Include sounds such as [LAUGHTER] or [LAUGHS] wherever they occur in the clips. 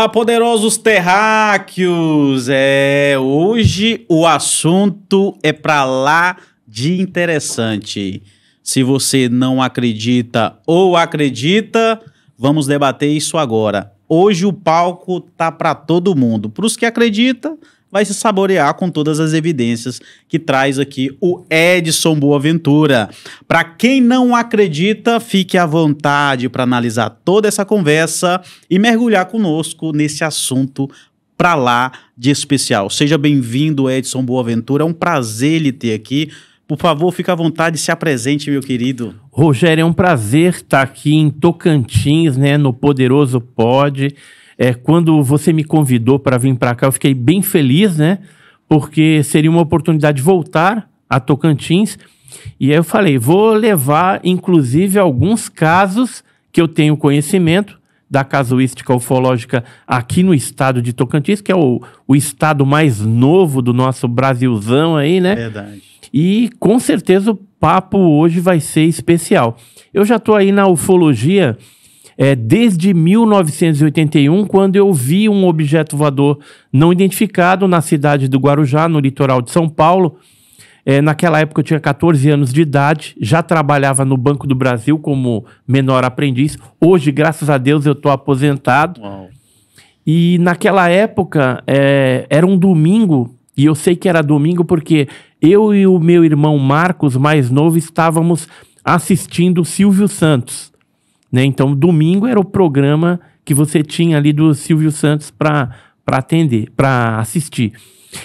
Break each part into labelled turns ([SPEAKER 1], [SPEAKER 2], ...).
[SPEAKER 1] Olá, poderosos terráqueos! É, hoje o assunto é para lá de interessante. Se você não acredita ou acredita, vamos debater isso agora. Hoje o palco tá para todo mundo, para os que acreditam vai se saborear com todas as evidências que traz aqui o Edson Boaventura. Para quem não acredita, fique à vontade para analisar toda essa conversa e mergulhar conosco nesse assunto para lá de especial. Seja bem-vindo, Edson Boaventura. É um prazer lhe ter aqui. Por favor, fique à vontade, se apresente, meu querido.
[SPEAKER 2] Rogério, é um prazer estar aqui em Tocantins, né, no Poderoso Pod é, quando você me convidou para vir para cá, eu fiquei bem feliz, né? Porque seria uma oportunidade de voltar a Tocantins. E aí eu falei, vou levar inclusive alguns casos que eu tenho conhecimento da casuística ufológica aqui no estado de Tocantins, que é o, o estado mais novo do nosso Brasilzão aí, né? Verdade. E com certeza o papo hoje vai ser especial. Eu já estou aí na ufologia é, desde 1981, quando eu vi um objeto voador não identificado na cidade do Guarujá, no litoral de São Paulo. É, naquela época eu tinha 14 anos de idade, já trabalhava no Banco do Brasil como menor aprendiz. Hoje, graças a Deus, eu estou aposentado. Uau. E naquela época é, era um domingo, e eu sei que era domingo porque eu e o meu irmão Marcos, mais novo, estávamos assistindo Silvio Santos. Né? Então, domingo era o programa que você tinha ali do Silvio Santos para atender, para assistir.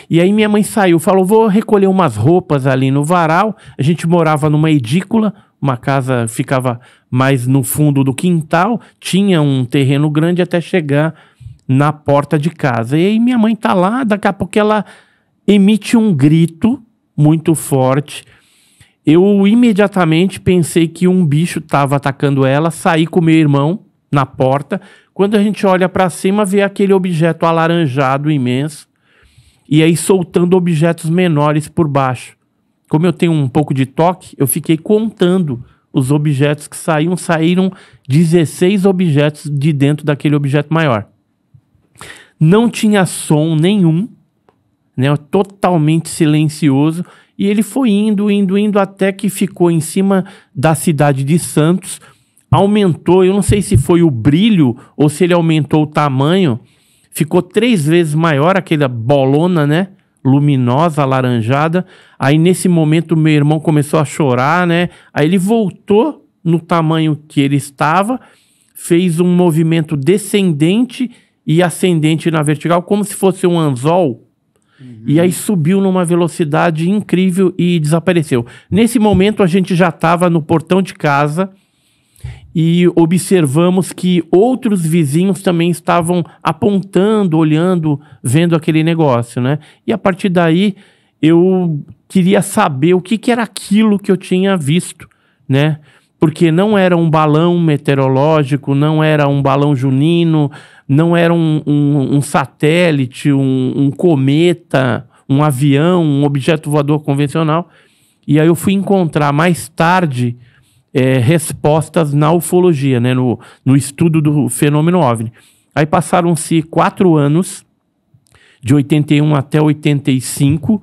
[SPEAKER 2] E aí minha mãe saiu, falou: vou recolher umas roupas ali no varal. A gente morava numa edícula, uma casa ficava mais no fundo do quintal, tinha um terreno grande até chegar na porta de casa. E aí minha mãe tá lá, daqui a pouco ela emite um grito muito forte eu imediatamente pensei que um bicho estava atacando ela, saí com meu irmão na porta. Quando a gente olha para cima, vê aquele objeto alaranjado imenso e aí soltando objetos menores por baixo. Como eu tenho um pouco de toque, eu fiquei contando os objetos que saíram. Saíram 16 objetos de dentro daquele objeto maior. Não tinha som nenhum, né? totalmente silencioso. E ele foi indo, indo, indo até que ficou em cima da cidade de Santos. Aumentou, eu não sei se foi o brilho ou se ele aumentou o tamanho. Ficou três vezes maior aquela bolona, né? Luminosa, alaranjada. Aí nesse momento meu irmão começou a chorar, né? Aí ele voltou no tamanho que ele estava, fez um movimento descendente e ascendente na vertical, como se fosse um anzol Uhum. E aí uhum. subiu numa velocidade incrível e desapareceu. Nesse momento a gente já estava no portão de casa e observamos que outros vizinhos também estavam apontando, olhando, vendo aquele negócio, né? E a partir daí eu queria saber o que, que era aquilo que eu tinha visto, né? Porque não era um balão meteorológico, não era um balão junino, não era um, um, um satélite, um, um cometa, um avião, um objeto voador convencional. E aí eu fui encontrar mais tarde é, respostas na ufologia, né, no, no estudo do fenômeno OVNI. Aí passaram-se quatro anos, de 81 até 85,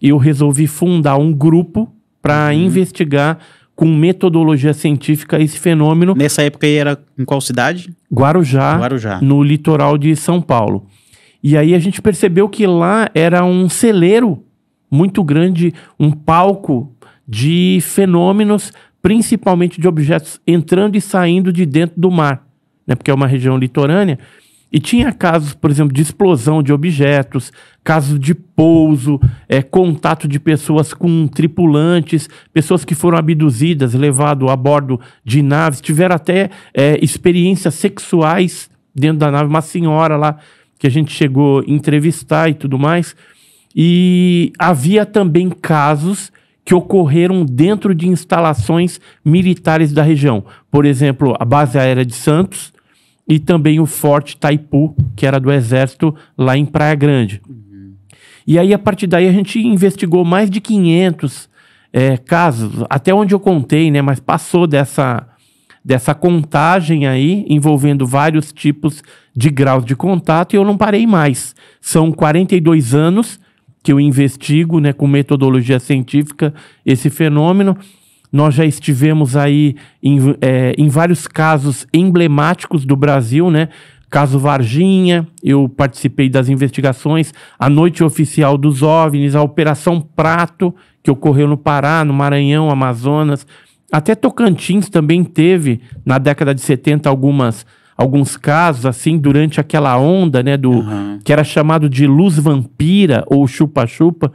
[SPEAKER 2] eu resolvi fundar um grupo para uhum. investigar com metodologia científica esse fenômeno. Nessa época aí era em qual cidade? Guarujá, Guarujá, no litoral de São Paulo. E aí a gente percebeu que lá era um celeiro muito grande, um palco de fenômenos, principalmente de objetos entrando e saindo de dentro do mar, né? Porque é uma região litorânea. E tinha casos, por exemplo, de explosão de objetos, caso de pouso, é, contato de pessoas com tripulantes, pessoas que foram abduzidas, levado a bordo de naves, tiveram até é, experiências sexuais dentro da nave, uma senhora lá que a gente chegou a entrevistar e tudo mais. E havia também casos que ocorreram dentro de instalações militares da região. Por exemplo, a base aérea de Santos e também o Forte Taipu, que era do Exército lá em Praia Grande. E aí, a partir daí, a gente investigou mais de 500 é, casos, até onde eu contei, né? Mas passou dessa, dessa contagem aí, envolvendo vários tipos de graus de contato, e eu não parei mais. São 42 anos que eu investigo, né, com metodologia científica, esse fenômeno. Nós já estivemos aí em, é, em vários casos emblemáticos do Brasil, né? caso Varginha, eu participei das investigações, a noite oficial dos OVNIs, a Operação Prato, que ocorreu no Pará, no Maranhão, Amazonas, até Tocantins também teve, na década de 70, algumas alguns casos assim durante aquela onda, né, do uhum. que era chamado de luz vampira ou chupa-chupa.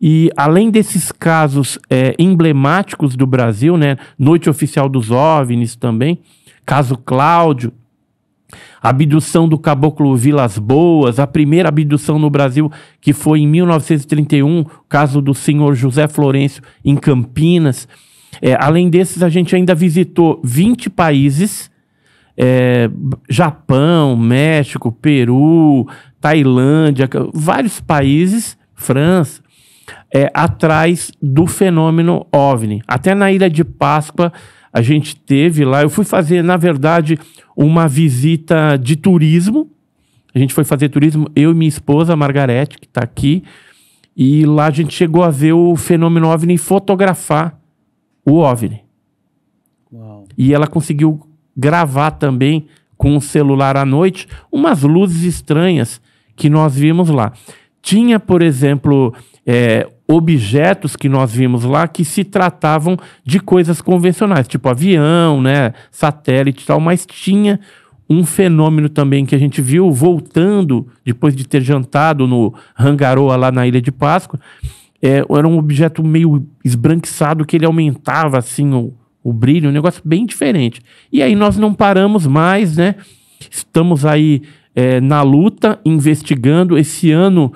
[SPEAKER 2] E além desses casos é, emblemáticos do Brasil, né, Noite Oficial dos OVNIs também, caso Cláudio, Abdução do caboclo Vilas Boas, a primeira abdução no Brasil, que foi em 1931, caso do senhor José Florencio, em Campinas. É, além desses, a gente ainda visitou 20 países: é, Japão, México, Peru, Tailândia, vários países, França, é, atrás do fenômeno OVNI. Até na Ilha de Páscoa a gente teve lá, eu fui fazer, na verdade, uma visita de turismo. A gente foi fazer turismo, eu e minha esposa, Margarete, que está aqui. E lá a gente chegou a ver o fenômeno OVNI e fotografar o OVNI. Uau. E ela conseguiu gravar também com o celular à noite umas luzes estranhas que nós vimos lá. Tinha, por exemplo, é, objetos que nós vimos lá que se tratavam de coisas convencionais, tipo avião, né, satélite e tal, mas tinha um fenômeno também que a gente viu voltando depois de ter jantado no Rangaroa lá na Ilha de Páscoa, é, era um objeto meio esbranquiçado que ele aumentava assim o, o brilho, um negócio bem diferente. E aí nós não paramos mais, né? Estamos aí é, na luta, investigando. Esse ano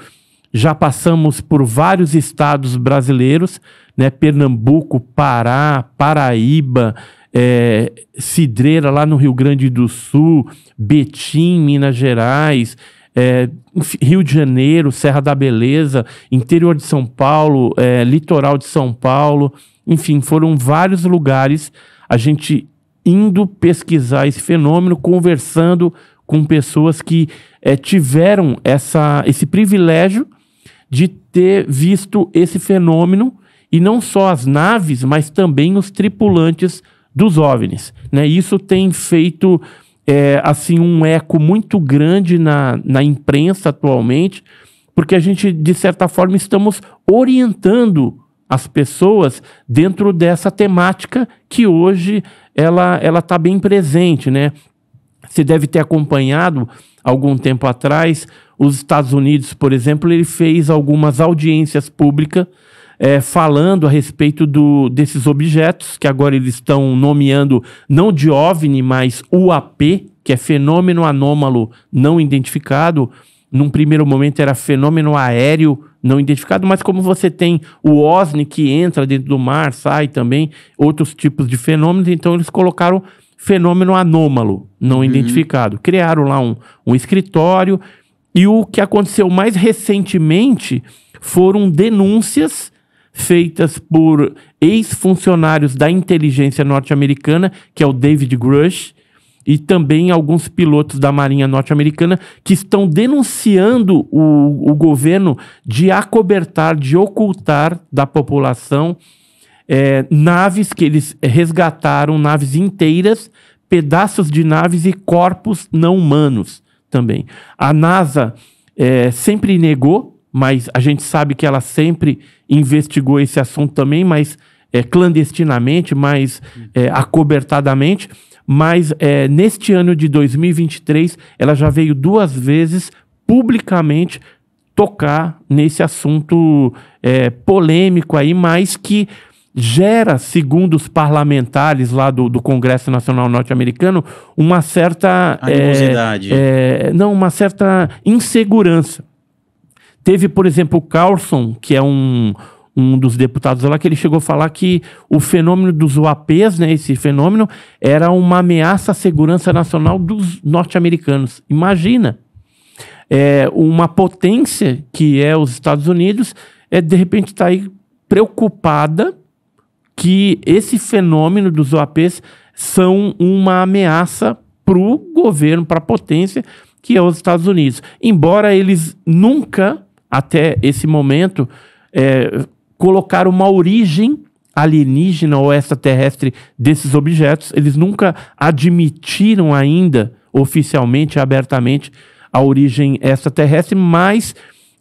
[SPEAKER 2] já passamos por vários estados brasileiros, né? Pernambuco, Pará, Paraíba, é, Cidreira, lá no Rio Grande do Sul, Betim, Minas Gerais, é, Rio de Janeiro, Serra da Beleza, interior de São Paulo, é, litoral de São Paulo, enfim, foram vários lugares a gente indo pesquisar esse fenômeno, conversando com pessoas que é, tiveram essa, esse privilégio de ter visto esse fenômeno e não só as naves, mas também os tripulantes dos OVNIs. Né? Isso tem feito é, assim um eco muito grande na, na imprensa atualmente, porque a gente, de certa forma, estamos orientando as pessoas dentro dessa temática que hoje ela ela está bem presente, né? Você deve ter acompanhado algum tempo atrás os Estados Unidos, por exemplo, ele fez algumas audiências públicas é, falando a respeito do, desses objetos, que agora eles estão nomeando não de OVNI, mas UAP, que é fenômeno anômalo não identificado. Num primeiro momento era fenômeno aéreo não identificado, mas como você tem o OSNI que entra dentro do mar, sai também, outros tipos de fenômenos, então eles colocaram fenômeno anômalo não uhum. identificado. Criaram lá um, um escritório e o que aconteceu mais recentemente foram denúncias feitas por ex-funcionários da inteligência norte-americana, que é o David Grush, e também alguns pilotos da Marinha Norte-Americana que estão denunciando o, o, governo de acobertar, de ocultar da população é, naves que eles resgataram, naves inteiras, pedaços de naves e corpos não humanos também. A NASA é, sempre negou, mas a gente sabe que ela sempre investigou esse assunto também, mas é, clandestinamente, mais é, acobertadamente. Mas é, neste ano de 2023, ela já veio duas vezes publicamente tocar nesse assunto é, polêmico aí, mas que gera, segundo os parlamentares lá do, do Congresso Nacional Norte-Americano, uma certa. É, Animosidade. É, é, não, uma certa insegurança. Teve, por exemplo, o Carlson, que é um, um dos deputados lá, que ele chegou a falar que o fenômeno dos UAPs, né, esse fenômeno, era uma ameaça à segurança nacional dos norte-americanos. Imagina! É, uma potência que é os Estados Unidos, é, de repente está aí preocupada que esse fenômeno dos OAPs são uma ameaça para o governo, para a potência que é os Estados Unidos. Embora eles nunca, até esse momento, é, colocaram uma origem alienígena ou extraterrestre desses objetos, eles nunca admitiram ainda, oficialmente, abertamente, a origem extraterrestre, mas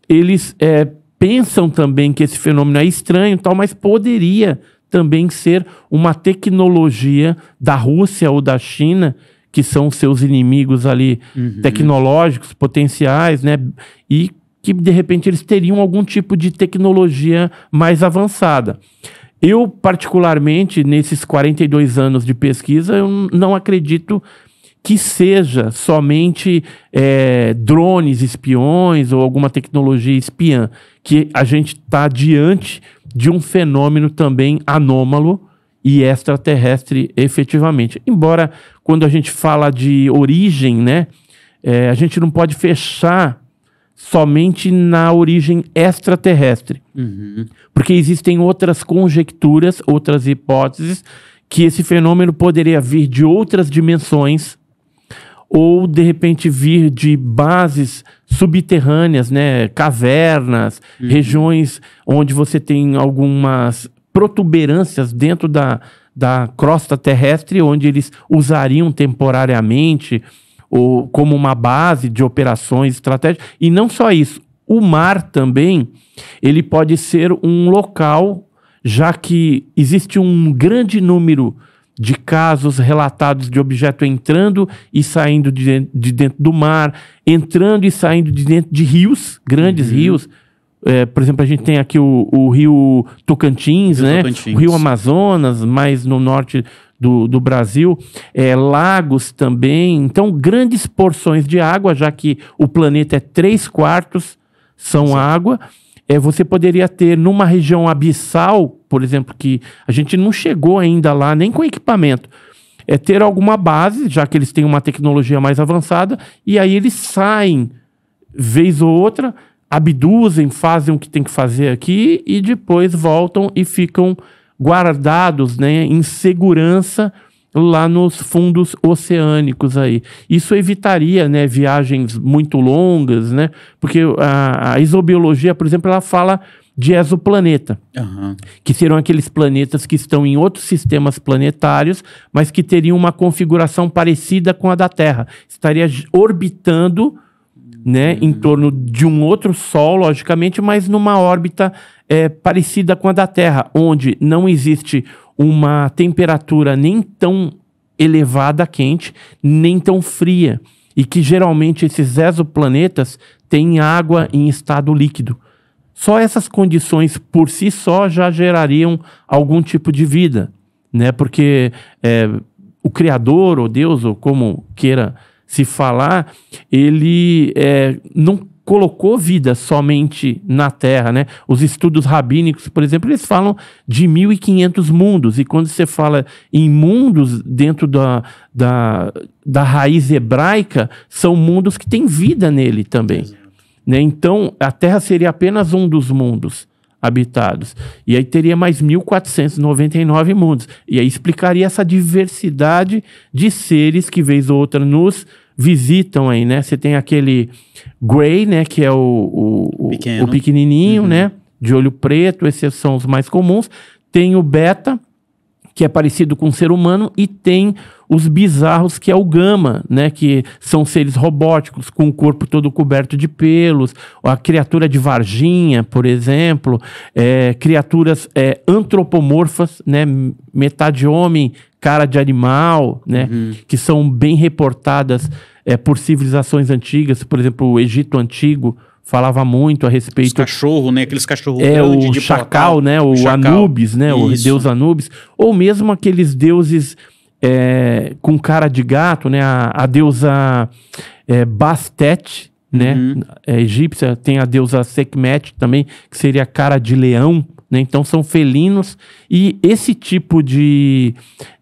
[SPEAKER 2] eles é, pensam também que esse fenômeno é estranho tal, mas poderia também ser uma tecnologia da Rússia ou da China, que são seus inimigos ali uhum. tecnológicos, potenciais, né? E que de repente eles teriam algum tipo de tecnologia mais avançada. Eu, particularmente, nesses 42 anos de pesquisa, eu não acredito que seja somente é, drones espiões ou alguma tecnologia espiã, que a gente está diante de um fenômeno também anômalo e extraterrestre, efetivamente. Embora, quando a gente fala de origem, né, é, a gente não pode fechar somente na origem extraterrestre. Uhum. Porque existem outras conjecturas, outras hipóteses, que esse fenômeno poderia vir de outras dimensões ou de repente vir de bases subterrâneas, né, cavernas, uhum. regiões onde você tem algumas protuberâncias dentro da, da crosta terrestre, onde eles usariam temporariamente ou como uma base de operações estratégicas. E não só isso, o mar também ele pode ser um local, já que existe um grande número de casos relatados de objeto entrando e saindo de dentro, de dentro do mar, entrando e saindo de dentro de rios, grandes uhum. rios. É, por exemplo, a gente tem aqui o, o rio Tocantins, rio né? Tocantins. O rio Amazonas, mais no norte do, do Brasil, é, lagos também. Então, grandes porções de água, já que o planeta é três quartos são Sim. água é, você poderia ter numa região abissal, por exemplo, que a gente não chegou ainda lá, nem com equipamento, é ter alguma base, já que eles têm uma tecnologia mais avançada, e aí eles saem, vez ou outra, abduzem, fazem o que tem que fazer aqui e depois voltam e ficam guardados né, em segurança lá nos fundos oceânicos aí. Isso evitaria, né, viagens muito longas, né? Porque a, a isobiologia, por exemplo, ela fala de exoplaneta, uhum. que serão aqueles planetas que estão em outros sistemas planetários, mas que teriam uma configuração parecida com a da Terra. Estaria orbitando né, uhum. em torno de um outro Sol, logicamente, mas numa órbita é, parecida com a da Terra, onde não existe uma temperatura nem tão elevada quente, nem tão fria. E que geralmente esses exoplanetas têm água em estado líquido. Só essas condições por si só já gerariam algum tipo de vida, né? Porque é, o Criador, ou Deus, ou como queira se falar, ele é, não colocou vida somente na Terra, né? Os estudos rabínicos, por exemplo, eles falam de 1.500 mundos, e quando você fala em mundos dentro da, da, da raiz hebraica, são mundos que têm vida nele também. Né? Então, a Terra seria apenas um dos mundos habitados. E aí teria mais 1.499 mundos. E aí explicaria essa diversidade de seres que, vez ou outra, nos visitam aí, né? Você tem aquele gray, né? Que é o, o, o pequenininho, uhum. né? De olho preto, esses são os mais comuns. Tem o Beta, que é parecido com um ser humano, e tem os bizarros, que é o Gama, né? Que são seres robóticos, com o corpo todo coberto de pelos, a criatura de Varginha, por exemplo, é, criaturas é, antropomorfas, né? Metade homem, cara de animal, né? Uhum. Que são bem reportadas é, por civilizações antigas, por exemplo, o Egito Antigo, falava muito a respeito. Os
[SPEAKER 1] cachorro, né? Aqueles cachorros é, grandes, o chacal, né? O, o chacal. Anubis,
[SPEAKER 2] né? Isso. O deus Anubis. Ou mesmo aqueles deuses é, com cara de gato, né? A, a deusa é, Bastet, né? Uhum. É, egípcia. Tem a deusa Sekhmet também, que seria cara de leão. Né? Então são felinos e esse tipo de,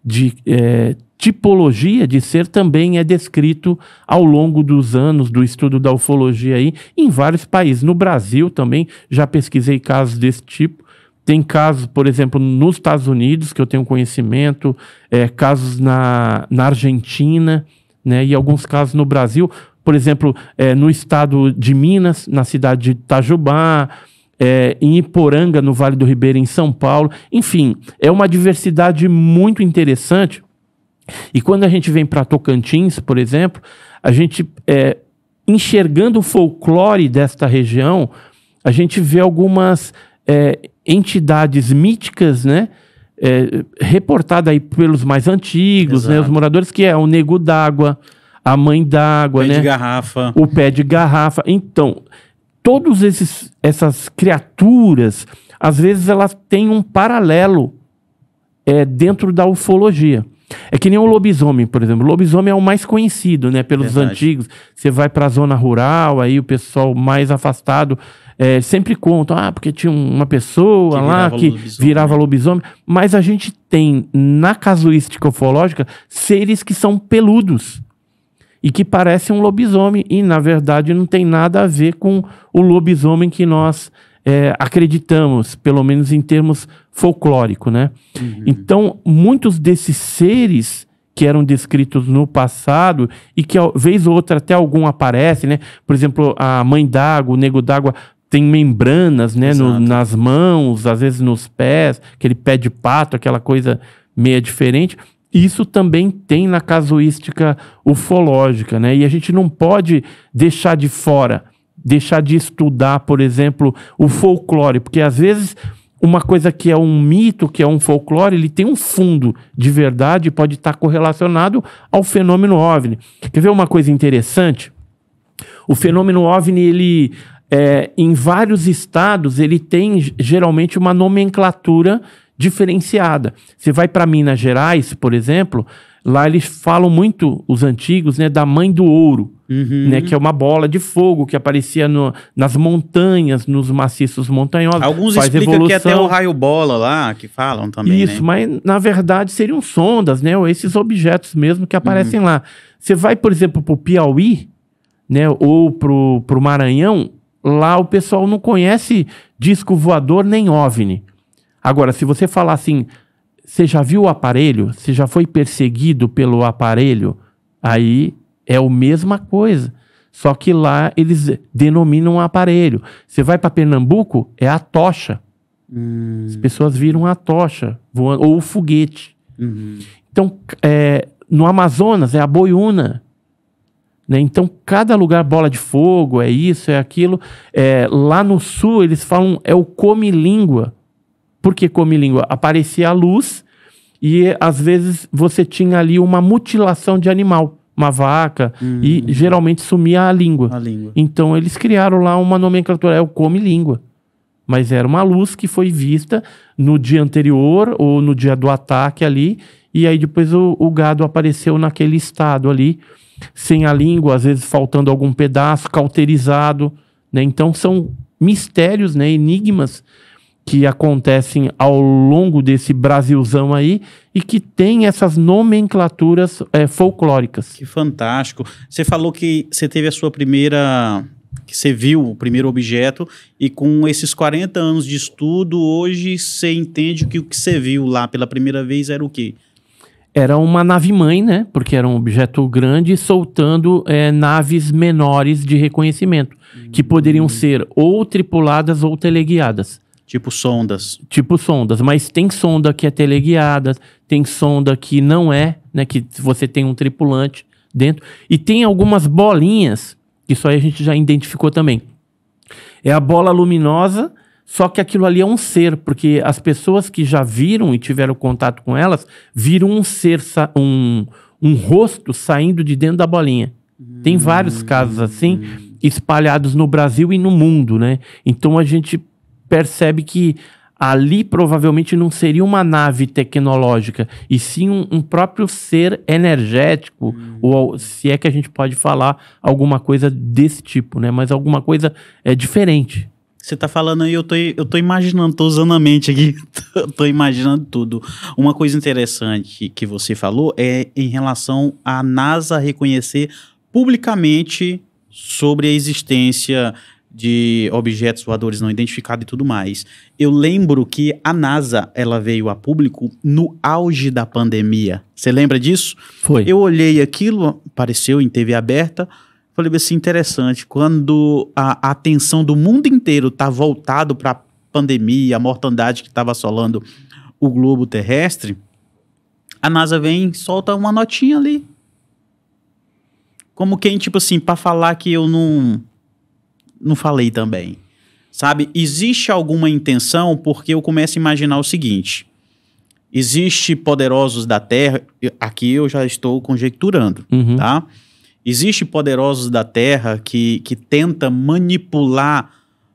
[SPEAKER 2] de é, tipologia de ser também é descrito ao longo dos anos do estudo da ufologia aí em vários países. No Brasil também já pesquisei casos desse tipo. Tem casos, por exemplo, nos Estados Unidos, que eu tenho conhecimento, é, casos na, na Argentina, né, e alguns casos no Brasil, por exemplo, é, no estado de Minas, na cidade de Itajubá, é, em Iporanga, no Vale do Ribeiro, em São Paulo. Enfim, é uma diversidade muito interessante e quando a gente vem para Tocantins, por exemplo, a gente é, enxergando o folclore desta região, a gente vê algumas é, entidades míticas, né? É, reportada aí pelos mais antigos, Exato. né? Os moradores, que é o nego d'água, a mãe d'água, né? O pé de né, garrafa. O pé de garrafa. Então, todas essas criaturas, às vezes elas têm um paralelo é, dentro da ufologia. É que nem o lobisomem, por exemplo. O lobisomem é o mais conhecido, né? Pelos Verdade. antigos. Você vai para a zona rural, aí o pessoal mais afastado é, sempre conta, ah, porque tinha uma pessoa que lá que lobisomem, virava né? lobisomem. Mas a gente tem, na casuística ufológica, seres que são peludos e que parecem um lobisomem e, na verdade, não tem nada a ver com o lobisomem que nós é, acreditamos, pelo menos em termos folclórico, né? Uhum. Então, muitos desses seres que eram descritos no passado e que vez ou outra até algum aparece, né? Por exemplo, a mãe d'água, o nego d'água tem membranas, né? No, nas mãos, às vezes nos pés, aquele pé de pato, aquela coisa meia diferente. Isso também tem na casuística ufológica, né? E a gente não pode deixar de fora deixar de estudar, por exemplo, o folclore, porque às vezes uma coisa que é um mito, que é um folclore, ele tem um fundo de verdade, e pode estar correlacionado ao fenômeno OVNI. Quer ver uma coisa interessante? O fenômeno OVNI, ele é, em vários estados, ele tem geralmente uma nomenclatura diferenciada. Você vai para Minas Gerais, por exemplo, Lá eles falam muito, os antigos, né, da mãe do ouro, uhum. né, que é uma bola de fogo que aparecia no, nas montanhas, nos maciços montanhosos. Alguns faz explicam é evolução. que até o
[SPEAKER 1] raio bola lá, que
[SPEAKER 2] falam também, Isso, né? mas na verdade seriam sondas, né, ou esses objetos mesmo que aparecem uhum. lá. Você vai, por exemplo, para o Piauí, né, ou pro, pro Maranhão, lá o pessoal não conhece disco voador nem OVNI. Agora, se você falar assim, você já viu o aparelho? Você já foi perseguido pelo aparelho? Aí é a mesma coisa. Só que lá eles denominam um aparelho. Você vai para Pernambuco, é a tocha. Hum. As pessoas viram a tocha voando, ou o foguete. Uhum. Então, é, no Amazonas é a boiuna. Né? Então, cada lugar, bola de fogo, é isso, é aquilo. É, lá no sul, eles falam, é o come-língua. Porque língua aparecia a luz e às vezes você tinha ali uma mutilação de animal, uma vaca, hum. e geralmente sumia a língua. a língua. Então eles criaram lá uma nomenclatura, é o come-língua. Mas era uma luz que foi vista no dia anterior ou no dia do ataque ali, e aí depois o, o gado apareceu naquele estado ali, sem a língua, às vezes faltando algum pedaço, cauterizado. Né? Então são mistérios, né? enigmas que acontecem ao longo desse Brasilzão aí e que tem essas nomenclaturas é, folclóricas. Que
[SPEAKER 1] fantástico. Você falou que você teve a sua primeira que você viu o primeiro objeto e com esses 40 anos de estudo, hoje você entende que o que você viu lá pela primeira vez era o quê?
[SPEAKER 2] Era uma nave-mãe, né? Porque era um objeto grande soltando é, naves menores de reconhecimento, que poderiam hum. ser ou tripuladas ou teleguiadas. Tipo sondas. Tipo sondas, mas tem sonda que é teleguiada, tem sonda que não é, né? Que você tem um tripulante dentro. E tem algumas bolinhas, isso aí a gente já identificou também. É a bola luminosa, só que aquilo ali é um ser, porque as pessoas que já viram e tiveram contato com elas, viram um ser, um, um rosto saindo de dentro da bolinha. Tem vários casos assim, hum. espalhados no Brasil e no mundo, né? Então a gente percebe que ali provavelmente não seria uma nave tecnológica, e sim um, um próprio ser energético, hum. ou se é que a gente pode falar alguma coisa desse tipo, né? Mas alguma coisa é diferente.
[SPEAKER 1] Você está falando aí, eu tô, eu tô imaginando, tô usando a mente aqui, estou [LAUGHS] tô, imaginando tudo. Uma coisa interessante que você falou é em relação à NASA reconhecer publicamente sobre a existência de objetos voadores não identificados e tudo mais. Eu lembro que a NASA ela veio a público no auge da pandemia. Você lembra disso? Foi. Eu olhei aquilo, apareceu em TV aberta. Falei assim, interessante, quando a, a atenção do mundo inteiro está voltado para a pandemia, a mortandade que estava assolando o globo terrestre, a NASA vem solta uma notinha ali. Como quem, tipo assim, para falar que eu não não falei também. Sabe? Existe alguma intenção? Porque eu começo a imaginar o seguinte: existe poderosos da terra, aqui eu já estou conjecturando, uhum. tá? Existe poderosos da terra que, que tenta manipular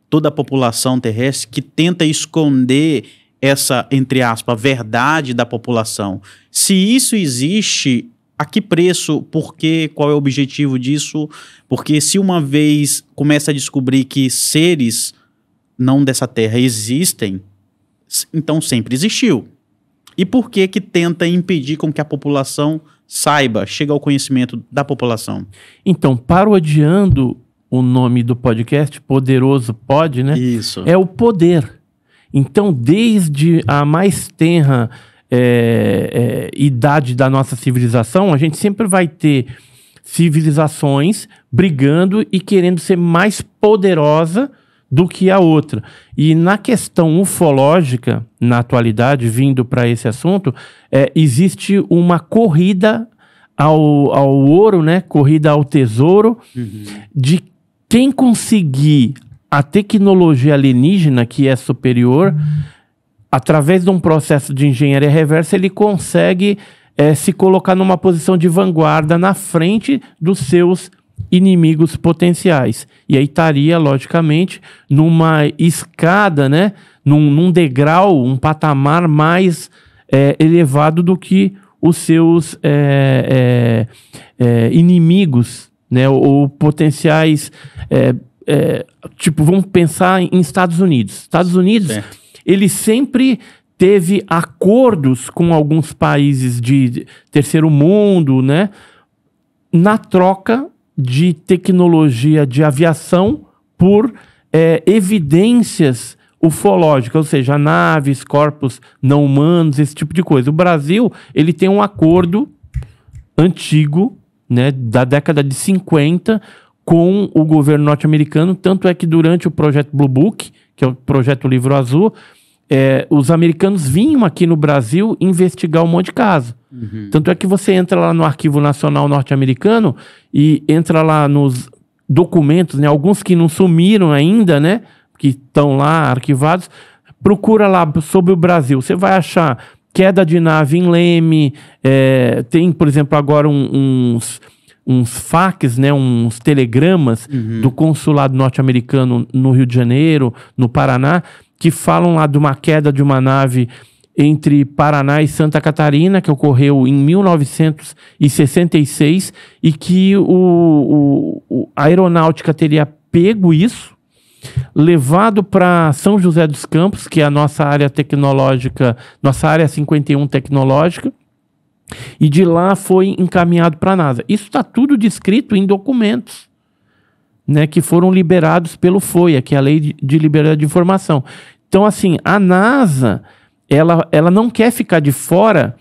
[SPEAKER 1] toda a população terrestre, que tenta esconder essa, entre aspas, verdade da população. Se isso existe, a que preço, por quê, qual é o objetivo disso? Porque se uma vez começa a descobrir que seres não dessa terra existem, então sempre existiu. E por que que tenta impedir com que a população saiba, chegue ao conhecimento
[SPEAKER 2] da população? Então, parodiando o nome do podcast, Poderoso Pode, né? Isso. É o poder. Então, desde a mais tenra é, é, idade da nossa civilização, a gente sempre vai ter civilizações brigando e querendo ser mais poderosa do que a outra. E na questão ufológica, na atualidade, vindo para esse assunto, é, existe uma corrida ao, ao ouro, né? corrida ao tesouro, uhum. de quem conseguir a tecnologia alienígena que é superior. Uhum através de um processo de engenharia reversa, ele consegue é, se colocar numa posição de vanguarda na frente dos seus inimigos potenciais. E aí estaria, logicamente, numa escada, né? num, num degrau, um patamar mais é, elevado do que os seus é, é, é inimigos, né? ou, ou potenciais. É, tipo, vamos pensar em Estados Unidos. Estados Unidos certo ele sempre teve acordos com alguns países de terceiro mundo, né? Na troca de tecnologia de aviação por é, evidências ufológicas, ou seja, naves, corpos não humanos, esse tipo de coisa. O Brasil, ele tem um acordo antigo, né, da década de 50 com o governo norte-americano, tanto é que durante o projeto Blue Book, que é o projeto Livro Azul, é, os americanos vinham aqui no Brasil investigar um monte de caso. Uhum. Tanto é que você entra lá no Arquivo Nacional Norte-Americano e entra lá nos documentos, né? Alguns que não sumiram ainda, né? Que estão lá arquivados. Procura lá sobre o Brasil. Você vai achar queda de nave em Leme. É, tem, por exemplo, agora um, uns uns fax, né, uns telegramas uhum. do consulado norte-americano no Rio de Janeiro, no Paraná, que falam lá de uma queda de uma nave entre Paraná e Santa Catarina, que ocorreu em 1966, e que o, o a aeronáutica teria pego isso, levado para São José dos Campos, que é a nossa área tecnológica, nossa área 51 tecnológica, e de lá foi encaminhado para a NASA. Isso está tudo descrito em documentos né, que foram liberados pelo FOIA, que é a Lei de, Liberdade de Informação. Então, assim, a NASA ela, ela não quer ficar de fora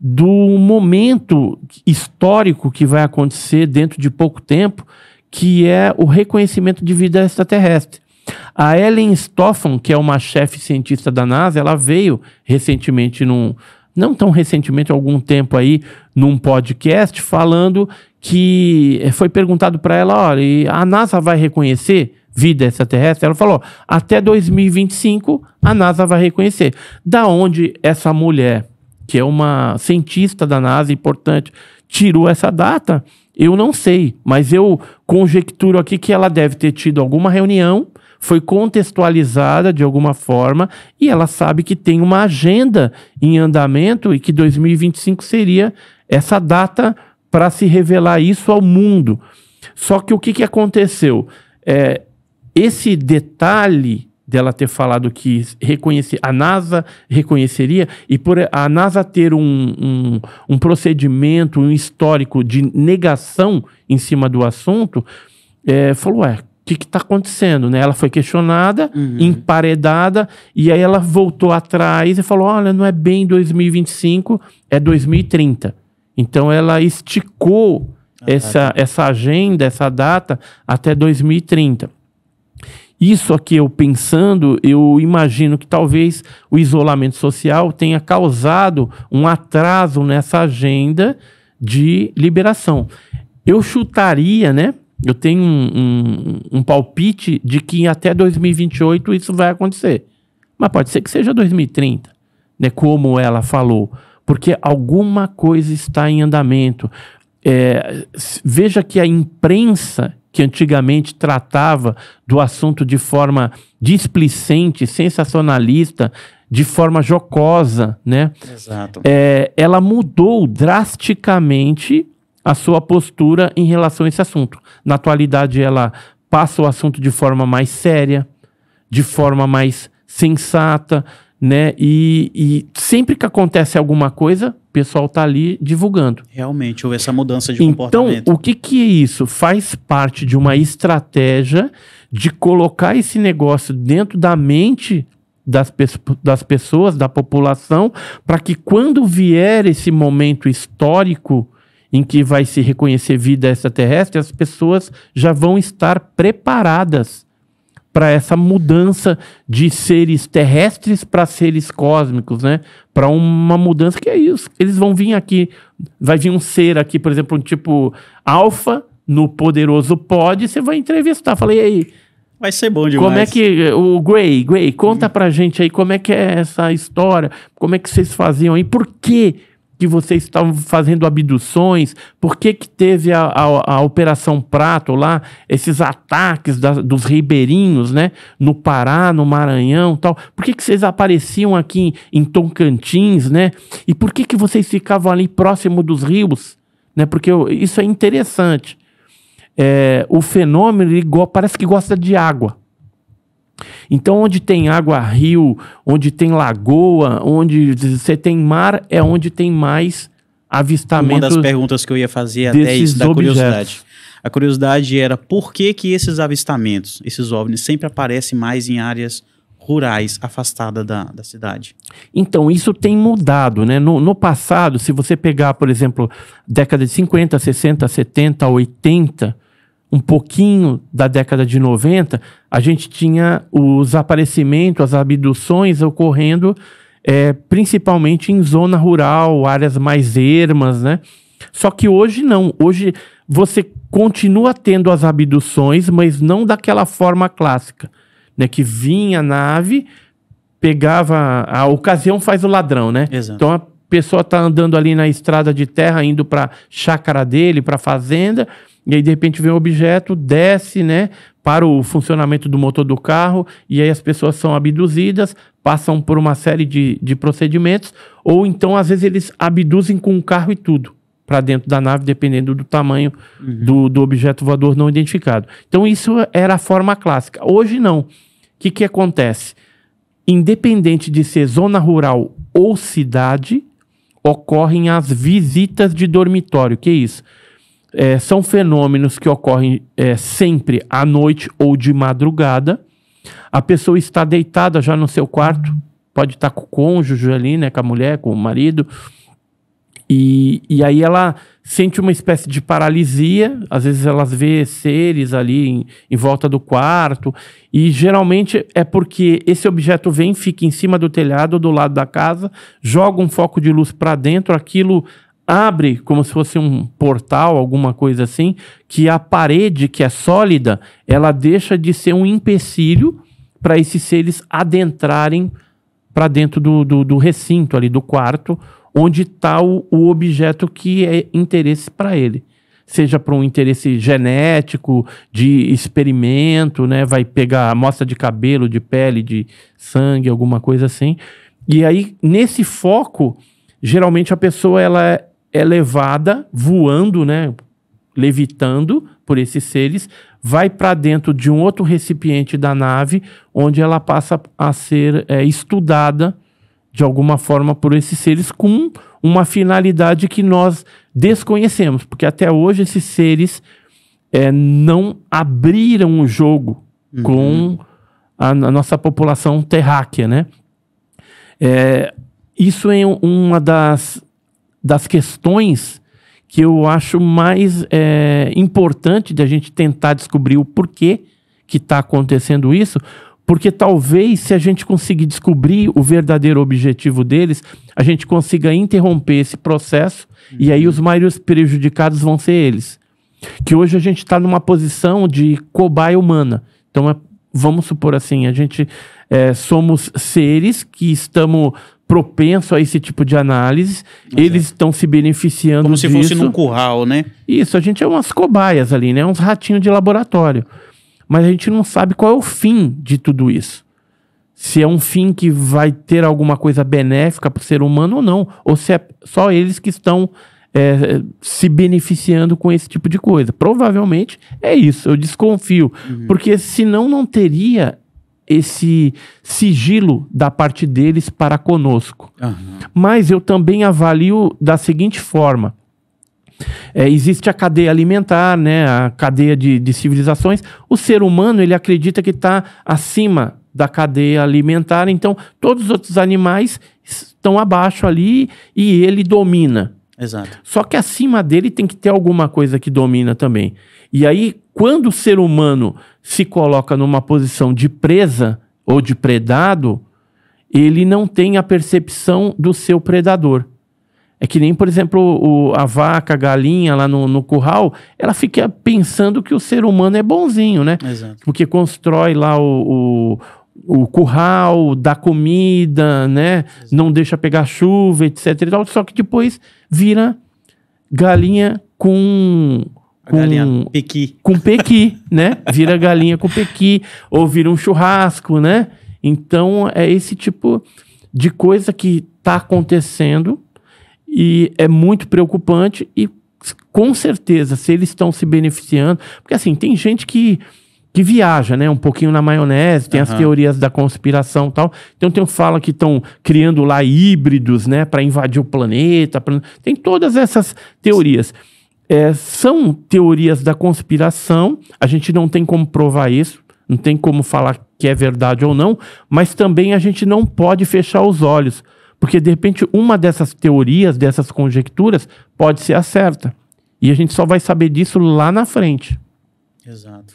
[SPEAKER 2] do momento histórico que vai acontecer dentro de pouco tempo, que é o reconhecimento de vida extraterrestre. A Ellen Stoffan, que é uma chefe cientista da NASA, ela veio recentemente num, não tão recentemente, algum tempo aí, num podcast, falando que foi perguntado para ela: olha, a NASA vai reconhecer vida extraterrestre? Ela falou: até 2025 a NASA vai reconhecer. Da onde essa mulher, que é uma cientista da NASA importante, tirou essa data? Eu não sei, mas eu conjecturo aqui que ela deve ter tido alguma reunião foi contextualizada de alguma forma e ela sabe que tem uma agenda em andamento e que 2025 seria essa data para se revelar isso ao mundo. Só que o que, que aconteceu? É, esse detalhe dela ter falado que reconhece a NASA reconheceria, e por a NASA ter um, um, um procedimento, um histórico de negação em cima do assunto, é, falou: é, o que está acontecendo, né? Ela foi questionada, uhum. emparedada, e aí ela voltou atrás e falou: olha, não é bem 2025, é 2030. Então ela esticou ah, tá. essa, essa agenda, essa data, até 2030. Isso aqui eu pensando, eu imagino que talvez o isolamento social tenha causado um atraso nessa agenda de liberação. Eu chutaria, né? Eu tenho um, um, um palpite de que até 2028 isso vai acontecer. Mas pode ser que seja 2030, né? Como ela falou. Porque alguma coisa está em andamento. É, veja que a imprensa que antigamente tratava do assunto de forma displicente, sensacionalista, de forma jocosa, né? Exato. É, ela mudou drasticamente a sua postura em relação a esse assunto. Na atualidade, ela passa o assunto de forma mais séria, de forma mais sensata, né? E, e sempre que acontece alguma coisa, o pessoal tá ali divulgando. Realmente, houve essa mudança de então, comportamento. Então, o que, que é isso? Faz parte de uma estratégia de colocar esse negócio dentro da mente das, pe das pessoas, da população, para que quando vier esse momento histórico em que vai se reconhecer vida extraterrestre, as pessoas já vão estar preparadas para essa mudança de seres terrestres para seres cósmicos, né? Para uma mudança que é isso. Eles vão vir aqui, vai vir um ser aqui, por exemplo, um tipo alfa no poderoso pod, você vai entrevistar, falei aí. Vai ser bom demais. Como é que o Gray, Gray, conta uhum. pra gente aí como é que é essa história, como é que vocês faziam aí, por que que vocês estavam fazendo abduções? Por que, que teve a, a, a Operação Prato lá, esses ataques da, dos ribeirinhos, né? No Pará, no Maranhão tal. Por que, que vocês apareciam aqui em, em Tocantins, né? E por que, que vocês ficavam ali próximo dos rios? Né? Porque eu, isso é interessante. É, o fenômeno ele parece que gosta de água. Então, onde tem água, rio, onde tem lagoa, onde você tem mar, é onde tem mais avistamentos. Uma das
[SPEAKER 1] perguntas que eu ia fazer até isso da objetos. curiosidade. A curiosidade era por que, que esses avistamentos, esses OVNIs, sempre aparecem mais em áreas rurais, afastada da, da cidade.
[SPEAKER 2] Então, isso tem mudado, né? No, no passado, se você pegar, por exemplo, década de 50, 60, 70, 80, um pouquinho da década de 90, a gente tinha os aparecimentos, as abduções ocorrendo é, principalmente em zona rural, áreas mais ermas, né? Só que hoje não. Hoje você continua tendo as abduções, mas não daquela forma clássica, né? Que vinha a nave, pegava. A ocasião faz o ladrão, né? Exato. Então pessoa tá andando ali na estrada de terra, indo para chácara dele, para fazenda, e aí de repente vem um objeto, desce, né, para o funcionamento do motor do carro, e aí as pessoas são abduzidas, passam por uma série de, de procedimentos, ou então às vezes eles abduzem com o carro e tudo para dentro da nave, dependendo do tamanho uhum. do, do objeto voador não identificado. Então isso era a forma clássica. Hoje não. O que, que acontece? Independente de ser zona rural ou cidade, ocorrem as visitas de dormitório. o Que é isso? É, são fenômenos que ocorrem é, sempre à noite ou de madrugada. A pessoa está deitada já no seu quarto, pode estar com o cônjuge ali, né, com a mulher, com o marido e, e aí ela sente uma espécie de paralisia, às vezes elas vê seres ali em, em volta do quarto, e geralmente é porque esse objeto vem, fica em cima do telhado, do lado da casa, joga um foco de luz para dentro, aquilo abre como se fosse um portal, alguma coisa assim, que a parede, que é sólida, ela deixa de ser um empecilho para esses seres adentrarem para dentro do, do, do recinto ali, do quarto, onde está o, o objeto que é interesse para ele seja para um interesse genético, de experimento, né? Vai pegar amostra de cabelo, de pele, de sangue, alguma coisa assim. E aí, nesse foco, geralmente a pessoa ela é, é levada voando, né? Levitando por esses seres, vai para dentro de um outro recipiente da nave, onde ela passa a ser é, estudada de alguma forma por esses seres com uma finalidade que nós desconhecemos, porque até hoje esses seres é, não abriram o jogo uhum. com a, a, nossa população terráquea, né? É, isso é uma das, das questões que eu acho mais é, importante de a gente tentar descobrir o porquê que está acontecendo isso, porque talvez, se a gente conseguir descobrir o verdadeiro objetivo deles, a gente consiga interromper esse processo uhum. e aí uhum. os maiores prejudicados vão ser eles. Que hoje a gente está numa posição de cobaia humana. Então, é, vamos supor assim, a gente é, somos seres que estamos propensos a esse tipo de análise, eles estão se beneficiando Como disso. se fosse num curral, né? Isso, a gente é umas cobaias ali, né? Uns ratinhos de laboratório mas a gente não sabe qual é o fim de tudo isso. Se é um fim que vai ter alguma coisa benéfica para o ser humano ou não, ou se é só eles que estão é, se beneficiando com esse tipo de coisa. Provavelmente é isso, eu desconfio. Uhum. Porque senão não teria esse sigilo da parte deles para conosco. Uhum. Mas eu também avalio da seguinte forma: é, existe a cadeia alimentar, né, a cadeia de, de civilizações. O ser humano ele acredita que está acima da cadeia alimentar, então todos os outros animais estão abaixo ali e ele domina. Exato. Só que acima dele tem que ter alguma coisa que domina também. E aí, quando o ser humano se coloca numa posição de presa ou de predado, ele não tem a percepção do seu predador. É que nem, por exemplo, o, a vaca, a galinha lá no, no curral, ela fica pensando que o ser humano é bonzinho, né? Exato. Porque constrói lá o, o, o curral, dá comida, né? Exato. Não deixa pegar chuva, etc. E tal, só que depois vira galinha com com galinha pequi. Com pequi, né? Vira galinha com pequi, ou vira um churrasco, né? Então, é esse tipo de coisa que tá acontecendo e é muito preocupante e com certeza, se eles estão se beneficiando, porque assim, tem gente que que viaja, né? Um pouquinho na maionese, tem uhum. as teorias da conspiração tal. Então tem um fala que estão criando lá híbridos, né? Para invadir o planeta. Pra... Tem todas essas teorias. É, são teorias da conspiração. A gente não tem como provar isso. Não tem como falar que é verdade ou não. Mas também a gente não pode fechar os olhos porque, de repente, uma dessas teorias, dessas conjecturas, pode ser a certa. E a gente só vai saber disso lá na frente. Exato.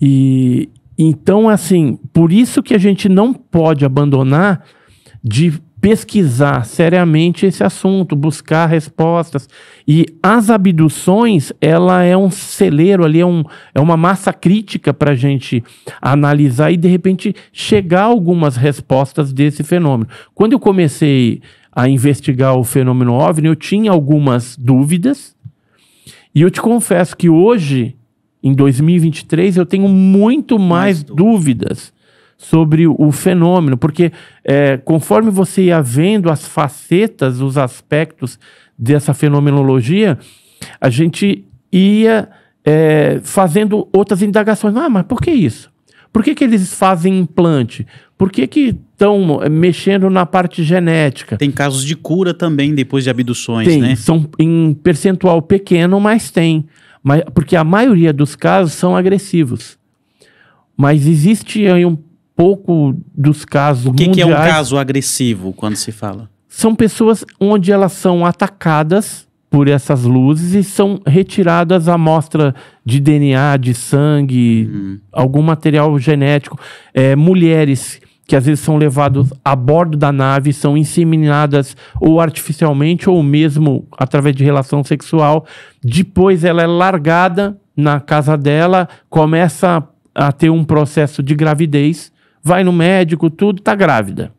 [SPEAKER 2] E então, assim, por isso que a gente não pode abandonar de pesquisar seriamente esse assunto, buscar respostas. E as abduções, ela é um celeiro ali, é, um, é uma massa crítica para a gente analisar e, de repente, chegar a algumas respostas desse fenômeno. Quando eu comecei a investigar o fenômeno OVNI, eu tinha algumas dúvidas. E eu te confesso que hoje, em 2023, eu tenho muito mais, mais dúvidas sobre o fenômeno, porque é, conforme você ia vendo as facetas, os aspectos dessa fenomenologia, a gente ia é, fazendo outras indagações. Ah, mas por que isso? Por que, que eles fazem implante? Por que estão é, mexendo na parte genética? Tem casos de cura também depois de abduções, tem, né? São em percentual pequeno, mas tem. Mas, porque a maioria dos casos são agressivos. Mas existe aí um pouco dos casos o que mundiais. que é um caso
[SPEAKER 1] agressivo quando se fala?
[SPEAKER 2] São pessoas onde elas são atacadas por essas luzes e são retiradas a amostra de DNA, de sangue, uhum. algum material genético. É, mulheres que às vezes são levadas a bordo da nave, são inseminadas ou artificialmente ou mesmo através de relação sexual. Depois ela é largada na casa dela, começa a ter um processo de gravidez vai no médico, tudo, tá grávida.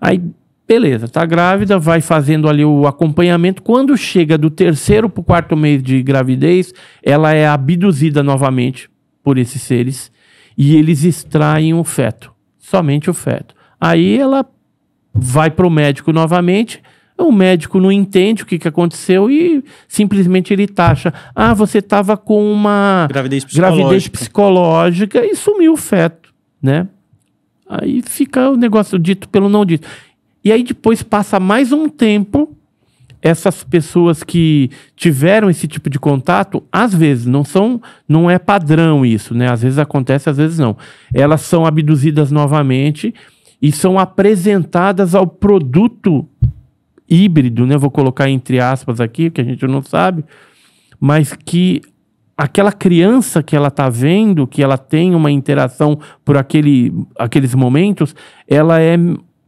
[SPEAKER 2] Aí, beleza, tá grávida, vai fazendo ali o acompanhamento. Quando chega do terceiro para o quarto mês de gravidez, ela é abduzida novamente por esses seres e eles extraem o feto, somente o feto. Aí ela vai pro médico novamente. O médico não entende o que, que aconteceu e simplesmente ele taxa. Ah, você estava com uma gravidez psicológica. gravidez psicológica e sumiu o feto né? Aí fica o negócio dito pelo não dito. E aí depois passa mais um tempo, essas pessoas que tiveram esse tipo de contato, às vezes não são, não é padrão isso, né? Às vezes acontece, às vezes não. Elas são abduzidas novamente e são apresentadas ao produto híbrido, né? Vou colocar entre aspas aqui, que a gente não sabe, mas que aquela criança que ela está vendo, que ela tem uma interação por aquele, aqueles momentos, ela é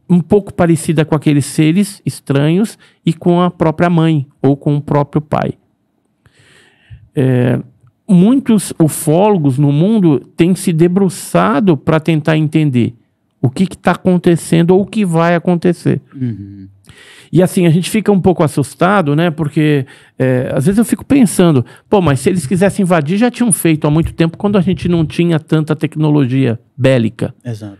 [SPEAKER 2] um pouco parecida com aqueles seres estranhos e com a própria mãe ou com o próprio pai. É, muitos ufólogos no mundo têm se debruçado para tentar entender o que está acontecendo ou o que vai acontecer. Uhum. E assim, a gente fica um pouco assustado, né? Porque é, às vezes eu fico pensando, pô, mas se eles quisessem invadir, já tinham feito há muito tempo, quando a gente não tinha tanta tecnologia bélica. Exato.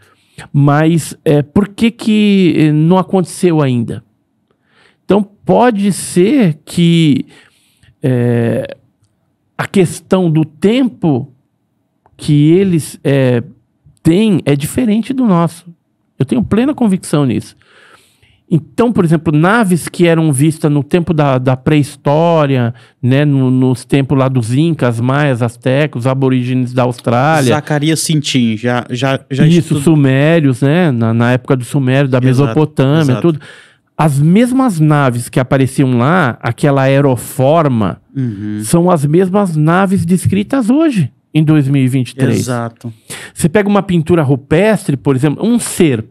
[SPEAKER 2] Mas é, por que, que eh, não aconteceu ainda? Então pode ser que é, a questão do tempo que eles é, têm é diferente do nosso. Eu tenho plena convicção nisso. Então, por exemplo, naves que eram vistas no tempo da, da pré-história, né, no, nos tempos lá dos Incas, Maias, os aborígenes da Austrália. Zacarias Sintim, já, já, já Isso, estudo... Sumérios, né, na, na época do Sumério, da exato, Mesopotâmia, exato. tudo. As mesmas naves que apareciam lá, aquela aeroforma, uhum. são as mesmas naves descritas hoje, em 2023. Exato. Você pega uma pintura rupestre, por exemplo, um ser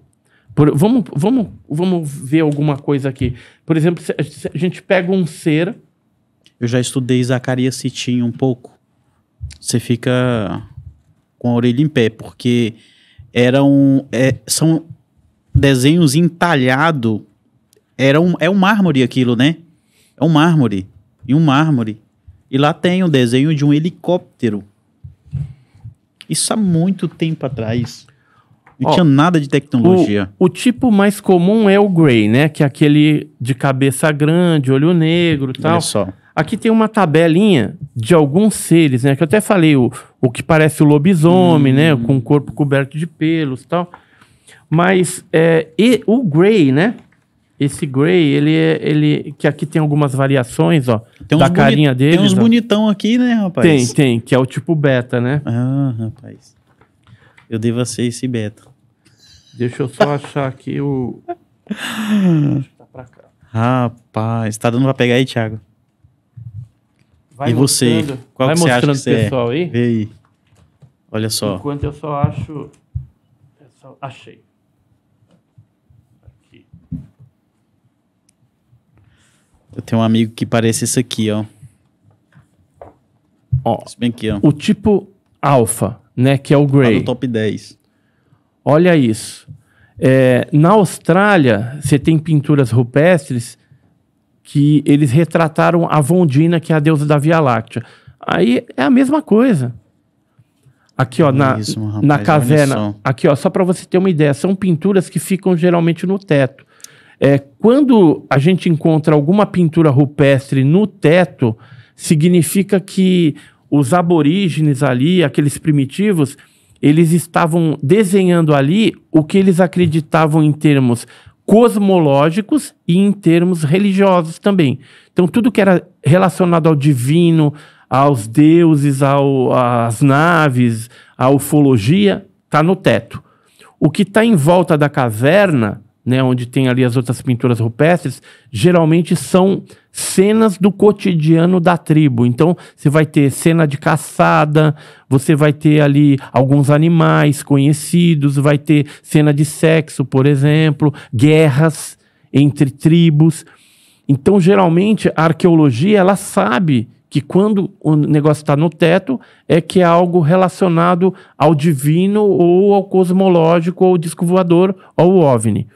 [SPEAKER 2] por, vamos, vamos, vamos ver alguma coisa aqui. Por exemplo, se, se a gente pega um ser. Eu já estudei Zacarias
[SPEAKER 1] Sitim um pouco. Você fica com a orelha em pé, porque era um, é, são desenhos entalhado. Era um, é um mármore aquilo, né? É um mármore. E um mármore. E lá tem o desenho de um helicóptero. Isso há muito tempo atrás.
[SPEAKER 2] Não tinha nada de tecnologia. O, o, tipo mais comum é o gray né? Que é aquele de cabeça grande, olho negro tal. Olha só. Aqui tem uma tabelinha de alguns seres, né? Que eu até falei, o, o que parece o lobisomem, né? hum. né? Com o corpo coberto de pelos tal. Mas é, e, o gray né? Esse gray ele é, ele que aqui tem algumas variações, ó, da carinha dele. Tem uns ó.
[SPEAKER 1] bonitão aqui, né, rapaz? Tem,
[SPEAKER 2] tem, que é o tipo beta, né? Ah, rapaz. Eu devo ser esse beta. Deixa eu só achar aqui o.
[SPEAKER 1] Rapaz, tá dando pra pegar aí, Thiago?
[SPEAKER 2] Vai e você? Qual vai que você acha que você é? pessoal
[SPEAKER 1] é? aí? Vê aí. Olha só.
[SPEAKER 2] Enquanto eu só acho. Eu só... Achei. Aqui.
[SPEAKER 1] Eu tenho um amigo que parece isso aqui, ó.
[SPEAKER 2] Ó. bem aqui, ó. O tipo alfa né? Que é o Grey. Tá no top 10. Olha isso. É, na Austrália, você tem pinturas rupestres que eles retrataram a Vondina, que é a deusa da Via Láctea. Aí é a mesma coisa. Aqui, ó, na, isso, na caverna. Aqui, ó, só para você ter uma ideia, são pinturas que ficam geralmente no teto. É, quando a gente encontra alguma pintura rupestre no teto, significa que os aborígenes ali, aqueles primitivos, eles estavam desenhando ali o que eles acreditavam em termos cosmológicos e em termos religiosos também. Então, tudo que era relacionado ao divino, aos deuses, ao, às naves, à ufologia, está no teto. O que está em volta da caverna, né, onde tem ali as outras pinturas rupestres, geralmente são cenas do cotidiano da tribo. Então, você vai ter cena de caçada, você vai ter ali alguns animais conhecidos, vai ter cena de sexo, por exemplo, guerras entre tribos. Então, geralmente, a arqueologia ela sabe que quando o negócio está no teto é que é algo relacionado ao divino ou ao cosmológico ou disco voador ou OVNI.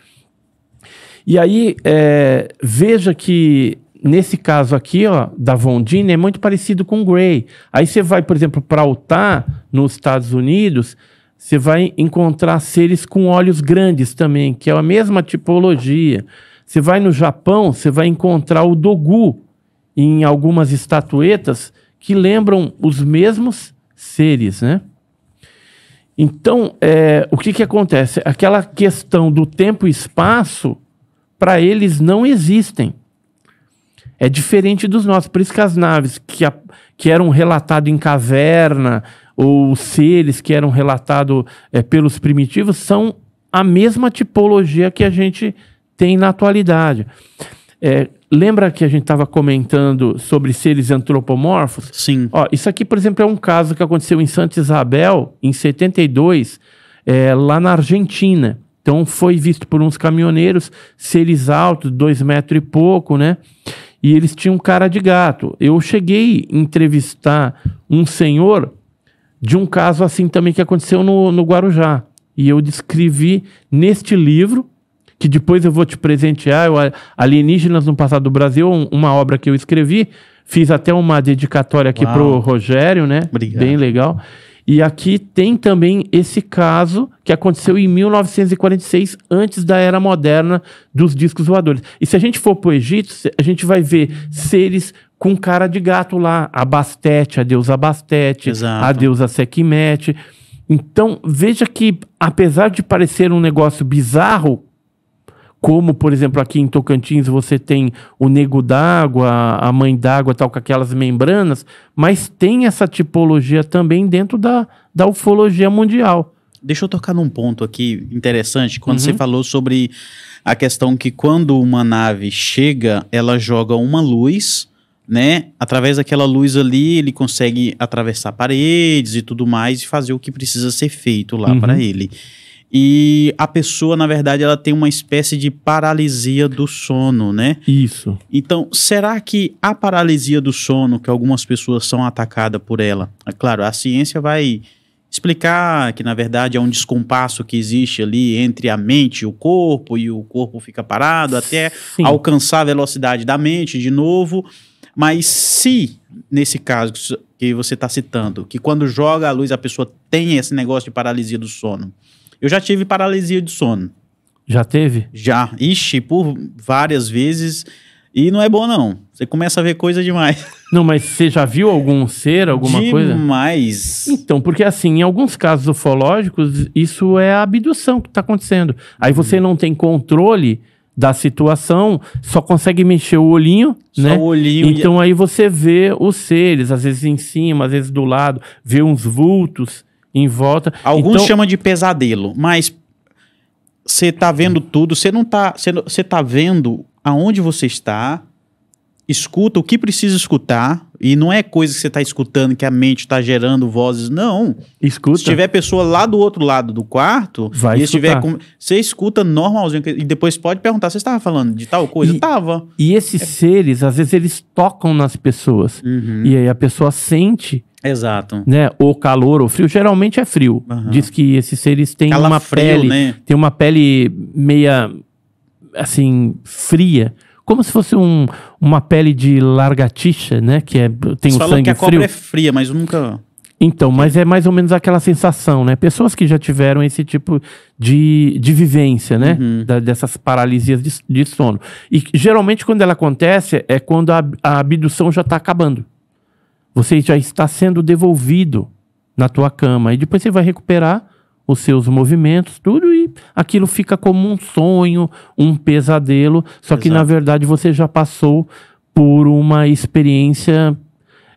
[SPEAKER 2] E aí é, veja que nesse caso aqui, ó, da Vondina, é muito parecido com o Gray. Aí você vai, por exemplo, para Utah, nos Estados Unidos, você vai encontrar seres com olhos grandes também, que é a mesma tipologia. Você vai no Japão, você vai encontrar o Dogu em algumas estatuetas que lembram os mesmos seres, né? Então, é, o que, que acontece? Aquela questão do tempo e espaço, para eles, não existem. É diferente dos nossos. Por isso que as naves que, a, que eram relatadas em caverna, ou seres que eram relatados é, pelos primitivos, são a mesma tipologia que a gente tem na atualidade. É, lembra que a gente estava comentando sobre seres antropomorfos? Sim. Ó, isso aqui, por exemplo, é um caso que aconteceu em Santa Isabel, em 72, é, lá na Argentina. Então foi visto por uns caminhoneiros, seres altos, dois metros e pouco, né? e eles tinham cara de gato. Eu cheguei a entrevistar um senhor de um caso assim também que aconteceu no, no Guarujá. E eu descrevi neste livro, que depois eu vou te presentear, Alienígenas no Passado do Brasil, uma obra que eu escrevi. Fiz até uma dedicatória aqui Uau. pro Rogério, né? Obrigado. Bem legal. E aqui tem também esse caso que aconteceu em 1946, antes da era moderna dos discos voadores. E se a gente for para o Egito, a gente vai ver seres com cara de gato lá, Abastete, a deusa Abastete, Exato. a deusa Sekhmet. Então, veja que, apesar de parecer um negócio bizarro, como, por exemplo, aqui em Tocantins você tem o nego d'água, a mãe d'água, tal, com aquelas membranas, mas tem essa tipologia também dentro da, da ufologia mundial. Deixa eu tocar
[SPEAKER 1] num ponto aqui interessante, quando uhum. você falou sobre a questão que quando uma nave chega, ela joga uma luz, né? Através daquela luz ali, ele consegue atravessar paredes e tudo mais e fazer o que precisa ser feito lá uhum. para ele e a pessoa, na verdade, ela tem uma espécie de paralisia do sono, né? Isso. Então, será que a paralisia do sono, que algumas pessoas são atacadas por ela, é claro, a ciência vai explicar que, na verdade, é um descompasso que existe ali entre a mente e o corpo, e o corpo fica parado até Sim. alcançar a velocidade da mente de novo. Mas se, nesse caso que você está citando, que quando joga a luz a pessoa tem esse negócio de paralisia do sono, eu já tive paralisia de sono.
[SPEAKER 2] Já teve?
[SPEAKER 1] Já. Ixi, por várias vezes. E não é bom, não. Você começa a ver coisa demais. [LAUGHS] Não, mas você já viu algum
[SPEAKER 2] ser, alguma demais. coisa? Demais. Então, porque assim, em alguns casos ufológicos, isso é a abdução que está acontecendo. Aí uhum. você não tem controle da situação, só consegue mexer o olhinho, só né? O olhinho então e... aí você vê os seres, às vezes em cima, às vezes do lado, vê uns vultos em volta. Alguns então, chamam de pesadelo,
[SPEAKER 1] mas você tá vendo tudo, você não tá, você tá vendo aonde você está, escuta o que precisa escutar e não é coisa que você está escutando, que a mente está gerando vozes, não. Escuta. Se tiver pessoa lá do outro lado do quarto,
[SPEAKER 2] Vai e estiver com...
[SPEAKER 1] você escuta normalzinho. E depois pode perguntar: você estava falando de tal coisa? E,
[SPEAKER 2] tava. E esses é. seres, às vezes, eles tocam nas pessoas. Uhum. E aí a pessoa sente. Exato. Né, ou calor ou frio, geralmente é frio. Uhum. Diz que esses seres têm uma pele, né? tem uma pele meia assim fria como se fosse um, uma pele de largatixa, né? Que é, tem o sangue que a frio. cobra é
[SPEAKER 1] fria, mas nunca...
[SPEAKER 2] Então, mas é mais ou menos aquela sensação, né? Pessoas que já tiveram esse tipo de, de vivência, né? Uhum. Da, dessas paralisias de, de, sono. E geralmente quando ela acontece é quando a, a abdução já está acabando. Você já está sendo devolvido na tua cama. E depois você vai recuperar os seus movimentos, tudo, e aquilo fica como um sonho, um pesadelo, só Exato. que na verdade você já passou por uma experiência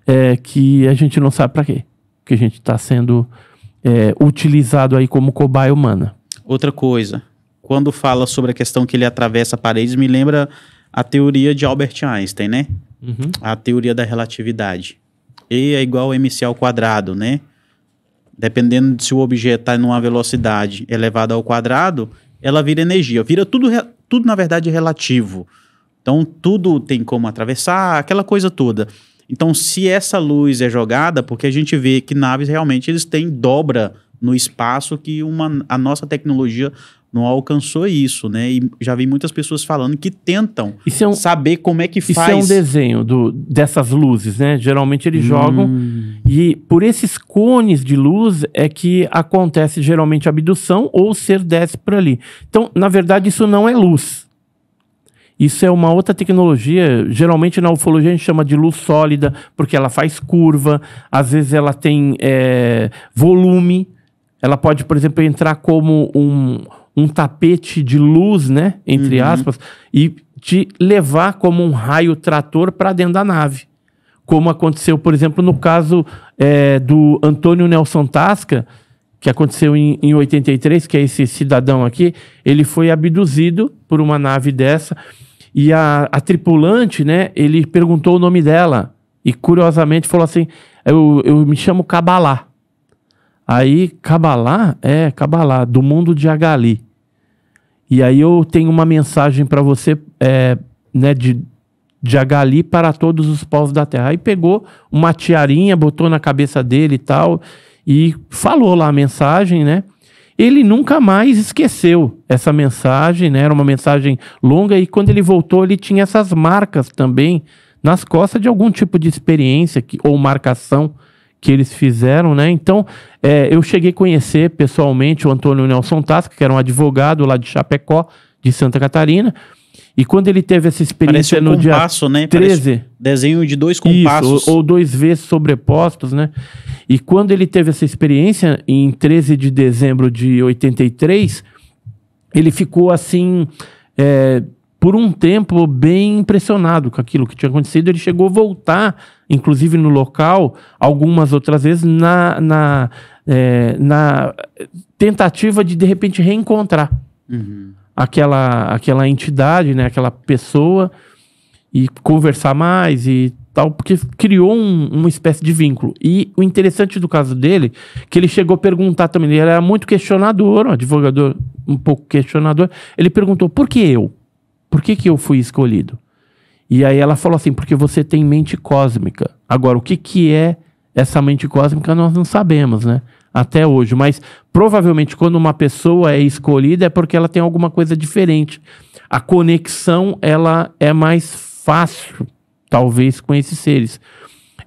[SPEAKER 2] é, que a gente não sabe para quê, que a gente está sendo é, utilizado aí como cobaia humana.
[SPEAKER 1] Outra coisa, quando fala sobre a questão que ele atravessa paredes, me lembra a teoria de Albert Einstein, né? Uhum. A teoria da relatividade. E é igual a mc ao quadrado, né? Dependendo de se o objeto está em uma velocidade elevada ao quadrado, ela vira energia. Vira tudo, tudo na verdade, relativo. Então, tudo tem como atravessar, aquela coisa toda. Então, se essa luz é jogada, porque a gente vê que naves realmente eles têm dobra no espaço que uma, a nossa tecnologia não alcançou isso, né? E já vi muitas pessoas falando que tentam
[SPEAKER 2] é um, saber como é que faz. Isso é um desenho do, dessas luzes, né? Geralmente eles hum. jogam e por esses cones de luz é que acontece geralmente a abdução ou o ser desce por ali. Então, na verdade, isso não é luz. Isso é uma outra tecnologia. Geralmente na ufologia a gente chama de luz sólida, porque ela faz curva, às vezes ela tem é, volume. Ela pode, por exemplo, entrar como um, um tapete de luz, né? Entre uhum. aspas, e te levar como um raio trator para dentro da nave. Como aconteceu, por exemplo, no caso é, do Antônio Nelson Tasca, que aconteceu em, em 83, que é esse cidadão aqui, ele foi abduzido por uma nave dessa. E a, a tripulante, né? Ele perguntou o nome dela. E curiosamente falou assim: Eu, eu me chamo Cabalá. Aí, Cabalá é Cabalá, do mundo de Agali. E aí eu tenho uma mensagem para você, é, né, de, de Agali para todos os povos da terra. Aí pegou uma tiarinha, botou na cabeça dele e tal, e falou lá a mensagem, né? Ele nunca mais esqueceu essa mensagem, né? Era uma mensagem longa e quando ele voltou, ele tinha essas marcas também nas costas de algum tipo de experiência que, ou marcação que eles fizeram, né? Então, é, eu cheguei a conhecer pessoalmente o Antônio Nelson Tasca, que era um advogado lá de Chapecó, de Santa Catarina. E quando ele teve essa experiência um no compasso,
[SPEAKER 1] dia né? 13, desenho de dois compassos isso, ou,
[SPEAKER 2] dois vezes sobrepostos, né? E quando ele teve essa experiência em 13 de dezembro de 83, ele ficou assim é, por um tempo, bem impressionado com aquilo que tinha acontecido. Ele chegou a voltar, inclusive no local, algumas outras vezes, na, na, é, na tentativa de, de repente, reencontrar uhum. aquela, aquela entidade, né, aquela pessoa, e conversar mais e tal, porque criou um, uma espécie de vínculo. E o interessante do caso dele, que ele chegou a perguntar também, ele era muito questionador, um advogado um pouco questionador, ele perguntou, por que eu? Por que, que eu fui escolhido? E aí ela falou assim: porque você tem mente cósmica. Agora, o que, que é essa mente cósmica nós não sabemos, né? Até hoje. Mas provavelmente quando uma pessoa é escolhida é porque ela tem alguma coisa diferente. A conexão ela é mais fácil, talvez, com esses seres.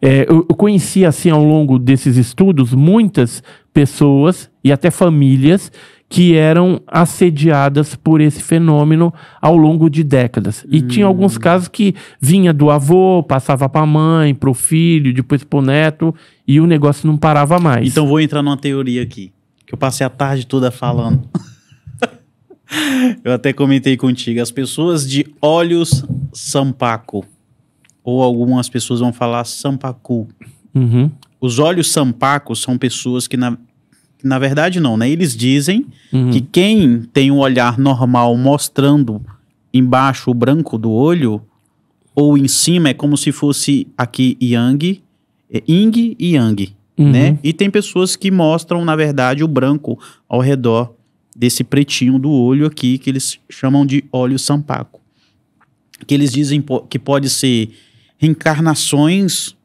[SPEAKER 2] É, eu, eu conheci assim ao longo desses estudos muitas pessoas e até famílias que eram assediadas por esse fenômeno ao longo de décadas. E hum. tinha alguns casos que vinha do avô, passava para a mãe, para o filho, depois para o neto, e o negócio não parava mais. Então
[SPEAKER 1] vou entrar numa teoria aqui, que eu passei a tarde toda falando. [LAUGHS] eu até comentei contigo, as pessoas de olhos Sampaco, ou algumas pessoas vão falar Sampacu. Uhum. Os olhos Sampacos são pessoas que, na, na verdade não, né? Eles dizem uhum. que quem tem um olhar normal mostrando embaixo o branco do olho ou em cima é como se fosse aqui yang, é ing e yang, uhum. né? E tem pessoas que mostram na verdade o branco ao redor desse pretinho do olho aqui que eles chamam de óleo sampaco. Que eles dizem que pode ser reencarnações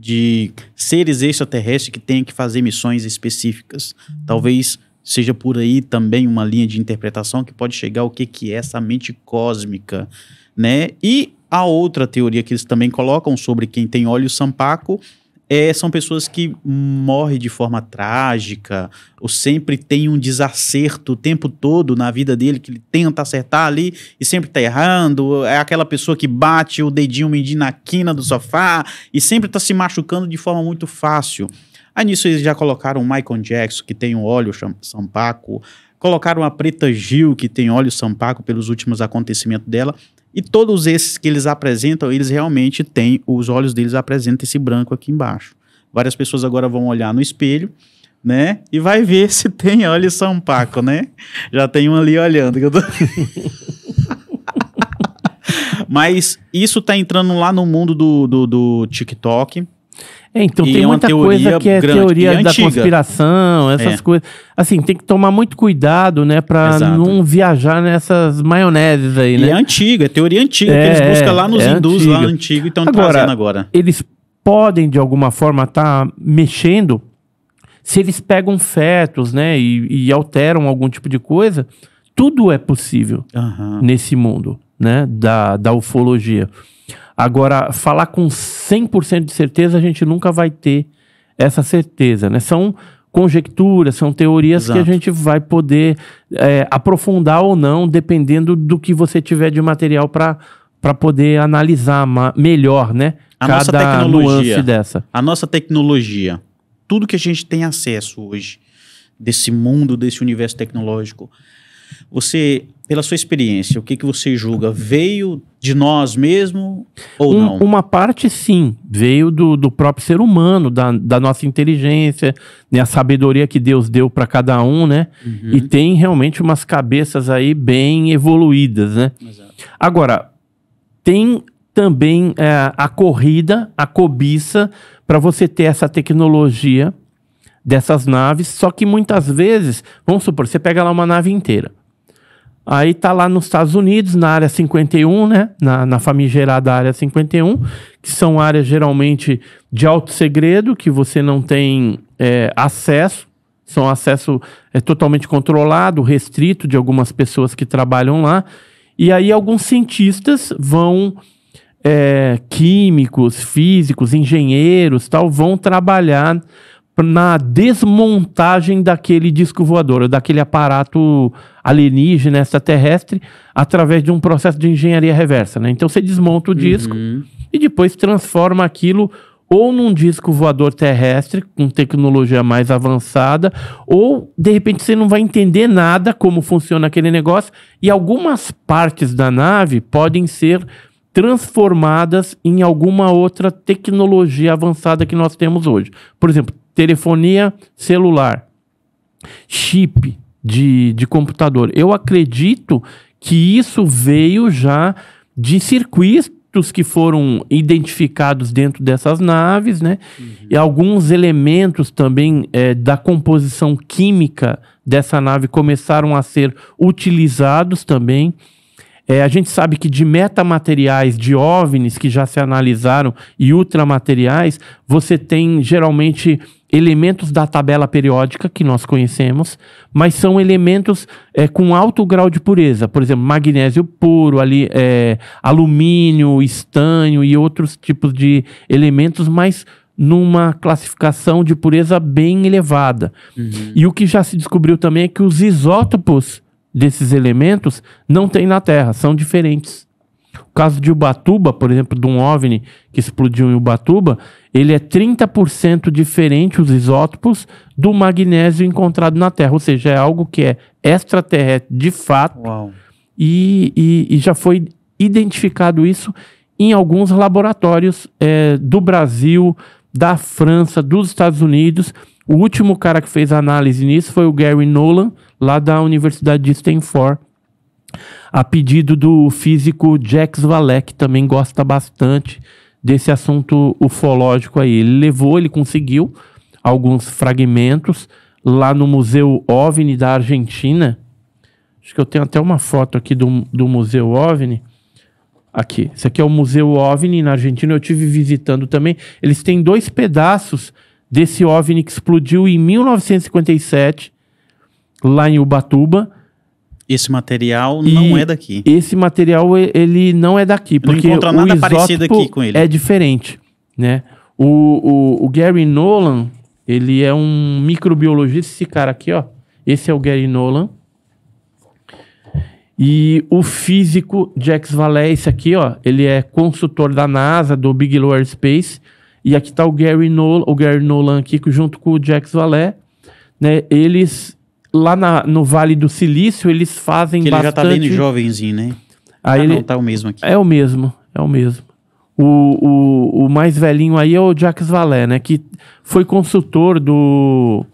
[SPEAKER 1] de seres extraterrestres que tenham que fazer missões específicas. Uhum. Talvez seja por aí também uma linha de interpretação que pode chegar ao que, que é essa mente cósmica, né? E a outra teoria que eles também colocam sobre quem tem olhos sampaco é, são pessoas que morrem de forma trágica, ou sempre tem um desacerto o tempo todo na vida dele, que ele tenta acertar ali e sempre tá errando. É aquela pessoa que bate o dedinho mendinho na quina do sofá e sempre tá se machucando de forma muito fácil. Aí nisso eles já colocaram o Michael Jackson, que tem um óleo sampaco, colocaram a Preta Gil, que tem óleo sampaco pelos últimos acontecimentos dela. E todos esses que eles apresentam, eles realmente têm, os olhos deles apresentam esse branco aqui embaixo. Várias pessoas agora vão olhar no espelho, né? E vai ver se tem, olho São Paco, né? Já tem um ali olhando. Tô... [LAUGHS] Mas isso tá entrando lá no mundo do, do, do TikTok,
[SPEAKER 2] é, então e tem é muita coisa que é grande. teoria é da antiga. conspiração, é. essas coisas. Assim, tem que tomar muito cuidado, né, para não viajar nessas maioneses aí, né? E é antiga, é teoria antiga que eles é, buscam lá nos hindus, antiga. lá antigo, e estão trazendo agora. Eles podem de alguma forma estar tá mexendo se eles pegam fetos, né, e, e alteram algum tipo de coisa. Tudo é possível uhum. nesse mundo, né, da, da ufologia. Agora, falar com 100% de certeza, a gente nunca vai ter essa certeza, né? São conjecturas, são teorias Exato. que a gente vai poder é, aprofundar ou não, dependendo do que você tiver de material para poder analisar melhor, né? A Cada nossa tecnologia, dessa.
[SPEAKER 1] A nossa tecnologia, tudo que a gente tem acesso hoje desse mundo, desse universo tecnológico, você, pela sua experiência, o que, que você julga? Veio de nós mesmo ou um, não?
[SPEAKER 2] Uma parte, sim, veio do, do próprio ser humano, da, da nossa inteligência, né, a sabedoria que Deus deu para cada um, né? Uhum. E tem realmente umas cabeças aí bem evoluídas, né? Exato. Agora, tem também é, a corrida, a cobiça, para você ter essa tecnologia dessas naves, só que muitas vezes, vamos supor, você pega lá uma nave inteira. Aí tá lá nos Estados Unidos, na área 51, né? Na, na famigerada área 51, que são áreas geralmente de alto segredo, que você não tem é, acesso, são acesso é, totalmente controlado, restrito de algumas pessoas que trabalham lá. E aí alguns cientistas vão, é, químicos, físicos, engenheiros, tal, vão trabalhar na desmontagem daquele disco voador, daquele aparato alienígena extraterrestre, através de um processo de engenharia reversa, né? Então você desmonta o uhum. disco e depois transforma aquilo ou num disco voador terrestre com tecnologia mais avançada, ou de repente você não vai entender nada como funciona aquele negócio e algumas partes da nave podem ser transformadas em alguma outra tecnologia avançada que nós temos hoje. Por exemplo, telefonia celular, chip de, de computador. Eu acredito que isso veio já de circuitos que foram identificados dentro dessas naves, né? Uhum. E alguns elementos também é, da composição química dessa nave começaram a ser utilizados também. É, a gente sabe que de metamateriais, de OVNIs que já se analisaram e ultramateriais, você tem geralmente elementos da tabela periódica que nós conhecemos, mas são elementos é, com alto grau de pureza, por exemplo, magnésio puro, ali, é, alumínio, estanho e outros tipos de elementos, mas numa classificação de pureza bem elevada. Uhum. E o que já se descobriu também é que os isótopos desses elementos não tem na Terra, são diferentes. O caso de Ubatuba, por exemplo, de um OVNI que explodiu em Ubatuba, ele é 30% diferente, os isótopos, do magnésio encontrado na Terra. Ou seja, é algo que é extraterrestre de fato. E, e, e, já foi identificado isso em alguns laboratórios é, do Brasil, da França, dos Estados Unidos. O último cara que fez análise nisso foi o Gary Nolan, lá da Universidade de Stanford, a pedido do físico Jack Svalek, que também gosta bastante desse assunto ufológico aí. Ele levou, ele conseguiu alguns fragmentos lá no Museu OVNI da Argentina. Acho que eu tenho até uma foto aqui do, do Museu OVNI. Aqui, esse aqui é o Museu OVNI na Argentina, eu tive visitando também. Eles têm dois pedaços desse OVNI que explodiu em 1957 lá em Ubatuba esse material e não é daqui. Esse material, ele não é daqui. Porque não encontra nada parecido aqui com ele. É diferente, né? O, o, o, Gary Nolan, ele é um microbiologista, esse cara aqui, ó. Esse é o Gary Nolan. E o físico Jax Valé, esse aqui, ó, ele é consultor da NASA, do Bigelow Space E aqui tá o Gary Nolan, o Gary Nolan aqui junto com o Jax Valé, né? Eles lá na, no Vale do Silício eles fazem que bastante... Ele já tá bem jovenzinho, né? Aí ah, ele... não, tá o mesmo aqui. É o mesmo, é o mesmo. O, o, o mais velhinho aí é o Jacques Valé, né? Que foi consultor do,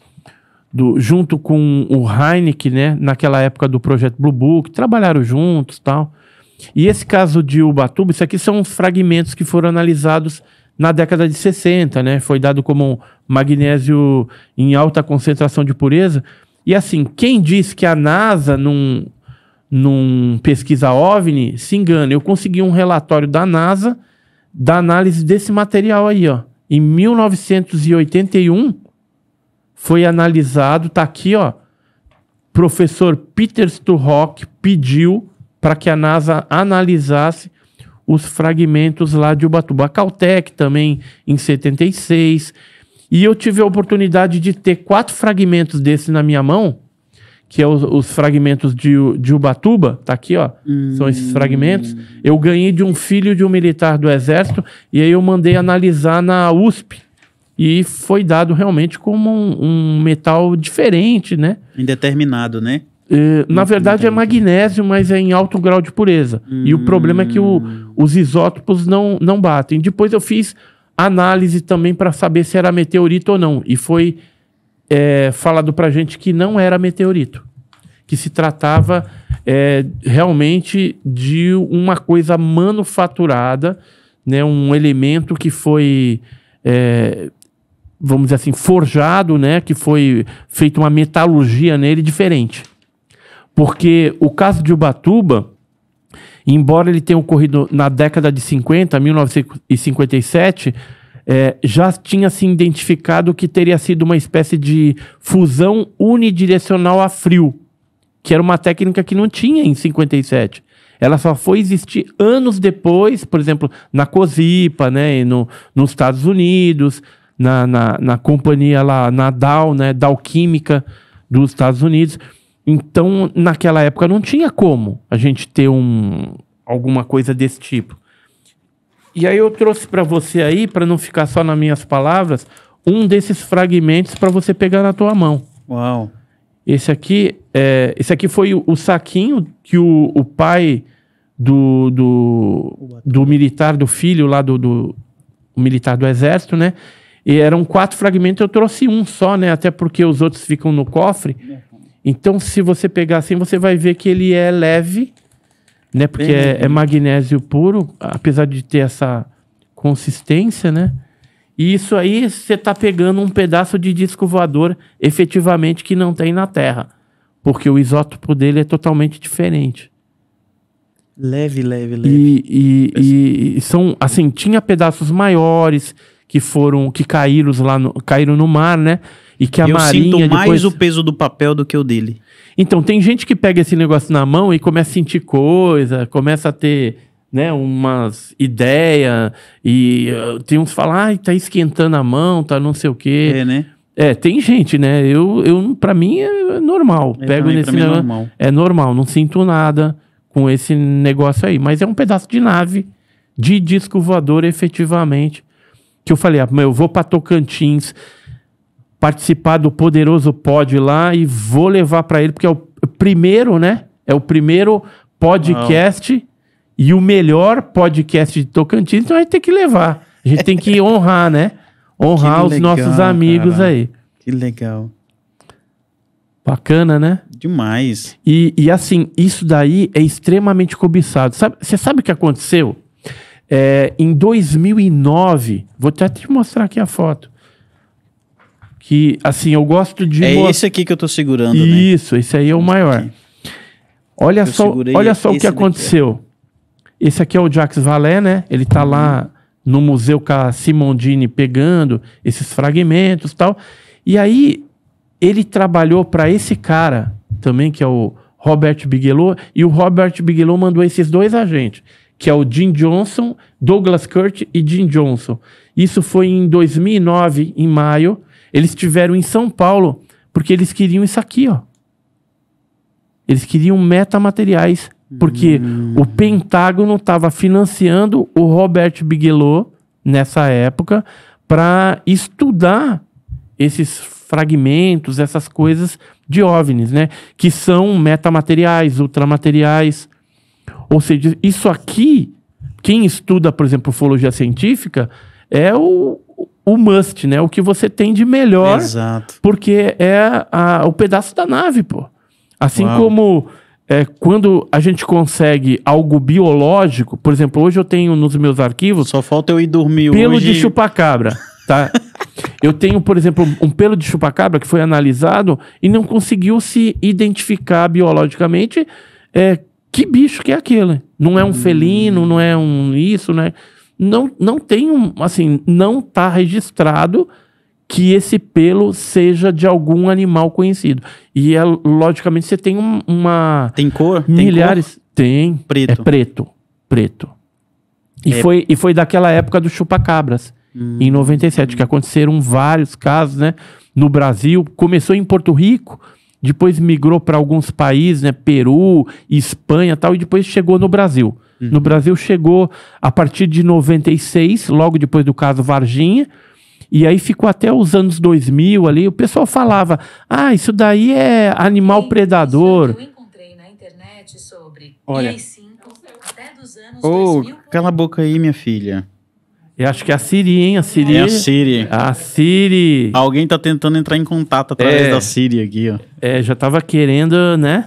[SPEAKER 2] do... Junto com o Heineken, né? Naquela época do Projeto Blue Book. Trabalharam juntos tal. E esse caso de Ubatuba, isso aqui são os fragmentos que foram analisados na década de 60, né? Foi dado como magnésio em alta concentração de pureza e assim, quem diz que a NASA não, não pesquisa OVNI, se engana. Eu consegui um relatório da NASA da análise desse material aí, ó. Em 1981 foi analisado, tá aqui, ó. Professor Peter Sturrock pediu para que a NASA analisasse os fragmentos lá de Ubatuba. A Caltech também em 76 e eu tive a oportunidade de ter quatro fragmentos desse na minha mão, que é os, os fragmentos de, de Ubatuba, tá aqui, ó. Hum. São esses fragmentos. Eu ganhei de um filho de um militar do Exército, e aí eu mandei analisar na USP. E foi dado realmente como um, um metal diferente, né? Indeterminado, né? É, na verdade é magnésio, mas é em alto grau de pureza. Hum. E o problema é que o, hum. os isótopos não, não batem. Depois eu fiz análise também para saber se era meteorito ou não. E foi é, falado para gente que não era meteorito, que se tratava é, realmente de uma coisa manufaturada, né, um elemento que foi, é, vamos dizer assim, forjado, né, que foi feita uma metalurgia nele diferente. Porque o caso de Ubatuba Embora ele tenha ocorrido na década de 50, 1957, é, já tinha se identificado que teria sido uma espécie de fusão unidirecional a frio, que era uma técnica que não tinha em 57. Ela só foi existir anos depois, por exemplo, na COSIPA, né, no, nos Estados Unidos, na, na, na companhia lá, na Dow, né, Dow Química dos Estados Unidos. Então, naquela época não tinha como a gente ter um, alguma coisa desse tipo. E aí eu trouxe para você aí, para não ficar só nas minhas palavras, um desses fragmentos para você pegar na tua mão. Uau. Esse aqui, é, esse aqui foi o, o saquinho que o, o pai do, do, do, militar, do filho lá do, do militar do exército, né? E eram quatro fragmentos, eu trouxe um só, né? Até porque os outros ficam no cofre. Então, se você pegar assim, você vai ver que ele é leve, né? Porque é, é, uhum. magnésio puro, apesar de ter essa consistência, né? E isso aí você está pegando um pedaço de disco voador efetivamente que não tem na Terra, porque o isótopo dele é totalmente diferente. Leve, leve, leve. E, e, e são assim, tinha pedaços maiores que foram que caíram lá no, caíram no mar, né? e que a eu marinha. Eu sinto mais depois... o
[SPEAKER 1] peso do papel do que o dele.
[SPEAKER 2] Então, tem gente que pega esse negócio na mão e começa a sentir coisa, começa a ter né, umas ideias, e uh, tem uns que falam, ah, tá esquentando a mão, tá não sei o quê. É, né? É, tem gente, né? Eu, eu para mim é normal. É, pego nesse é negócio, é normal. é normal, não sinto nada com esse negócio aí, mas é um pedaço de nave de disco voador efetivamente. Que eu falei, ah, meu, eu vou para Tocantins, participar do poderoso pódio lá e vou levar para ele, porque é o primeiro, né? É o primeiro podcast Não. e o melhor podcast de Tocantins, então a gente tem que levar. A gente tem que [LAUGHS] honrar, né? Honrar os nossos amigos cara. aí. Que legal. Bacana, né? Demais. E, e assim, isso daí é extremamente cobiçado. Você sabe, sabe o que aconteceu? É, em 2009, vou até te mostrar aqui a foto que, assim, eu gosto de... É mo... esse
[SPEAKER 1] aqui que eu tô segurando, né?
[SPEAKER 2] Isso, né? esse aí é o maior. Olha eu só, olha só o que aconteceu. Esse aqui é o Jacques Valé né? Ele tá uhum. lá no museu com a Simondini pegando esses fragmentos tal. E aí ele trabalhou para esse cara também, que é o Robert Bigelow, e o Robert Bigelow mandou esses dois agentes que é o Jim Johnson, Douglas Kurt e Jim Johnson. Isso foi em 2009, em maio. Eles estiveram em São Paulo porque eles queriam isso aqui, ó. Eles queriam metamateriais. Porque hum. o Pentágono estava financiando o Robert Bigelow nessa época para estudar esses fragmentos, essas coisas de OVNIs, né? Que são metamateriais, ultramateriais. Ou seja, isso aqui, quem estuda, por exemplo, ufologia científica, é o, o must, né? O que você tem de melhor. Exato. Porque é a, o pedaço da nave, pô. Assim Uau. como é, quando a gente consegue algo biológico, por exemplo, hoje eu tenho nos meus arquivos. Só falta eu ir dormir pelo hoje. Pelo de chupacabra, tá? [LAUGHS] eu tenho, por exemplo, um pelo de chupacabra que foi analisado e não conseguiu se identificar biologicamente é, que bicho que é aquele. Não é um felino, hum. não é um isso, né? não, não tem um, assim, não está registrado que esse pelo seja de algum animal conhecido. E é, logicamente você tem um, uma tem cor, milhares tem, cor? tem preto, é preto, preto. E é... foi e foi daquela época do chupacabras hum. em 97 hum. que aconteceram vários casos, né? No Brasil começou em Porto Rico, depois migrou para alguns países, né? Peru, Espanha, tal, e depois chegou no Brasil uhum. no Brasil chegou a partir de 96, logo depois do caso Varginha. E aí ficou até os anos 2000 ali, o pessoal falava: "Ah, isso daí é animal Tem predador". Eu encontrei na internet sobre Olha. AI-5 até dos anos oh, 2000. cala a boca aí, minha filha. Eu acho que é a Siri, hein? A Siri. É a Siri. A Siri.
[SPEAKER 1] Alguém tá tentando entrar em contato através é. da Siri aqui, ó.
[SPEAKER 2] É, já tava querendo, né?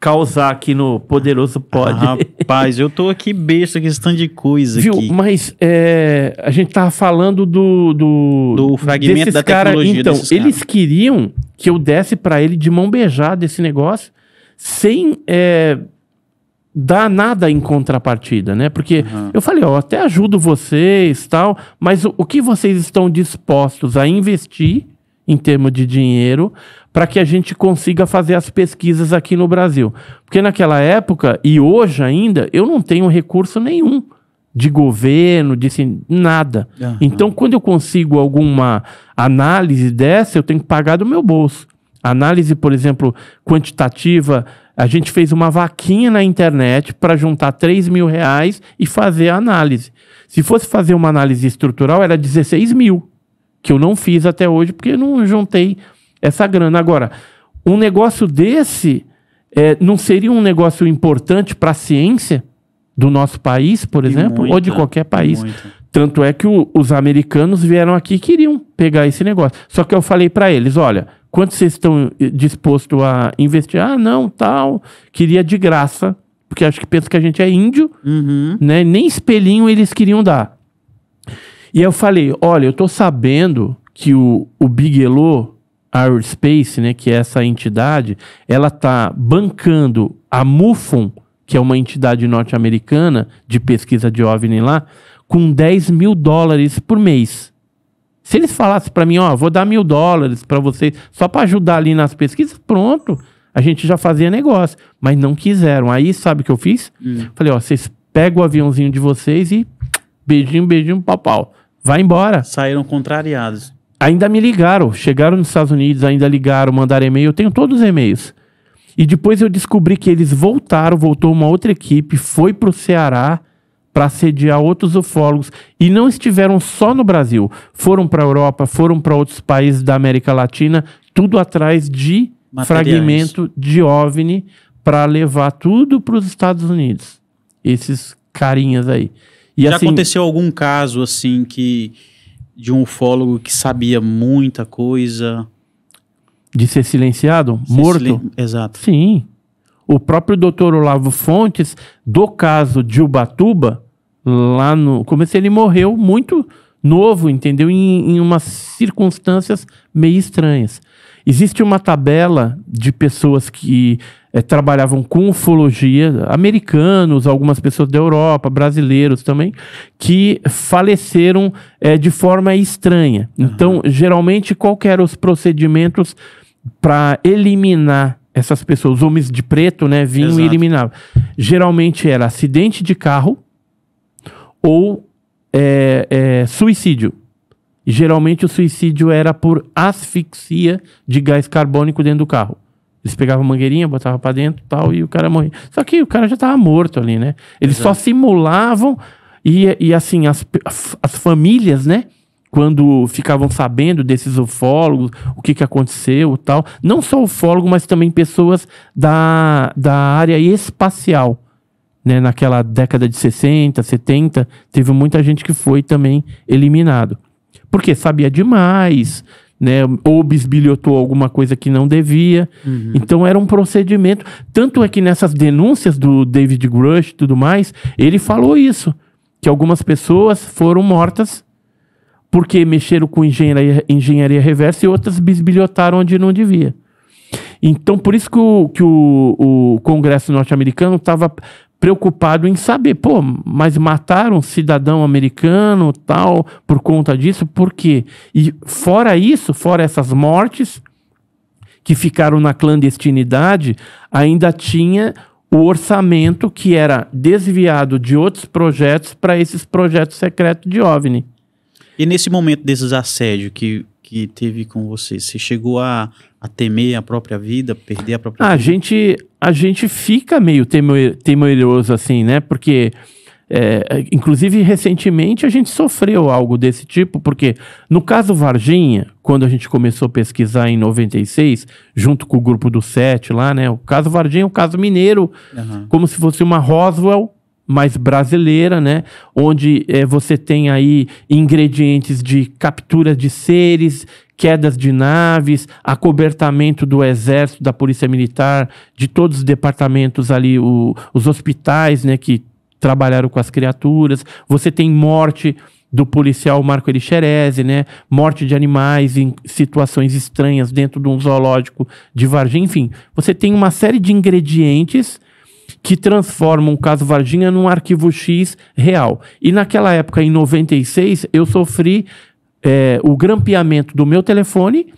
[SPEAKER 1] causar aqui no Poderoso pódio, Ah, rapaz, eu tô aqui besta questão de
[SPEAKER 2] coisa Viu? Aqui. Mas é, a gente tava falando do... Do, do fragmento da cara, tecnologia Então, eles cara. queriam que eu desse para ele de mão beijada esse negócio, sem é, dar nada em contrapartida, né? Porque uhum. eu falei, ó, até ajudo vocês tal, mas o, o que vocês estão dispostos a investir em termos de dinheiro para que a gente consiga fazer as pesquisas aqui no Brasil. Porque naquela época e hoje ainda, eu não tenho recurso nenhum de governo, de nada. Uhum. Então, quando eu consigo alguma análise dessa, eu tenho que pagar do meu bolso. Análise, por exemplo, quantitativa, a gente fez uma vaquinha na internet para juntar 3 mil reais e fazer a análise. Se fosse fazer uma análise estrutural, era 16 mil, que eu não fiz até hoje porque eu não juntei essa grana. Agora, um negócio desse é, não seria um negócio importante para a ciência do nosso país, por e exemplo, muita, ou de qualquer país? Muita. Tanto é que o, os americanos vieram aqui e queriam pegar esse negócio. Só que eu falei para eles: olha, quanto vocês estão eh, dispostos a investir? Ah, não, tal. Queria de graça, porque acho que pensa que a gente é índio, uhum. né? Nem espelhinho eles queriam dar. E eu falei: olha, eu tô sabendo que o, o Bigelow Aerospace, né, que é essa entidade, ela está bancando a MUFON, que é uma entidade norte-americana de pesquisa de OVNI lá, com 10 mil dólares por mês. Se eles falassem para mim, ó, vou dar mil dólares para você só para ajudar ali nas pesquisas, pronto, a gente já fazia negócio. Mas não quiseram. Aí sabe o que eu fiz? Hum. Falei, ó, vocês pegam o aviãozinho de vocês e beijinho, beijinho, pau, pau. Vai embora. Saíram contrariados. Ainda me ligaram, chegaram nos Estados Unidos, ainda ligaram, mandaram e-mail, eu tenho todos os e-mails. E depois eu descobri que eles voltaram, voltou uma outra equipe, foi para o Ceará para sediar outros ufólogos e não estiveram só no Brasil, foram para a Europa, foram para outros países da América Latina, tudo atrás de Materiais. fragmento de OVNI para levar tudo para os Estados Unidos. Esses carinhas aí. E Já assim, aconteceu
[SPEAKER 1] algum caso assim que de um ufólogo que sabia muita
[SPEAKER 2] coisa. De ser silenciado? Ser morto? Silen... Exato. Sim. O próprio doutor Olavo Fontes, do caso de Ubatuba, lá no começo, ele morreu muito novo, entendeu? Em, em umas circunstâncias meio estranhas. Existe uma tabela de pessoas que é, trabalhavam com ufologia, americanos, algumas pessoas da Europa, brasileiros também, que faleceram é, de forma estranha. Uhum. Então, geralmente, quais eram os procedimentos para eliminar essas pessoas? Os homens de preto, né, vinham Exato. e eliminavam. Geralmente era acidente de carro ou é, suicídio. E geralmente o suicídio era por asfixia de gás carbônico dentro do carro. Eles pegavam a mangueirinha, botavam para dentro tal, e o cara morria. Só que o cara já estava morto ali, né? Eles Exato. só simulavam e, e assim, as, as famílias, né? Quando ficavam sabendo desses ufólogos, o que, que aconteceu tal. Não só ufólogo, mas também pessoas da, da área espacial. Né, naquela década de 60, 70, teve muita gente que foi também eliminado porque sabia demais, né? Ou bisbilhotou alguma coisa que não devia. Uhum. Então era um procedimento. Tanto é que nessas denúncias do David Grush e tudo mais, ele falou isso. Que algumas pessoas foram mortas porque mexeram com engenharia, engenharia reversa e outras bisbilhotaram onde não devia. Então, por isso que o, que o, o Congresso norte-americano estava preocupado em saber, pô, mas mataram um cidadão americano, tal, por conta disso, por quê? E fora isso, fora essas mortes que ficaram na clandestinidade, ainda tinha o orçamento que era desviado de outros projetos para esses projetos secretos de OVNI.
[SPEAKER 1] E nesse momento desses assédios que, que teve com você, você chegou a a temer a própria vida, perder a própria ah, a vida?
[SPEAKER 2] Gente, a gente fica meio temer, temeroso assim, né? Porque, é, inclusive, recentemente a gente sofreu algo desse tipo, porque no caso Varginha, quando a gente começou a pesquisar em 96, junto com o grupo do Sete lá, né? O caso Varginha é um caso mineiro, uhum. como se fosse uma Roswell mais brasileira, né? Onde é, você tem aí ingredientes de captura de seres, quedas de naves, acobertamento do exército, da polícia militar, de todos os departamentos ali, o, os hospitais, né, que trabalharam com as criaturas. Você tem morte do policial Marco Elixerese, né? Morte de animais em situações estranhas dentro de um zoológico de Varginha. Enfim, você tem uma série de ingredientes que transformam o caso Varginha num arquivo X real. E naquela época, em 96, eu sofri é, o grampeamento do meu telefone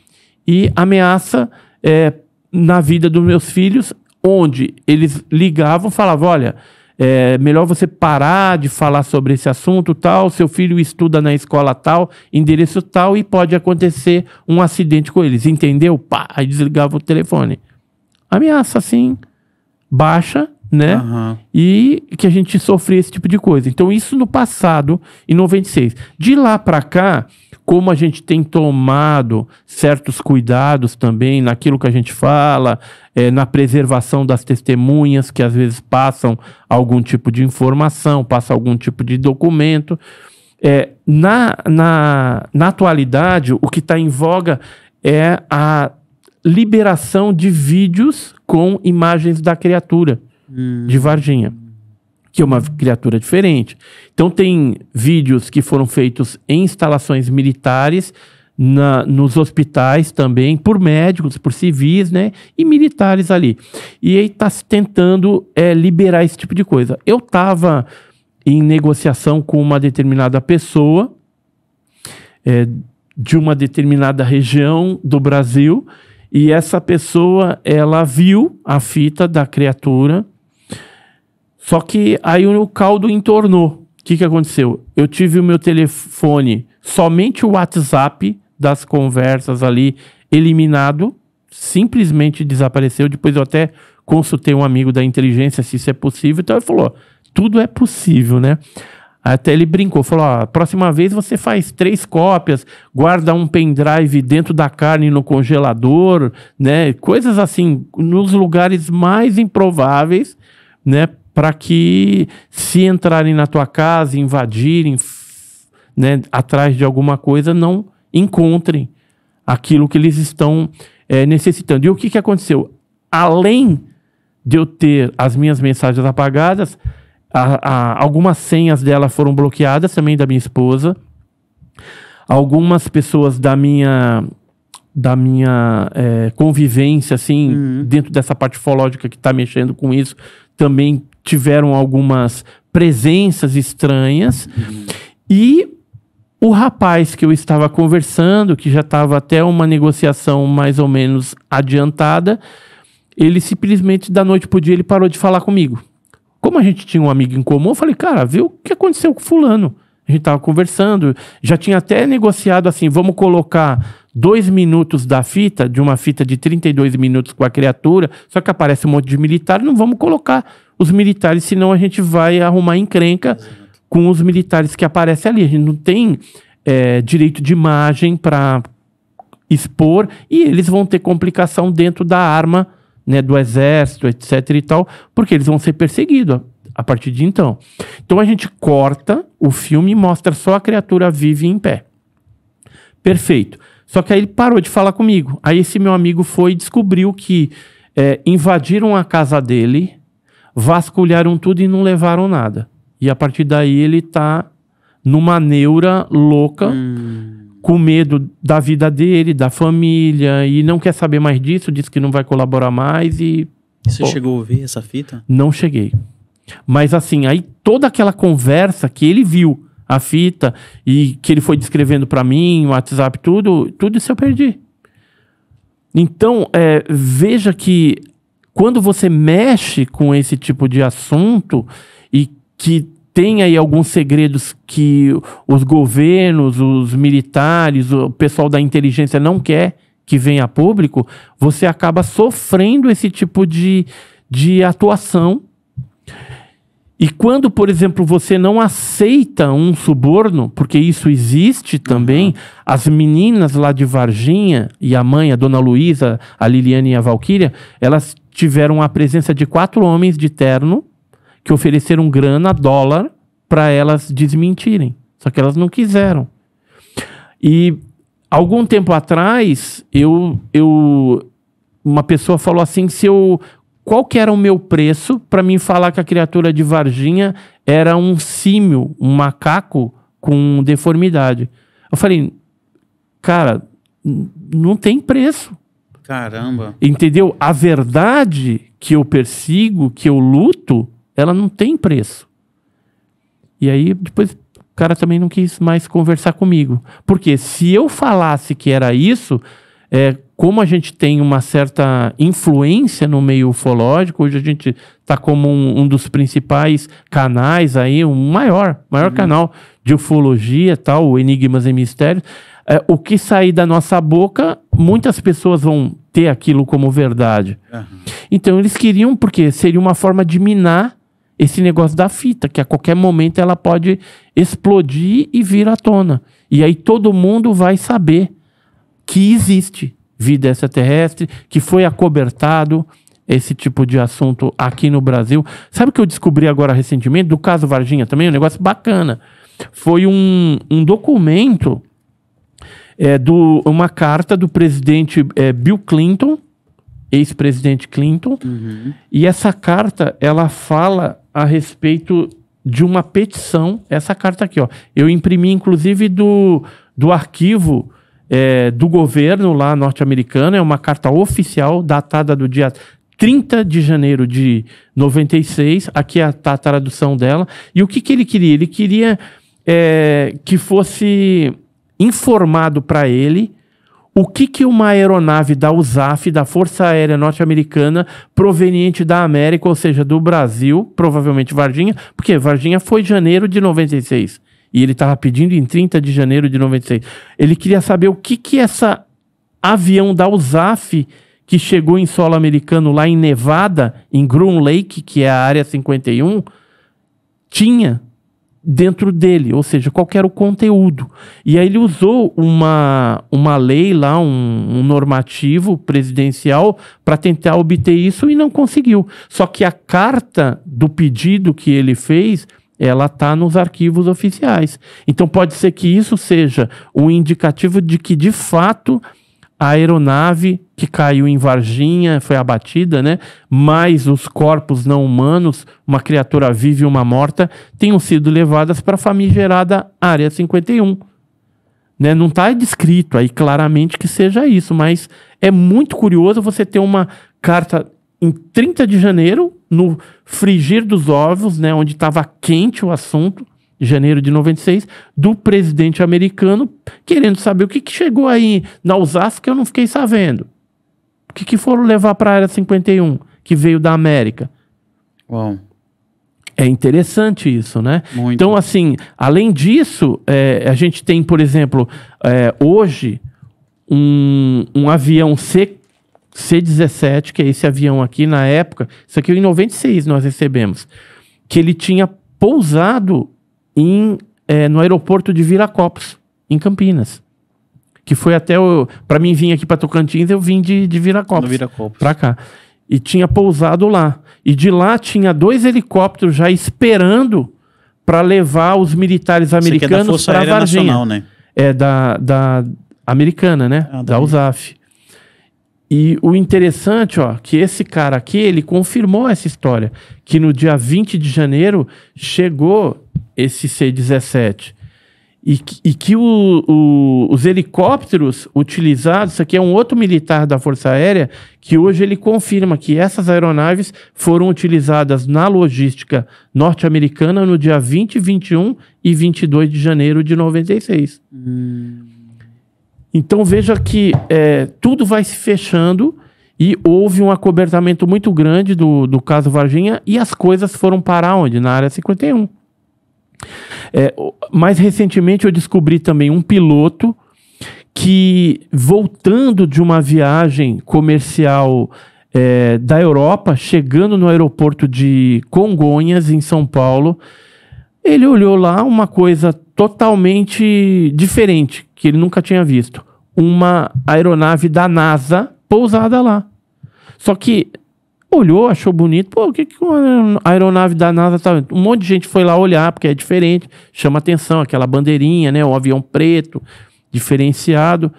[SPEAKER 2] e ameaça é, na vida dos meus filhos, onde eles ligavam e falavam: olha, é melhor você parar de falar sobre esse assunto tal, seu filho estuda na escola tal, endereço tal, e pode acontecer um acidente com eles, entendeu? Pá, aí desligava o telefone. Ameaça assim, baixa, né? Uhum. E que a gente sofria esse tipo de coisa. Então, isso no passado, em 96. De lá para cá, como a gente tem tomado certos cuidados também naquilo que a gente fala, é, na preservação das testemunhas que às vezes passam algum tipo de informação, passam algum tipo de documento. É, na, na, na atualidade, o que está em voga é a liberação de vídeos com imagens da criatura hum. de Varginha que é uma criatura diferente. Então tem vídeos que foram feitos em instalações militares, na, nos hospitais também, por médicos, por civis, né, e militares ali. E aí está se tentando é, liberar esse tipo de coisa. Eu estava em negociação com uma determinada pessoa é, de uma determinada região do Brasil e essa pessoa ela viu a fita da criatura só que aí o caldo entornou. O que, que aconteceu? Eu tive o meu telefone, somente o WhatsApp das conversas ali, eliminado, simplesmente desapareceu. Depois eu até consultei um amigo da inteligência se isso é possível. Então ele falou: tudo é possível, né? Até ele brincou, falou: próxima vez você faz três cópias, guarda um pendrive dentro da carne no congelador, né? Coisas assim, nos lugares mais improváveis né, para que se entrarem na tua casa, invadirem, né, atrás de alguma coisa, não encontrem aquilo que eles estão é, necessitando. E o que, que aconteceu? Além de eu ter as minhas mensagens apagadas, a, a, algumas senhas dela foram bloqueadas também da minha esposa. Algumas pessoas da minha da minha é, convivência, assim, uhum. dentro dessa parte fológica que está mexendo com isso, também tiveram algumas presenças estranhas. Uhum. E o rapaz que eu estava conversando, que já estava até uma negociação mais ou menos adiantada, ele simplesmente da noite pro dia ele parou de falar comigo. Como a gente tinha um amigo em comum, eu falei, cara, viu o que aconteceu com fulano. A gente estava conversando, já tinha até negociado assim, vamos colocar dois minutos da fita, de uma fita de 32 minutos com a criatura, só que aparece um monte de militar, não vamos colocar os militares, senão a gente vai arrumar encrenca com os militares que aparecem ali. A gente não tem é, direito de imagem para expor e eles vão ter complicação dentro da arma né, do exército, etc e tal, porque eles vão ser perseguidos a, a partir de então. Então a gente corta o filme e mostra só a criatura vive em pé. Perfeito. Só que aí ele parou de falar comigo. Aí esse meu amigo foi e descobriu que é, invadiram a casa dele, vasculharam tudo e não levaram nada. E a partir daí ele tá numa neura louca, hum. com medo da vida dele, da família, e não quer saber mais disso, diz que não vai colaborar mais e. você pô, chegou a ouvir essa fita? Não cheguei. Mas assim, aí toda aquela conversa que ele viu a fita e que ele foi descrevendo para mim, o WhatsApp, tudo, tudo isso eu perdi. Então, é, veja que quando você mexe com esse tipo de assunto e que tem aí alguns segredos que os governos, os militares, o pessoal da inteligência não quer que venha a público, você acaba sofrendo esse tipo de, de atuação e quando, por exemplo, você não aceita um suborno, porque isso existe também, uhum. as meninas lá de Varginha e a mãe, a dona Luísa, a Liliane e a Valquíria, elas tiveram a presença de quatro homens de terno que ofereceram grana, dólar, para elas desmentirem. Só que elas não quiseram. E algum tempo atrás, eu, eu uma pessoa falou assim: se eu qual que era o meu preço para me falar que a criatura de Varginha era um símio, um macaco com deformidade. Eu falei, cara, não tem preço. Caramba. Entendeu? A verdade que eu persigo, que eu luto, ela não tem preço. E aí depois o cara também não quis mais conversar comigo. Porque se eu falasse que era isso, é, como a gente tem uma certa influência no meio ufológico, hoje a gente está como um, um, dos principais canais aí, o um maior, maior uhum. canal de ufologia tal, Enigmas e Mistérios. É, o que sair da nossa boca, muitas pessoas vão ter aquilo como verdade. Uhum. Então eles queriam, porque seria uma forma de minar esse negócio da fita, que a qualquer momento ela pode explodir e vir à tona. E aí todo mundo vai saber que existe vida extraterrestre, que foi acobertado esse tipo de assunto aqui no Brasil. Sabe o que eu descobri agora recentemente? Do caso Varginha também, um negócio bacana. Foi um, um documento, é, do, uma carta do presidente é, Bill Clinton, ex-presidente Clinton, uhum. e essa carta, ela fala a respeito de uma petição, essa carta aqui, ó. Eu imprimi, inclusive, do, do arquivo é, do governo lá norte-americano, é uma carta oficial datada do dia 30 de janeiro de 96, aqui está é a tradução dela. E o que, que ele queria? Ele queria é, que fosse informado para ele o que, que uma aeronave da USAF, da Força Aérea Norte-Americana, proveniente da América, ou seja, do Brasil, provavelmente Varginha, porque Varginha foi janeiro de 96 e ele estava pedindo em 30 de janeiro de 96. Ele queria saber o que que essa avião da USAF que chegou em solo americano lá em Nevada, em Groom Lake, que é a área 51, tinha dentro dele, ou seja, qual era o conteúdo. E aí ele usou uma, uma lei lá, um, um normativo presidencial para tentar obter isso e não conseguiu. Só que a carta do pedido que ele fez ela está nos arquivos oficiais. Então pode ser que isso seja um indicativo de que, de fato, a aeronave que caiu em Varginha foi abatida, né? Mas os corpos não humanos, uma criatura viva e uma morta, tenham sido levadas para a famigerada Área 51. Né? Não está descrito aí claramente que seja isso, mas é muito curioso você ter uma carta em 30 de janeiro, no frigir dos ovos, né, onde estava quente o assunto, janeiro de 96, do presidente americano querendo saber o que, que chegou aí na Alsácia que eu não fiquei sabendo. O que, que foram levar para a Área 51, que veio da América. bom É interessante isso, né? Muito. Então, assim, além disso, é, a gente tem, por exemplo, é, hoje, um, um avião C C-17, que é esse avião aqui na época, isso aqui em 96 nós recebemos, que ele tinha pousado em, é, no aeroporto de Viracopos, em Campinas. Que foi até o. Para mim vir aqui para Tocantins, eu vim de, de Viracopos. Viracopos. Para cá. E tinha pousado lá. E de lá tinha dois helicópteros já esperando para levar os militares é americanos para Varginha. Nacional, né? É da, da americana, né? Ah, da, da USAF. E o interessante, ó, que esse cara aqui, ele confirmou essa história, que no dia 20 de janeiro chegou esse C-17. E, e, que o, o, os helicópteros utilizados, isso aqui é um outro militar da Força Aérea, que hoje ele confirma que essas aeronaves foram utilizadas na logística norte-americana no dia 20, 21 e 22 de janeiro de 96. Hum. Então veja que é, tudo vai se fechando e houve um acobertamento muito grande do, do caso Varginha e as coisas foram parar onde? Na área 51. É, mais recentemente eu descobri também um piloto que, voltando de uma viagem comercial é, da Europa, chegando no aeroporto de Congonhas, em São Paulo, ele olhou lá uma coisa totalmente diferente, que ele nunca tinha visto. Uma aeronave da NASA pousada lá. Só que olhou, achou bonito. Pô, o que, que uma aeronave da NASA tá Um monte de gente foi lá olhar, porque é diferente, chama atenção, aquela bandeirinha, né? O avião preto, diferenciado.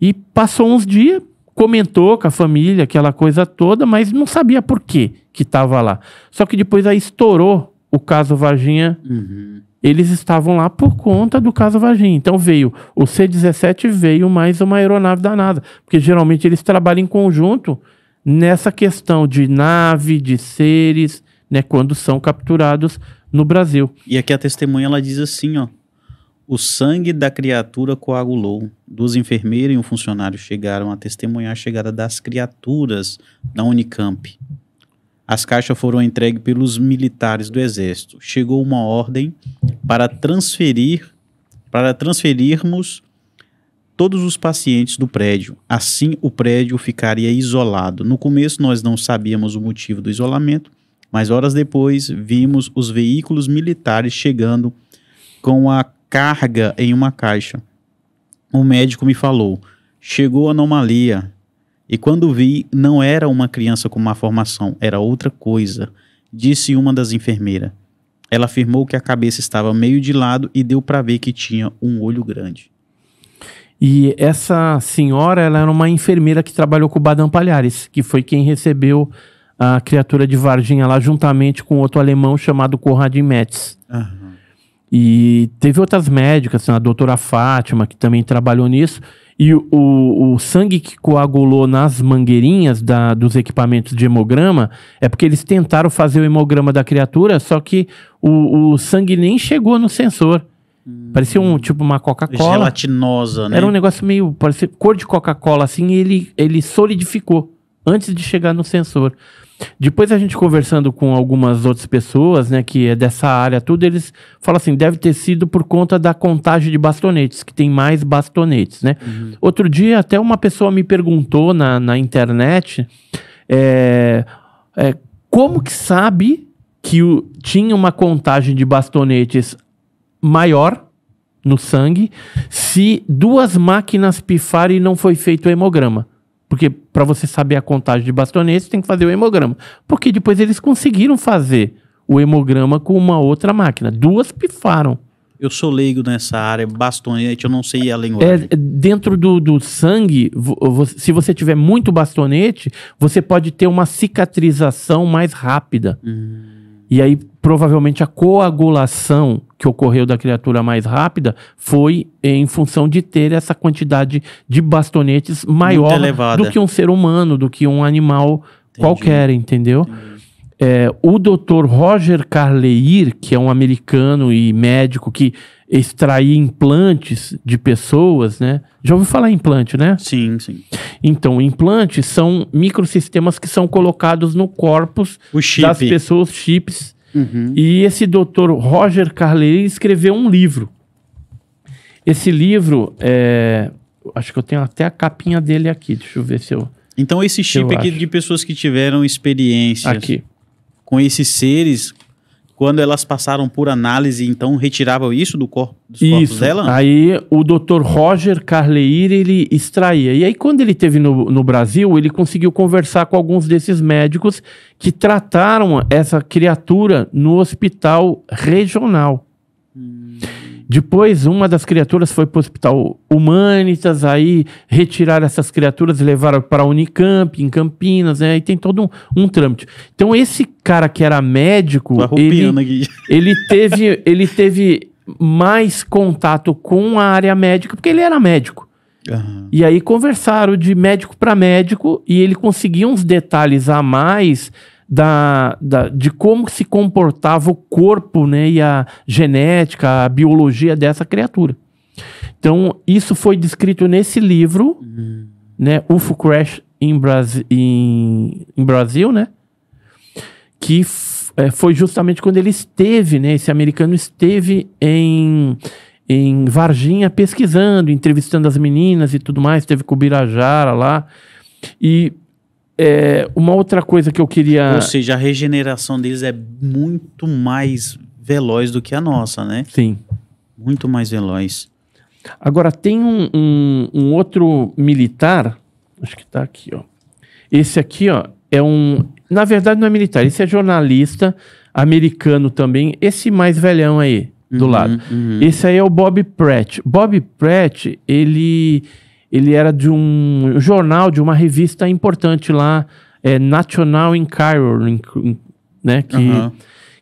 [SPEAKER 2] E passou uns dias, comentou com a família, aquela coisa toda, mas não sabia por quê que estava lá. Só que depois aí estourou o caso Varginha. Uhum eles estavam lá por conta do caso Vagin. Então veio o C-17 veio mais uma aeronave da NASA, porque geralmente eles trabalham em conjunto nessa questão de nave, de seres, né, quando são capturados no Brasil. E aqui a testemunha ela diz assim,
[SPEAKER 1] ó: o sangue da criatura coagulou. Duas enfermeiras e um funcionário chegaram a testemunhar a chegada das criaturas na Unicamp. As caixas foram entregues pelos militares do Exército. Chegou uma ordem para transferir para transferirmos todos os pacientes do prédio. Assim, o prédio ficaria isolado. No começo, nós não sabíamos o motivo do isolamento, mas horas depois vimos os veículos militares chegando com a carga em uma caixa. O médico me falou: chegou anomalia, e quando vi, não era uma criança com má formação, era outra coisa, disse uma das enfermeiras. Ela afirmou que a cabeça estava meio de lado e deu para ver que tinha um olho grande.
[SPEAKER 2] E essa senhora, ela era uma enfermeira que trabalhou com o Badam Palhares, que foi quem recebeu a criatura de Varginha lá juntamente com outro alemão chamado Conrad Metz. Uhum. E teve outras médicas, a doutora Fátima, que também trabalhou nisso e o, o, sangue que coagulou nas mangueirinhas da, dos equipamentos de hemograma é porque eles tentaram fazer o hemograma da criatura, só que o, o sangue nem chegou no sensor. Parecia um tipo uma Coca-Cola. Gelatinosa, né? Era um negócio meio. Parecia cor de Coca-Cola, assim, e ele, ele solidificou antes de chegar no sensor. Depois a gente conversando com algumas outras pessoas, né, que é dessa área, tudo, eles falam assim, deve ter sido por conta da contagem de bastonetes, que tem mais bastonetes, né? Uhum. Outro dia até uma pessoa me perguntou na, na internet é, é, como que sabe que o, tinha uma contagem de bastonetes maior no sangue se duas máquinas pifarem e não foi feito o hemograma. Porque para você saber a contagem de bastonete, tem que fazer o hemograma. Porque depois eles conseguiram fazer o hemograma com uma outra máquina. Duas pifaram. Eu sou
[SPEAKER 1] leigo nessa área, bastonete, eu não sei a é, linguagem.
[SPEAKER 2] É, dentro do, do sangue, se você tiver muito bastonete, você pode ter uma cicatrização mais rápida. Hum. E aí, provavelmente, a coagulação que ocorreu da criatura mais rápida foi em função de ter essa quantidade de bastonetes maior do que um ser humano, do que um animal Entendi. qualquer, entendeu? Entendi. É, o doutor Roger Carleir, que é um americano e médico que extraía implantes de pessoas, né? Já ouviu falar em implante, né? Sim, sim. Então, implantes são microsistemas que são colocados no corpus das pessoas, chips. Uhum. E esse doutor Roger Carleir escreveu um livro. Esse livro, é... acho que eu tenho até a capinha dele aqui, deixa eu ver se eu... Então, esse chip aqui
[SPEAKER 1] acho. de pessoas que tiveram experiências. Aqui com esses seres, quando elas passaram por análise, então retiravam isso do corpo
[SPEAKER 2] dos isso. corpos dela? Aí o Dr. Roger Carleire ele extraía. E aí quando ele teve no, no Brasil, ele conseguiu conversar com alguns desses médicos que trataram essa criatura no hospital regional. Hum. Depois, uma das criaturas foi para o Hospital Humanitas, aí retiraram essas criaturas e levaram para a Unicamp, em Campinas, né? tem todo um, um trâmite. Então, esse cara que era médico, ele, né, [LAUGHS] ele, teve, ele teve mais contato com a área médica, porque ele era médico. Uhum. E aí conversaram de médico para médico e ele conseguia uns detalhes a mais da, da, de como se comportava o corpo né, e a genética, a biologia dessa criatura. Então, isso foi descrito nesse livro, uhum. né, UFO Crash em, Brasil, né, que é, foi justamente quando ele esteve, né, esse americano esteve em, em Varginha pesquisando, entrevistando as meninas e tudo mais, teve com o Birajara lá, e é, uma outra coisa que eu queria. Ou
[SPEAKER 1] seja, a regeneração deles é
[SPEAKER 2] muito
[SPEAKER 1] mais veloz do que a nossa, né? Sim.
[SPEAKER 2] Muito mais veloz. Agora, tem um, um, um outro militar, acho que tá aqui, ó. Esse aqui, ó, é um. Na verdade, não é militar, esse é jornalista americano também. Esse mais velhão aí, do uhum, lado. Uhum. Esse aí é o Bob Pratt. Bob Pratt, ele ele era de um jornal, de uma revista importante lá, é, National Enquirer, né? Que, uhum.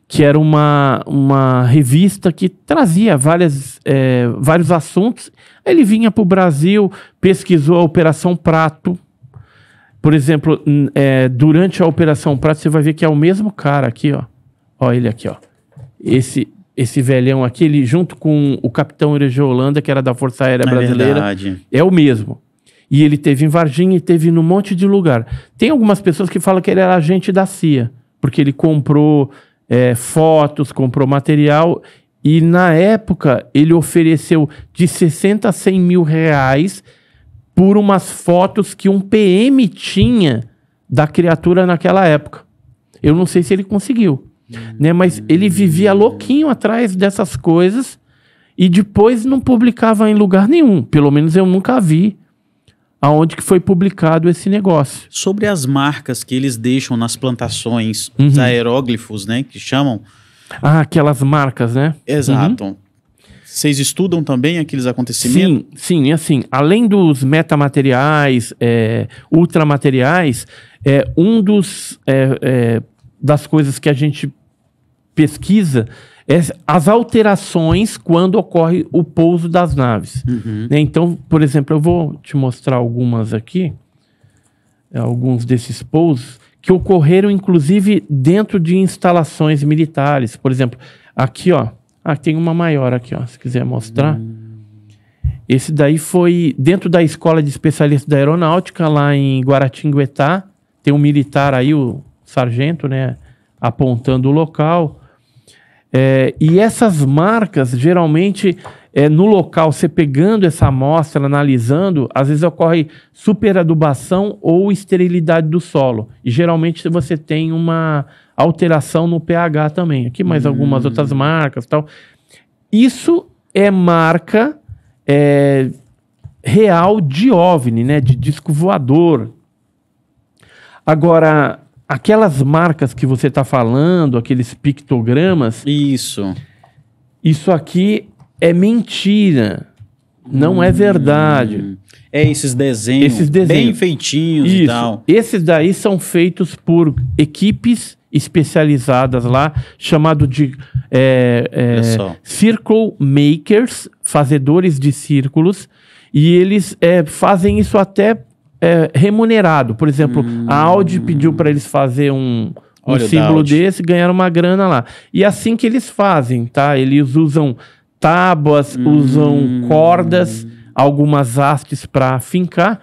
[SPEAKER 2] que era uma, uma revista que trazia várias, é, vários assuntos. Ele vinha para o Brasil, pesquisou a Operação Prato. Por exemplo, é, durante a Operação Prato, você vai ver que é o mesmo cara aqui, ó. Ó, ele aqui, ó. Esse esse velhão aqui, ele junto com o capitão Eregio Holanda, que era da Força Aérea é Brasileira, verdade. é o mesmo. E ele teve em Varginha e teve num monte de lugar. Tem algumas pessoas que falam que ele era agente da CIA, porque ele comprou é, fotos, comprou material. E na época ele ofereceu de 60 a 100 mil reais por umas fotos que um PM tinha da criatura naquela época. Eu não sei se ele conseguiu né? Mas ele vivia hum. louquinho atrás dessas coisas e depois não publicava em lugar nenhum. Pelo menos eu nunca vi aonde que foi publicado esse negócio. Sobre
[SPEAKER 1] as marcas que eles deixam nas plantações, uhum. os aeróglifos, né, que chamam.
[SPEAKER 2] Ah, aquelas marcas, né? Exato.
[SPEAKER 1] Uhum. Vocês estudam também aqueles acontecimentos?
[SPEAKER 2] Sim, sim, assim, além dos metamateriais, é, ultramateriais, é, um dos é, é, das coisas que a gente pesquisa é as alterações quando ocorre o pouso das naves. Uhum. Né, então, por exemplo, eu vou te mostrar algumas aqui, é, alguns desses pousos, que ocorreram inclusive dentro de instalações militares. Por exemplo, aqui, ó. Ah, tem uma maior aqui, ó, se quiser mostrar. Uhum. Esse daí foi dentro da Escola de Especialistas da Aeronáutica, lá em Guaratinguetá. Tem um militar aí, o sargento, né, apontando o local. É, e essas marcas, geralmente, é, no local, você pegando essa amostra, analisando, às vezes ocorre superadubação ou esterilidade do solo. E geralmente você tem uma alteração no pH também. Aqui mais hum. algumas outras hum. marcas tal. Isso é marca é, real de OVNI, né? De disco voador. Agora, aquelas marcas que você está falando, aqueles pictogramas. Isso. Isso aqui é mentira. Não é hum, é verdade. É esses desenhos, esses desenhos. bem feitinhos Isso. e tal. Esses daí são feitos por equipes especializadas lá, chamado de é, é, Circle Makers, fazedores de círculos. E eles é, fazem isso até é, remunerado. Por exemplo, hum. a Audi hum. pediu para eles fazer um, um símbolo desse, ganharam uma grana lá. E assim que eles fazem, tá? Eles usam tábuas, hum. usam cordas, algumas hastes para fincar.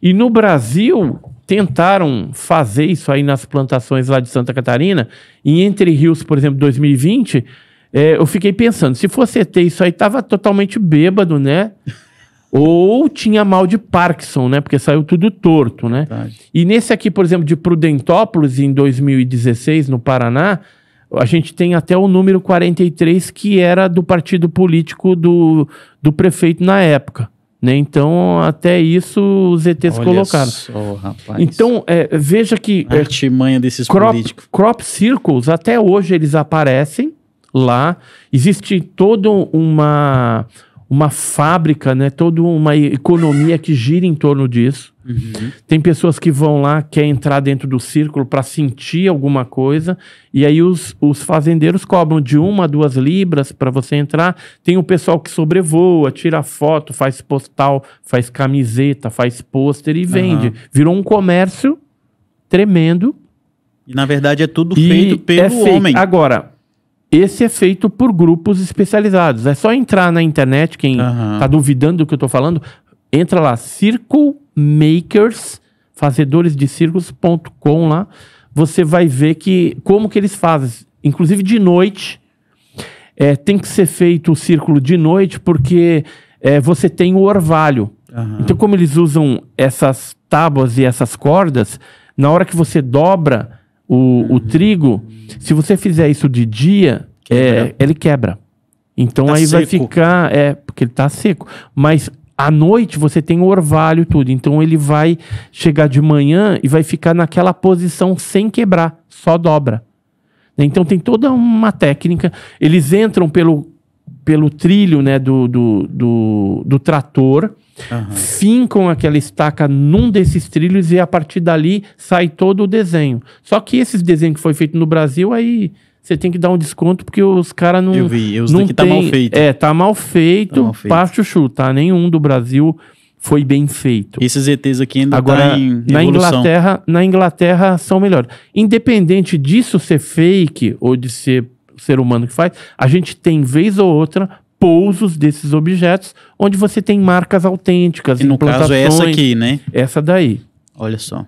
[SPEAKER 2] E no Brasil, tentaram fazer isso aí nas plantações lá de Santa Catarina, em Entre Rios, por exemplo, 2020, é, eu fiquei pensando, se fosse ter isso aí, tava totalmente bêbado, né? [LAUGHS] Ou tinha mal de Parkinson, né? Porque saiu tudo torto, né? Verdade. E nesse aqui, por exemplo, de Prudentópolis, em 2016, no Paraná, a gente tem até o número 43, que era do partido político do, do prefeito na época. Né? Então, até isso os ETs Olha colocaram. Só, então, é, veja que. A é, artimanha desses crop, políticos. Crop circles, até hoje eles aparecem lá. Existe toda uma uma fábrica, né? Toda uma economia que gira em torno disso. Uhum. Tem pessoas que vão lá, quer entrar dentro do círculo para sentir alguma coisa, e aí os, os fazendeiros cobram de uma a duas libras para você entrar. Tem o pessoal que sobrevoa, tira foto, faz postal, faz camiseta, faz pôster e vende. Uhum. Virou um comércio tremendo. E na verdade é tudo feito pelo é homem. Agora, esse é feito por grupos especializados. É só entrar na internet, quem uhum. tá duvidando do que eu tô falando, entra lá, Circle Makers, fazedores de lá. Você vai ver que como que eles fazem. Inclusive de noite, é, tem que ser feito o círculo de noite, porque é, você tem o orvalho. Uhum. Então, como eles usam essas tábuas e essas cordas, na hora que você dobra, o, o uhum. trigo, se você fizer isso de dia, é, quebra. É, ele quebra. Então tá aí seco. vai ficar, é, porque ele tá seco. Mas à noite você tem o orvalho tudo, então ele vai chegar de manhã e vai ficar naquela posição sem quebrar, só dobra. Então tem toda uma técnica. Eles entram pelo pelo trilho né, do, do, do, do trator, uhum. fincam aquela estaca num desses trilhos e a partir dali sai todo o desenho. Só que esses desenhos que foi feito no Brasil, aí você tem que dar um desconto porque os caras não. Eu vi, os não daqui tá tem, tá mal feito. É, tá mal feito, tá mal feito. chuchu, tá? Nenhum do Brasil foi bem feito. Esses ETs aqui ainda Agora, tá em na Inglaterra, na Inglaterra são melhores. Independente disso ser fake ou de ser ser humano que faz, a gente tem vez ou outra pousos desses objetos onde você tem marcas autênticas. E no caso é essa aqui, né? Essa daí. Olha só.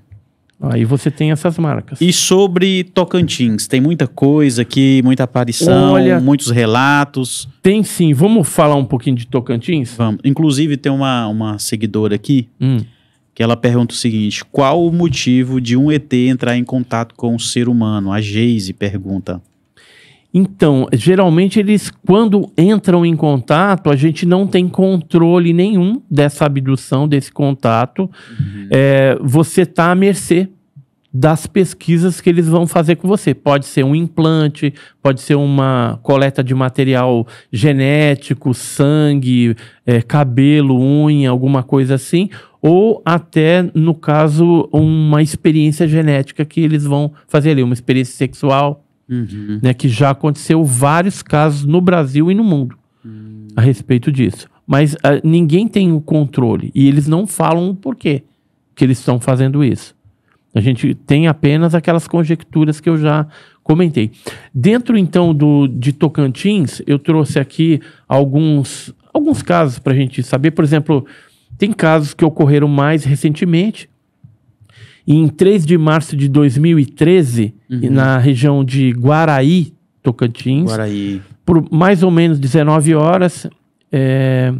[SPEAKER 2] Aí você tem essas marcas.
[SPEAKER 1] E sobre Tocantins, tem muita coisa aqui, muita aparição, Olha, muitos relatos. Tem sim. Vamos falar um pouquinho de Tocantins? Vamos. Inclusive, tem uma, uma seguidora aqui hum. que ela pergunta o seguinte: qual o motivo de um ET entrar em contato com o um ser humano? A Geise
[SPEAKER 2] pergunta. Então, geralmente eles, quando entram em contato, a gente não tem controle nenhum dessa abdução, desse contato. Uhum. É, você está à mercê das pesquisas que eles vão fazer com você. Pode ser um implante, pode ser uma coleta de material genético, sangue, é, cabelo, unha, alguma coisa assim, ou até, no caso, uma experiência genética que eles vão fazer ali, uma experiência sexual uhum. né, que já aconteceu vários casos no Brasil e no mundo uhum. a respeito disso. Mas uh, ninguém tem o controle e eles não falam o porquê que eles estão fazendo isso. A gente tem apenas aquelas conjecturas que eu já comentei. Dentro então do de Tocantins, eu trouxe aqui alguns alguns casos para a gente saber. Por exemplo, tem casos que ocorreram mais recentemente e em 3 de março de 2013, uhum. na região de Guaraí, Tocantins, Guaraí. por mais ou menos 19 horas, é,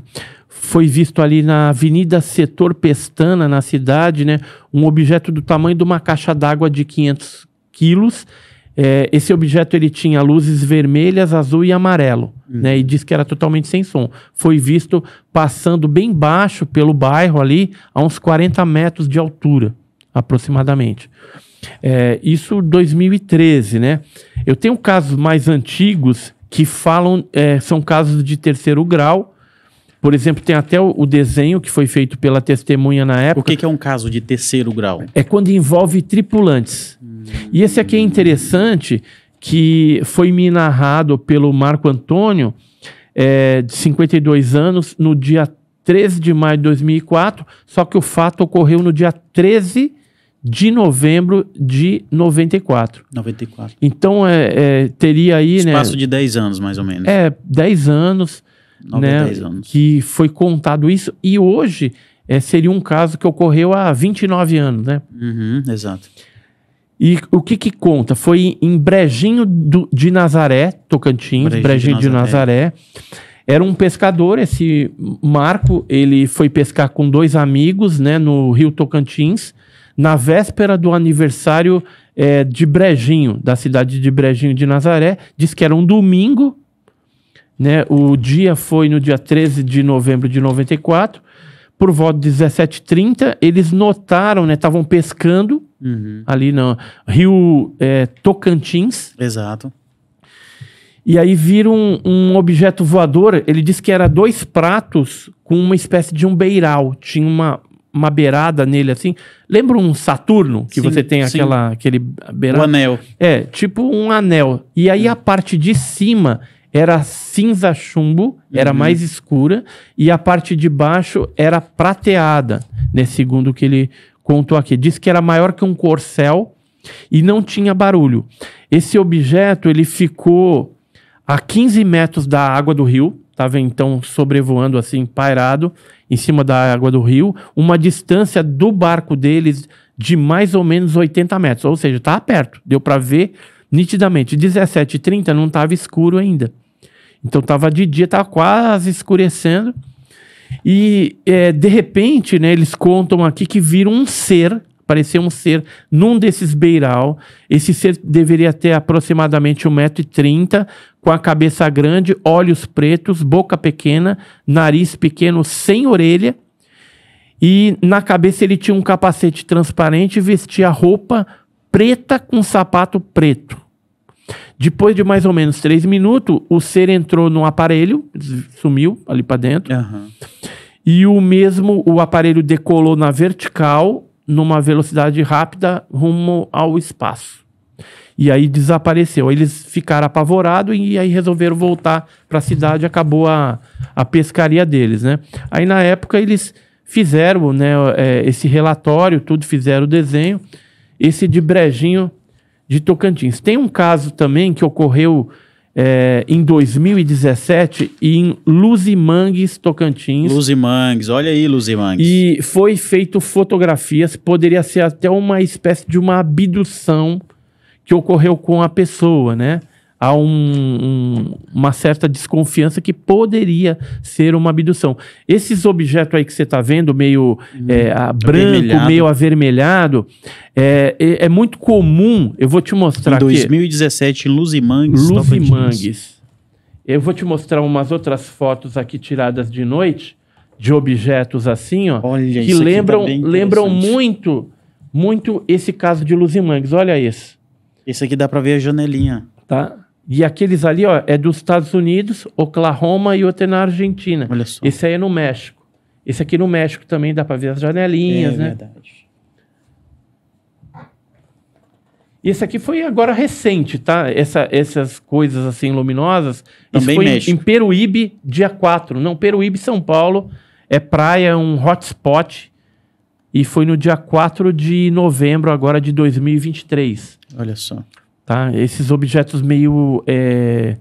[SPEAKER 2] foi visto ali na Avenida Setor Pestana, na cidade, né, um objeto do tamanho de uma caixa d'água de 500 quilos. É, esse objeto ele tinha luzes vermelhas, azul e amarelo, uhum. né? E diz que era totalmente sem som. Foi visto passando bem baixo pelo bairro ali, a uns 40 metros de altura aproximadamente. É, isso 2013, né? Eu tenho casos mais antigos que falam, é, são casos de terceiro grau. Por exemplo, tem até o, o desenho que foi feito pela testemunha na época. O que, que, é um caso de terceiro grau? É quando envolve tripulantes. Hum. E esse aqui é interessante, que foi me narrado pelo Marco Antônio, é, de 52 anos, no dia 13 de maio de 2004, só que o fato ocorreu no dia 13 de novembro de 94. 94. Então, é, é teria aí... Né? Espaço né, de 10 anos, mais ou menos. É, 10 anos. 9 né, 10 anos. Que foi contado isso. E hoje é, seria um caso que ocorreu há 29 anos, né? Uhum, exato. E o que que conta? Foi em Brejinho do, de Nazaré, Tocantins, Brejinho, Brejinho de, Nazaré. Nazaré. Era um pescador, esse Marco, ele foi pescar com dois amigos, né, no Rio Tocantins na véspera do aniversário é, de Brejinho, da cidade de Brejinho de Nazaré. Diz que era um domingo, né? O dia foi no dia 13 de novembro de 94. Por volta de 17h30, eles notaram, né? Estavam pescando uhum. ali no Rio é, Tocantins. Exato. E aí viram um, um, objeto voador. Ele disse que era dois pratos com uma espécie de um beiral. Tinha uma, uma beirada nele assim. Lembra um Saturno? Que sim, você tem aquela, aquele beirado? Um anel. É, tipo um anel. E aí hum. a parte de cima era cinza chumbo, era uhum. mais escura, e a parte de baixo era prateada, né? Segundo o que ele contou aqui. Diz que era maior que um corcel e não tinha barulho. Esse objeto, ele ficou a 15 metros da água do rio, estava então sobrevoando assim, pairado em cima da água do rio, uma distância do barco deles de mais ou menos 80 metros. Ou seja, estava tá perto, deu para ver nitidamente. 17h30 não estava escuro ainda. Então estava de dia, estava quase escurecendo. E é, de repente, né, eles contam aqui que viram um ser parecia um ser num desses beiral. Esse ser deveria ter aproximadamente 1,30m, com a cabeça grande, olhos pretos, boca pequena, nariz pequeno, sem orelha. E na cabeça ele tinha um capacete transparente e vestia roupa preta com sapato preto. Depois de mais ou menos três minutos, o ser entrou num aparelho, sumiu ali para dentro. Uhum. E o mesmo, o aparelho decolou na vertical numa velocidade rápida rumo ao espaço. E aí desapareceu. Eles ficaram apavorados e aí resolveram voltar para a cidade. Acabou a, a pescaria deles, né? Aí na época eles fizeram né, é, esse relatório, tudo, fizeram o desenho. Esse de Brejinho de Tocantins. Tem um caso também que ocorreu é, em 2017 em Luzimangues, Tocantins. Luzimangues,
[SPEAKER 1] olha aí Luzimangues.
[SPEAKER 2] E foi feito fotografias, poderia ser até uma espécie de uma abdução que ocorreu com a pessoa, né? há um, um, uma certa desconfiança que poderia ser uma abdução. Esses objetos aí que você está vendo, meio hum, é, branco, meio avermelhado, é, é, é, muito comum. Eu vou te mostrar em 2017, aqui. e Luzimangues. Eu vou te mostrar umas outras fotos aqui tiradas de noite de objetos assim, ó, Olha, que lembram tá lembram muito muito esse caso de Luzimangues. Olha isso. Esse aqui dá para ver a janelinha, tá? E aqueles ali, ó, é dos Estados Unidos, Oklahoma e outro é na Argentina. Olha só. Esse aí é no México. Esse aqui no México também dá para ver as janelinhas, é, né? É verdade. Esse aqui foi agora recente, tá? Essa, essas coisas assim luminosas. Também Isso foi México. em Peruíbe, dia 4. Não, Peruíbe, São Paulo. É praia, um hotspot. E foi no dia 4 de novembro agora de 2023. Olha só. Tá? Esses objetos meio é,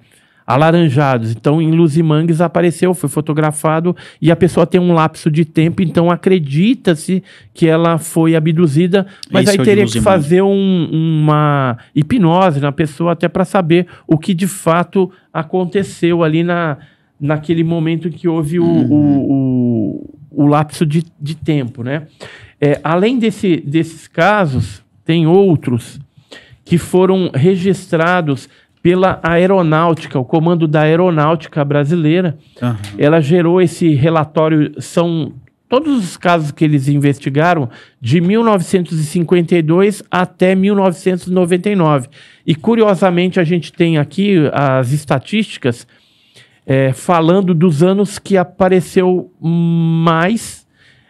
[SPEAKER 2] alaranjados. Então, em Luzimangues apareceu, foi fotografado e a pessoa tem um lapso de tempo, então acredita-se que ela foi abduzida, mas Esse aí é teria que fazer um, uma hipnose na pessoa até para saber o que de fato aconteceu ali na, naquele momento que houve o, uhum. o, o, o, lapso de, de tempo, né? É, além desse, desses casos, tem outros que foram registrados pela aeronáutica, o comando da aeronáutica brasileira. Uhum. Ela gerou esse relatório, são todos os casos que eles investigaram de 1952 até 1999. E curiosamente a gente tem aqui as estatísticas é, falando dos anos que apareceu mais.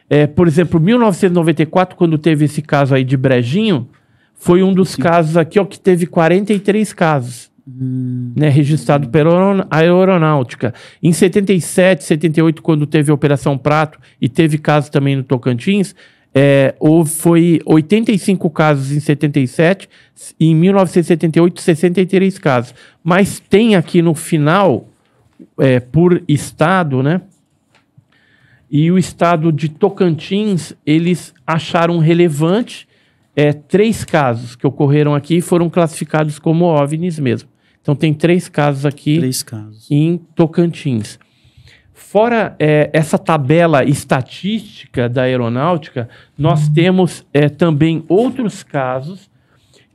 [SPEAKER 2] É, por exemplo, 1994, quando teve esse caso aí de Brejinho, foi um dos Sim. casos aqui, ó, que teve 43 casos. Hum. Né, registrado pela aeronáutica. Em 77, 78, quando teve a Operação Prato e teve caso também no Tocantins, é, houve, foi 85 casos em 77 e em 1978, 63 casos. Mas tem aqui no final, é, por estado, né? E o estado de Tocantins, eles acharam relevante é, três casos que ocorreram aqui foram classificados como OVNIs mesmo. Então tem três casos aqui três casos. em Tocantins. Fora é, essa tabela estatística da aeronáutica, nós temos é, também outros casos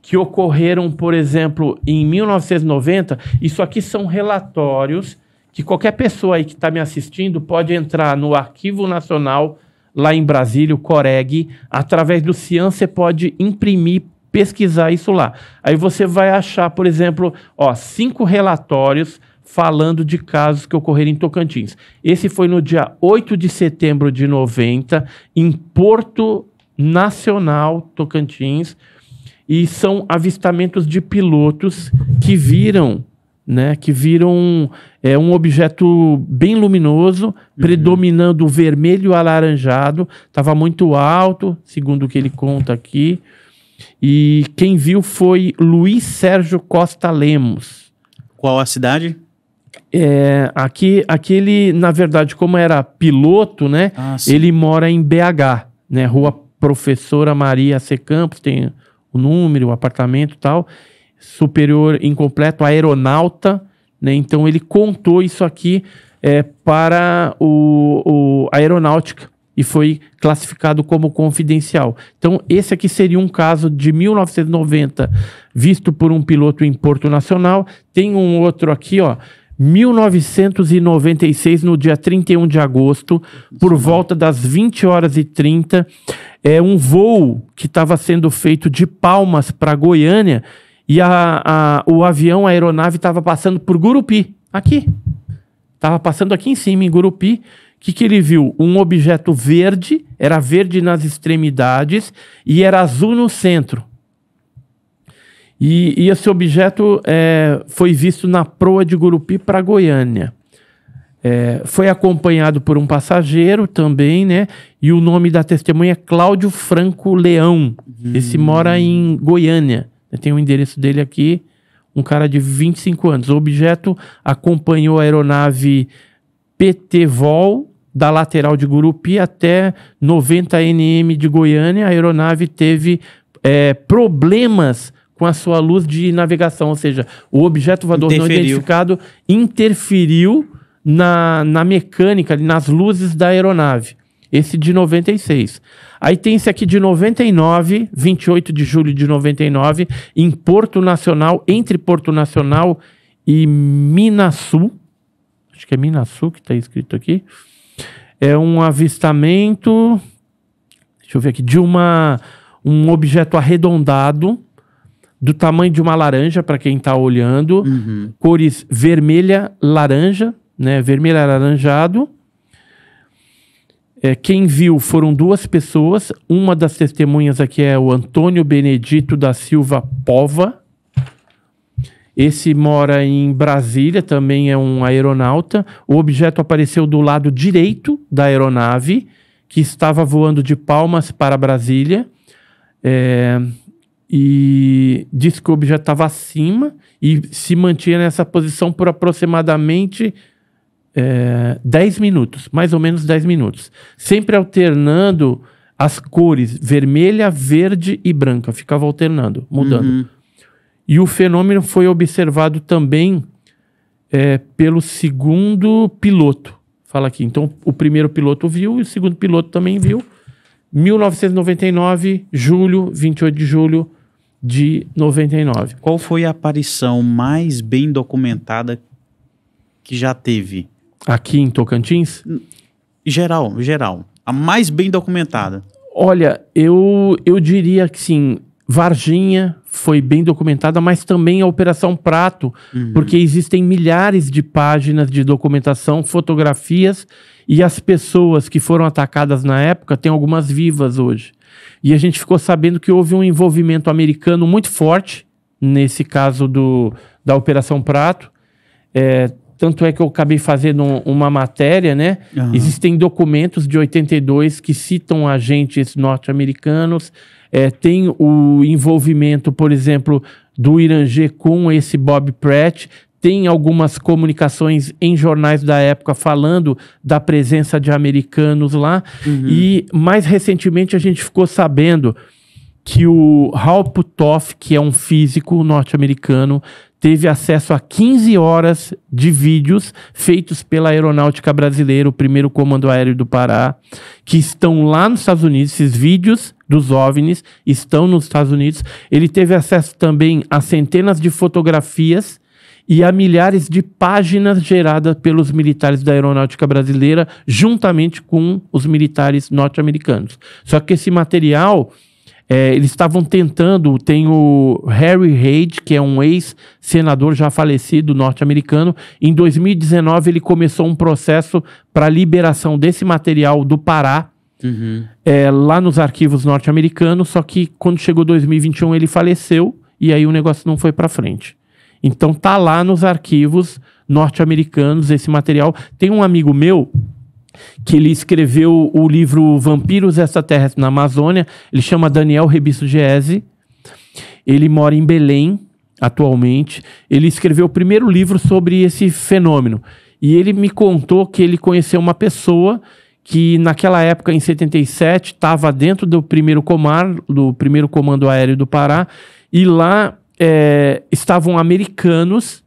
[SPEAKER 2] que ocorreram, por exemplo, em 1990. Isso aqui são relatórios que qualquer pessoa aí que está me assistindo pode entrar no Arquivo Nacional lá em Brasília, o Coreg. Através do Cian, você pode imprimir, pesquisar isso lá. Aí você vai achar, por exemplo, ó, cinco relatórios falando de casos que ocorreram em Tocantins. Esse foi no dia 8 de setembro de 90, em Porto Nacional, Tocantins, e são avistamentos de pilotos que viram né, que viram é, um objeto bem luminoso, uhum. predominando o vermelho alaranjado, estava muito alto, segundo o que ele conta aqui. E quem viu foi Luiz Sérgio Costa Lemos. Qual a cidade? É, aqui, aqui ele, na verdade, como era piloto, né, ah, ele mora em BH, né, Rua Professora Maria C. Campos, tem o número, o apartamento e tal superior incompleto aeronauta, né? Então ele contou isso aqui é, para o, o aeronáutica e foi classificado como confidencial. Então, esse aqui seria um caso de 1990, visto por um piloto em Porto Nacional. Tem um outro aqui, ó, 1996, no dia 31 de agosto, por volta das 20 horas e 30, é um voo que estava sendo feito de Palmas para Goiânia e a, a, o avião, a aeronave, estava passando por Gurupi, aqui. Estava passando aqui em cima, em Gurupi. O que, que ele viu? Um objeto verde, era verde nas extremidades e era azul no centro. E, e esse objeto é, foi visto na proa de Gurupi para Goiânia. É, foi acompanhado por um passageiro também, né? E o nome da testemunha é Cláudio Franco Leão. Hum. Esse mora em Goiânia. Eu tenho o endereço dele aqui, um cara de 25 anos. O objeto acompanhou a aeronave PTVOL da lateral de Gurupi até 90 NM de Goiânia. A aeronave teve é, problemas com a sua luz de navegação, ou seja, o objeto voador não identificado interferiu na, na mecânica, nas luzes da aeronave. Esse de 96. Aí tem esse aqui de 99, 28 de julho de 99, em Porto Nacional, entre Porto Nacional e Minasu. Acho que é Minasu que está escrito aqui. É um avistamento. Deixa eu ver aqui. De uma, um objeto arredondado do tamanho de uma laranja, para quem está olhando, uhum. cores vermelha, laranja, né? Vermelho laranjado é, quem viu foram duas pessoas. Uma das testemunhas aqui é o Antônio Benedito da Silva Pova. Esse mora em Brasília, também é um aeronauta. O objeto apareceu do lado direito da aeronave, que estava voando de Palmas para Brasília. É, e disse que o objeto estava acima e se mantinha nessa posição por aproximadamente é, 10 minutos, mais ou menos 10 minutos. Sempre alternando as cores vermelha, verde e branca. Ficava alternando, mudando. Uhum. E o fenômeno foi observado também é, pelo segundo piloto. Fala aqui. Então, o primeiro piloto viu e o segundo piloto também viu. 1999, julho, 28 de julho de 99. Qual foi a aparição mais
[SPEAKER 1] bem documentada que já teve?
[SPEAKER 2] Aqui em Tocantins?
[SPEAKER 1] Geral, geral. A mais bem documentada.
[SPEAKER 2] Olha, eu, eu diria que sim, Varginha foi bem documentada, mas também a Operação Prato, uhum. porque existem milhares de páginas de documentação, fotografias, e as pessoas que foram atacadas na época têm algumas vivas hoje. E a gente ficou sabendo que houve um envolvimento americano muito forte nesse caso do, da Operação Prato. É, tanto é que eu acabei fazendo um, uma matéria, né? Uhum. Existem documentos de 82 que citam agentes norte-americanos. É, tem o envolvimento, por exemplo, do Iranger com esse Bob Pratt. Tem algumas comunicações em jornais da época falando da presença de americanos lá. Uhum. E mais recentemente a gente ficou sabendo que o Hal que é um físico norte-americano, teve acesso a 15 horas de vídeos feitos pela Aeronáutica Brasileira, o primeiro comando aéreo do Pará, que estão lá nos Estados Unidos. Esses vídeos dos OVNIs estão nos Estados Unidos. Ele teve acesso também a centenas de fotografias e a milhares de páginas geradas pelos militares da Aeronáutica Brasileira, juntamente com os militares norte-americanos. Só que esse material é, eles estavam tentando, tem o Harry Reid, que é um ex-senador já falecido norte-americano. Em 2019, ele começou um processo para liberação desse material do Pará, uhum. é, lá nos arquivos norte-americanos. Só que quando chegou 2021, ele faleceu e aí o negócio não foi para frente. Então tá lá nos arquivos norte-americanos esse material. Tem um amigo meu que ele escreveu o livro Vampiros Extraterrestres na Amazônia. Ele chama Daniel Rebisso Giese. Ele mora em Belém atualmente. Ele escreveu o primeiro livro sobre esse fenômeno. E ele me contou que ele conheceu uma pessoa que naquela época, em 77, estava dentro do primeiro comando, do primeiro comando aéreo do Pará, e lá é, estavam americanos,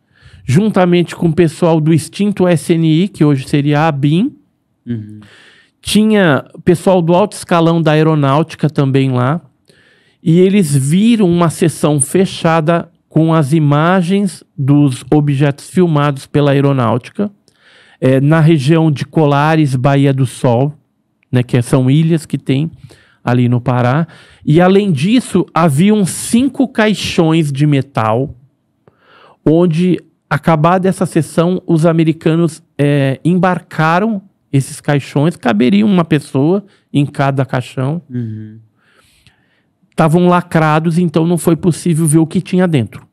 [SPEAKER 2] juntamente com o pessoal do extinto SNI, que hoje seria a ABIN, Uhum. Tinha pessoal do alto escalão da aeronáutica também lá. E eles viram uma sessão fechada com as imagens dos objetos filmados pela aeronáutica é, na região de Colares, Baía do Sol, né, que são ilhas que tem ali no Pará. E além disso, haviam cinco caixões de metal onde, acabada essa sessão, os americanos é, embarcaram esses caixões caberiam uma pessoa em cada caixão. Estavam uhum. lacrados, então não foi possível ver o que tinha dentro.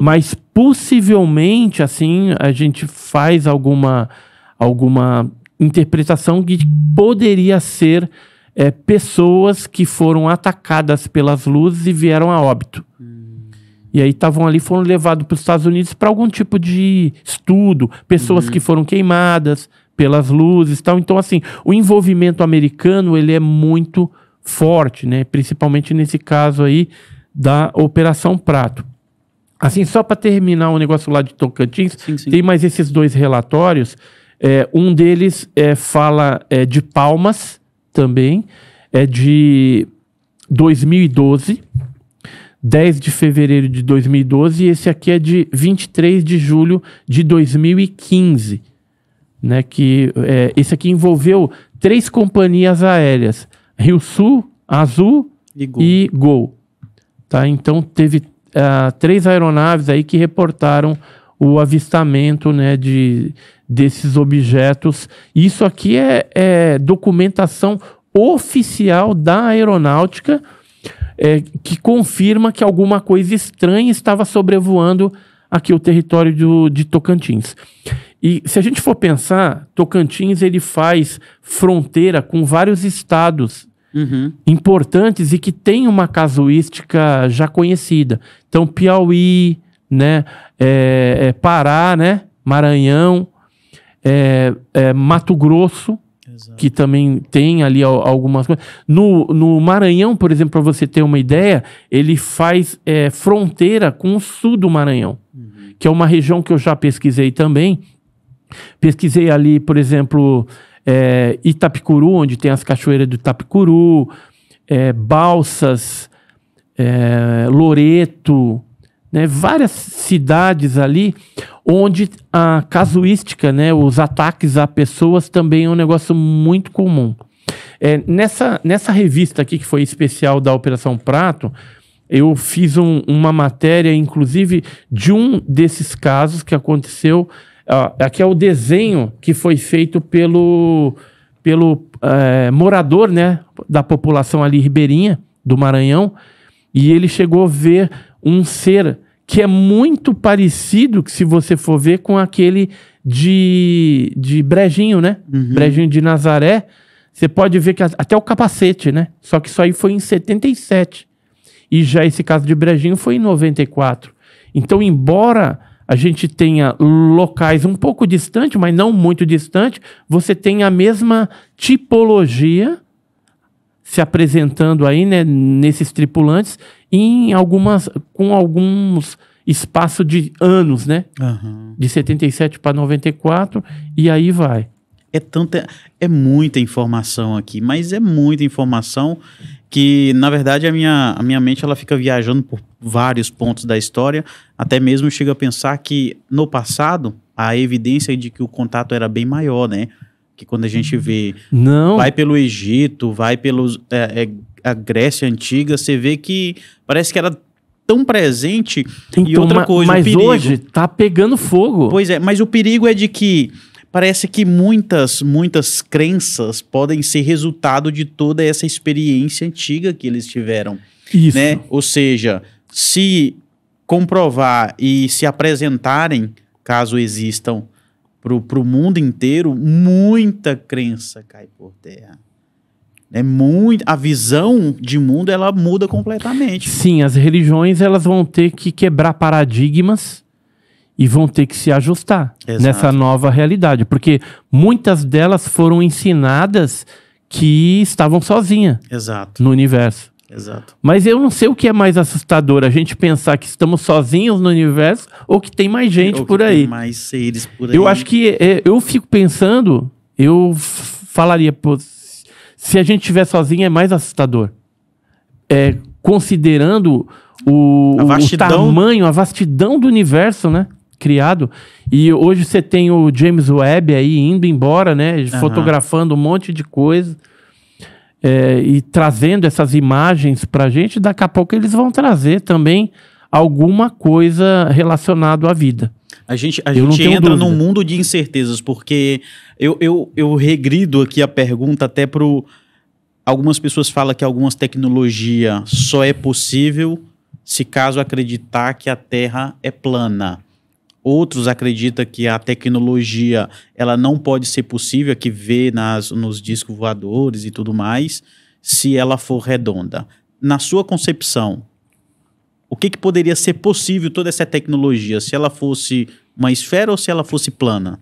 [SPEAKER 2] Mas possivelmente, assim, a gente faz alguma, alguma interpretação que poderia ser é, pessoas que foram atacadas pelas luzes e vieram a óbito. Hum. E aí estavam ali, foram levados para os Estados Unidos para algum tipo de estudo, pessoas uhum. que foram queimadas, pelas luzes, tal. Então assim, o envolvimento americano, ele é muito forte, né? Principalmente nesse caso aí da Operação Prato. Assim, só para terminar o um negócio lá de Tocantins, sim, sim. tem mais esses dois relatórios. É, um deles é, fala é, de Palmas, também, é de 2012, 10 de fevereiro de 2012, e esse aqui é de 23 de julho de 2015 né, que é, esse aqui envolveu três companhias aéreas, Rio Sul, Azul e Gol. E Gol tá? Então teve uh, três aeronaves aí que reportaram o avistamento né, de, desses objetos. Isso aqui é, é documentação oficial da aeronáutica é, que confirma que alguma coisa estranha estava sobrevoando aqui o território do, de Tocantins. E se a gente for pensar, Tocantins ele faz fronteira com vários estados uhum. importantes e que tem uma casuística já conhecida. Então, Piauí, né, é, é Pará, né, Maranhão, é, é Mato Grosso, Exato. que também tem ali algumas coisas. No, no Maranhão, por exemplo, para você ter uma ideia, ele faz é, fronteira com o sul do Maranhão, uhum. que é uma região que eu já pesquisei também Pesquisei ali, por exemplo, é, Itapicuru, onde tem as cachoeiras do Itapicuru, é, Balsas, é, Loreto, né, várias cidades ali onde a casuística, né, os ataques a pessoas também é um negócio muito comum. É, nessa, nessa revista aqui, que foi especial da Operação Prato, eu fiz um, uma matéria, inclusive, de um desses casos que aconteceu aqui é o desenho que foi feito pelo, pelo é, morador né, da população ali ribeirinha, do Maranhão, e ele chegou a ver um ser que é muito parecido, que se você for ver, com aquele de, de Brejinho, né? Uhum. Brejinho de Nazaré. Você pode ver que até o capacete, né? Só que isso aí foi em 77. E já esse caso de Brejinho foi em 94. Então, embora a gente tenha locais um pouco distante, mas não muito distante, você tem a mesma tipologia se apresentando aí né, nesses tripulantes em algumas com alguns espaço de anos, né? Uhum. De 77 para 94 e aí vai. É tanta é
[SPEAKER 1] muita informação aqui, mas é muita informação que na verdade a minha, a minha mente ela fica viajando por vários pontos da história, até mesmo chega a pensar que no passado a evidência de que o contato era bem maior, né? Que quando a gente vê, não vai pelo Egito, vai pelos é, é, a Grécia antiga, você vê que parece que era tão presente então, e outra coisa, mas hoje tá pegando fogo. Pois é, mas o perigo é de que Parece que muitas, muitas crenças podem ser resultado de toda essa experiência antiga que eles tiveram. Isso. Né? Ou seja, se comprovar e se apresentarem, caso existam, para o mundo inteiro, muita crença cai por terra.
[SPEAKER 2] É muito,
[SPEAKER 1] a visão de mundo ela muda completamente.
[SPEAKER 2] Sim, as religiões elas vão ter que quebrar paradigmas e vão ter que se ajustar Exato. nessa nova realidade, porque muitas delas foram ensinadas que estavam sozinha Exato. no universo. Exato. Mas eu não sei o que é mais assustador, a gente pensar que estamos sozinhos no universo ou que tem mais gente ou por aí. mais
[SPEAKER 1] seres por aí. Eu acho
[SPEAKER 2] que é, eu fico pensando, eu falaria, pô, se a gente estiver sozinho é mais assustador. É, considerando o, a o tamanho, a vastidão do universo, né? criado. E hoje você tem o James Webb aí indo embora, né? Uhum. Fotografando um monte de coisa. É, e trazendo essas imagens para a gente, daqui a pouco eles vão trazer também alguma coisa relacionada à vida.
[SPEAKER 1] A gente, a gente entra dúvida. num mundo de incertezas, porque eu, eu, eu regrido aqui a pergunta até para Algumas pessoas falam que algumas tecnologias só é possível se caso acreditar que a Terra é plana. Outros acreditam que a tecnologia ela não pode ser possível, é que vê nas, nos discos voadores e tudo mais, se ela for redonda. Na sua concepção, o que, que poderia ser possível toda essa tecnologia, se ela fosse uma esfera ou se ela fosse plana?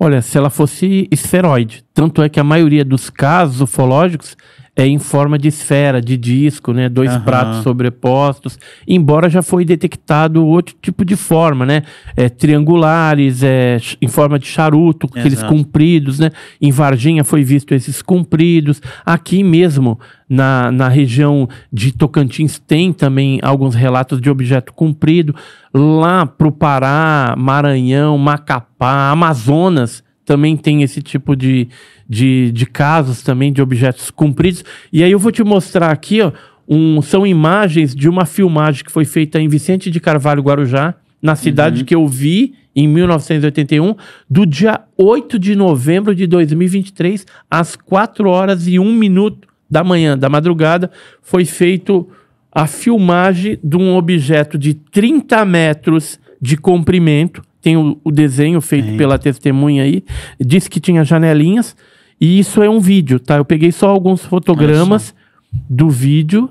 [SPEAKER 2] Olha, se ela fosse esferoide. Tanto é que a maioria dos casos ufológicos é em forma de esfera, de disco, né? Dois uhum. pratos sobrepostos. Embora já foi detectado outro tipo de forma, né? É, triangulares, é, em forma de charuto, Exato. aqueles compridos, né? Em Varginha foi visto esses compridos. Aqui mesmo, na, na região de Tocantins, tem também alguns relatos de objeto comprido. Lá pro Pará, Maranhão, Macapá, Amazonas, também tem esse tipo de de, de casos também, de objetos compridos. E aí eu vou te mostrar aqui, ó, um, são imagens de uma filmagem que foi feita em Vicente de Carvalho, Guarujá, na cidade uhum. que eu vi em 1981, do dia 8 de novembro de 2023, às 4 horas e 1 minuto da manhã, da madrugada, foi feito a filmagem de um objeto de 30 metros de comprimento. Tem o, o desenho feito pela testemunha aí. disse que tinha janelinhas. E isso é um vídeo, tá? Eu peguei só alguns fotogramas Nossa. do vídeo.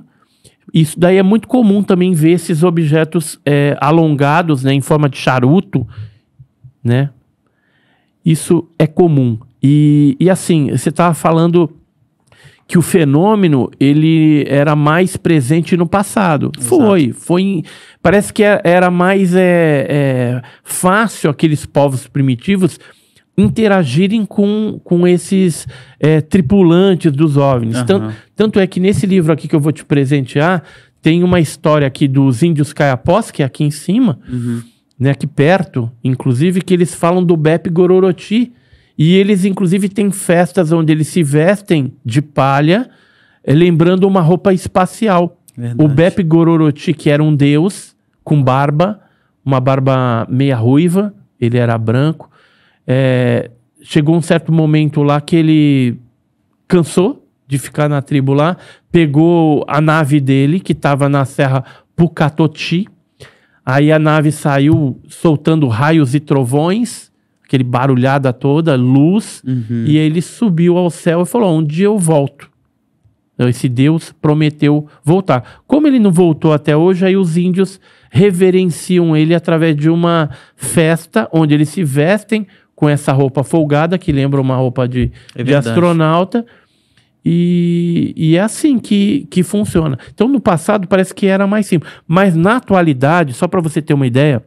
[SPEAKER 2] Isso daí é muito comum também ver esses objetos é, alongados, né, em forma de charuto, né? Isso é comum. E, e assim, você estava falando que o fenômeno ele era mais presente no passado. Exato. Foi, foi. Parece que é, era mais é, é, fácil aqueles povos primitivos interagirem com, com esses é, tripulantes dos OVNIs. Uhum. Tanto, tanto, é que nesse livro aqui que eu vou te presentear, tem uma história aqui dos índios caiapós, que é aqui em cima, uhum. né, aqui perto, inclusive, que eles falam do Bep Gororoti. E eles, inclusive, têm festas onde eles se vestem de palha, é, lembrando uma roupa espacial. Verdade. O Bep Gororoti, que era um deus com barba, uma barba meia ruiva, ele era branco é, chegou um certo momento lá que ele cansou de ficar na tribo lá, pegou a nave dele, que estava na Serra Pucatoti. Aí a nave saiu soltando raios e trovões, aquele barulhada toda, luz, uhum. e ele subiu ao céu e falou: Um dia eu volto. Esse Deus prometeu voltar. Como ele não voltou até hoje, aí os índios reverenciam ele através de uma festa onde eles se vestem com essa roupa folgada, que lembra uma roupa de, é de astronauta. E, e, é assim que, que funciona. Então, no passado, parece que era mais simples. Mas na atualidade, só para você ter uma ideia,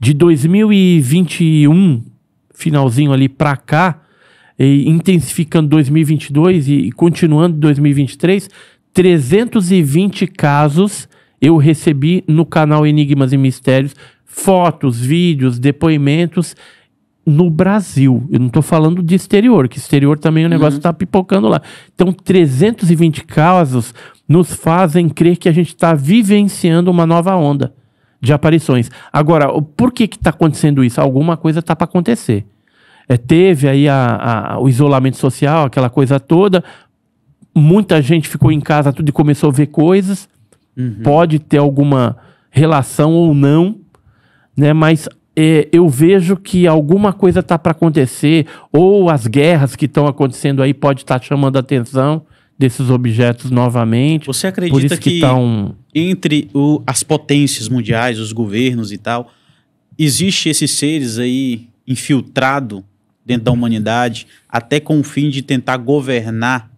[SPEAKER 2] de 2021, finalzinho ali para cá, e intensificando 2022 e, e continuando 2023, 320 casos eu recebi no canal Enigmas e Mistérios, fotos, vídeos, depoimentos no Brasil. Eu não estou falando de exterior, que exterior também o negócio está uhum. pipocando lá. Então, 320 casos nos fazem crer que a gente está vivenciando uma nova onda de aparições. Agora, por que está acontecendo isso? Alguma coisa está para acontecer. É, teve aí a, a, o isolamento social, aquela coisa toda. Muita gente ficou em casa tudo e começou a ver coisas. Uhum. Pode ter alguma relação ou não, né? Mas é, eu vejo que alguma coisa está para acontecer, ou as guerras que estão acontecendo aí pode estar tá chamando a atenção desses objetos novamente. Você acredita que, que tá um...
[SPEAKER 1] entre o, as potências mundiais, os governos e tal, existe esses seres aí infiltrado dentro da humanidade, até com o fim de tentar governar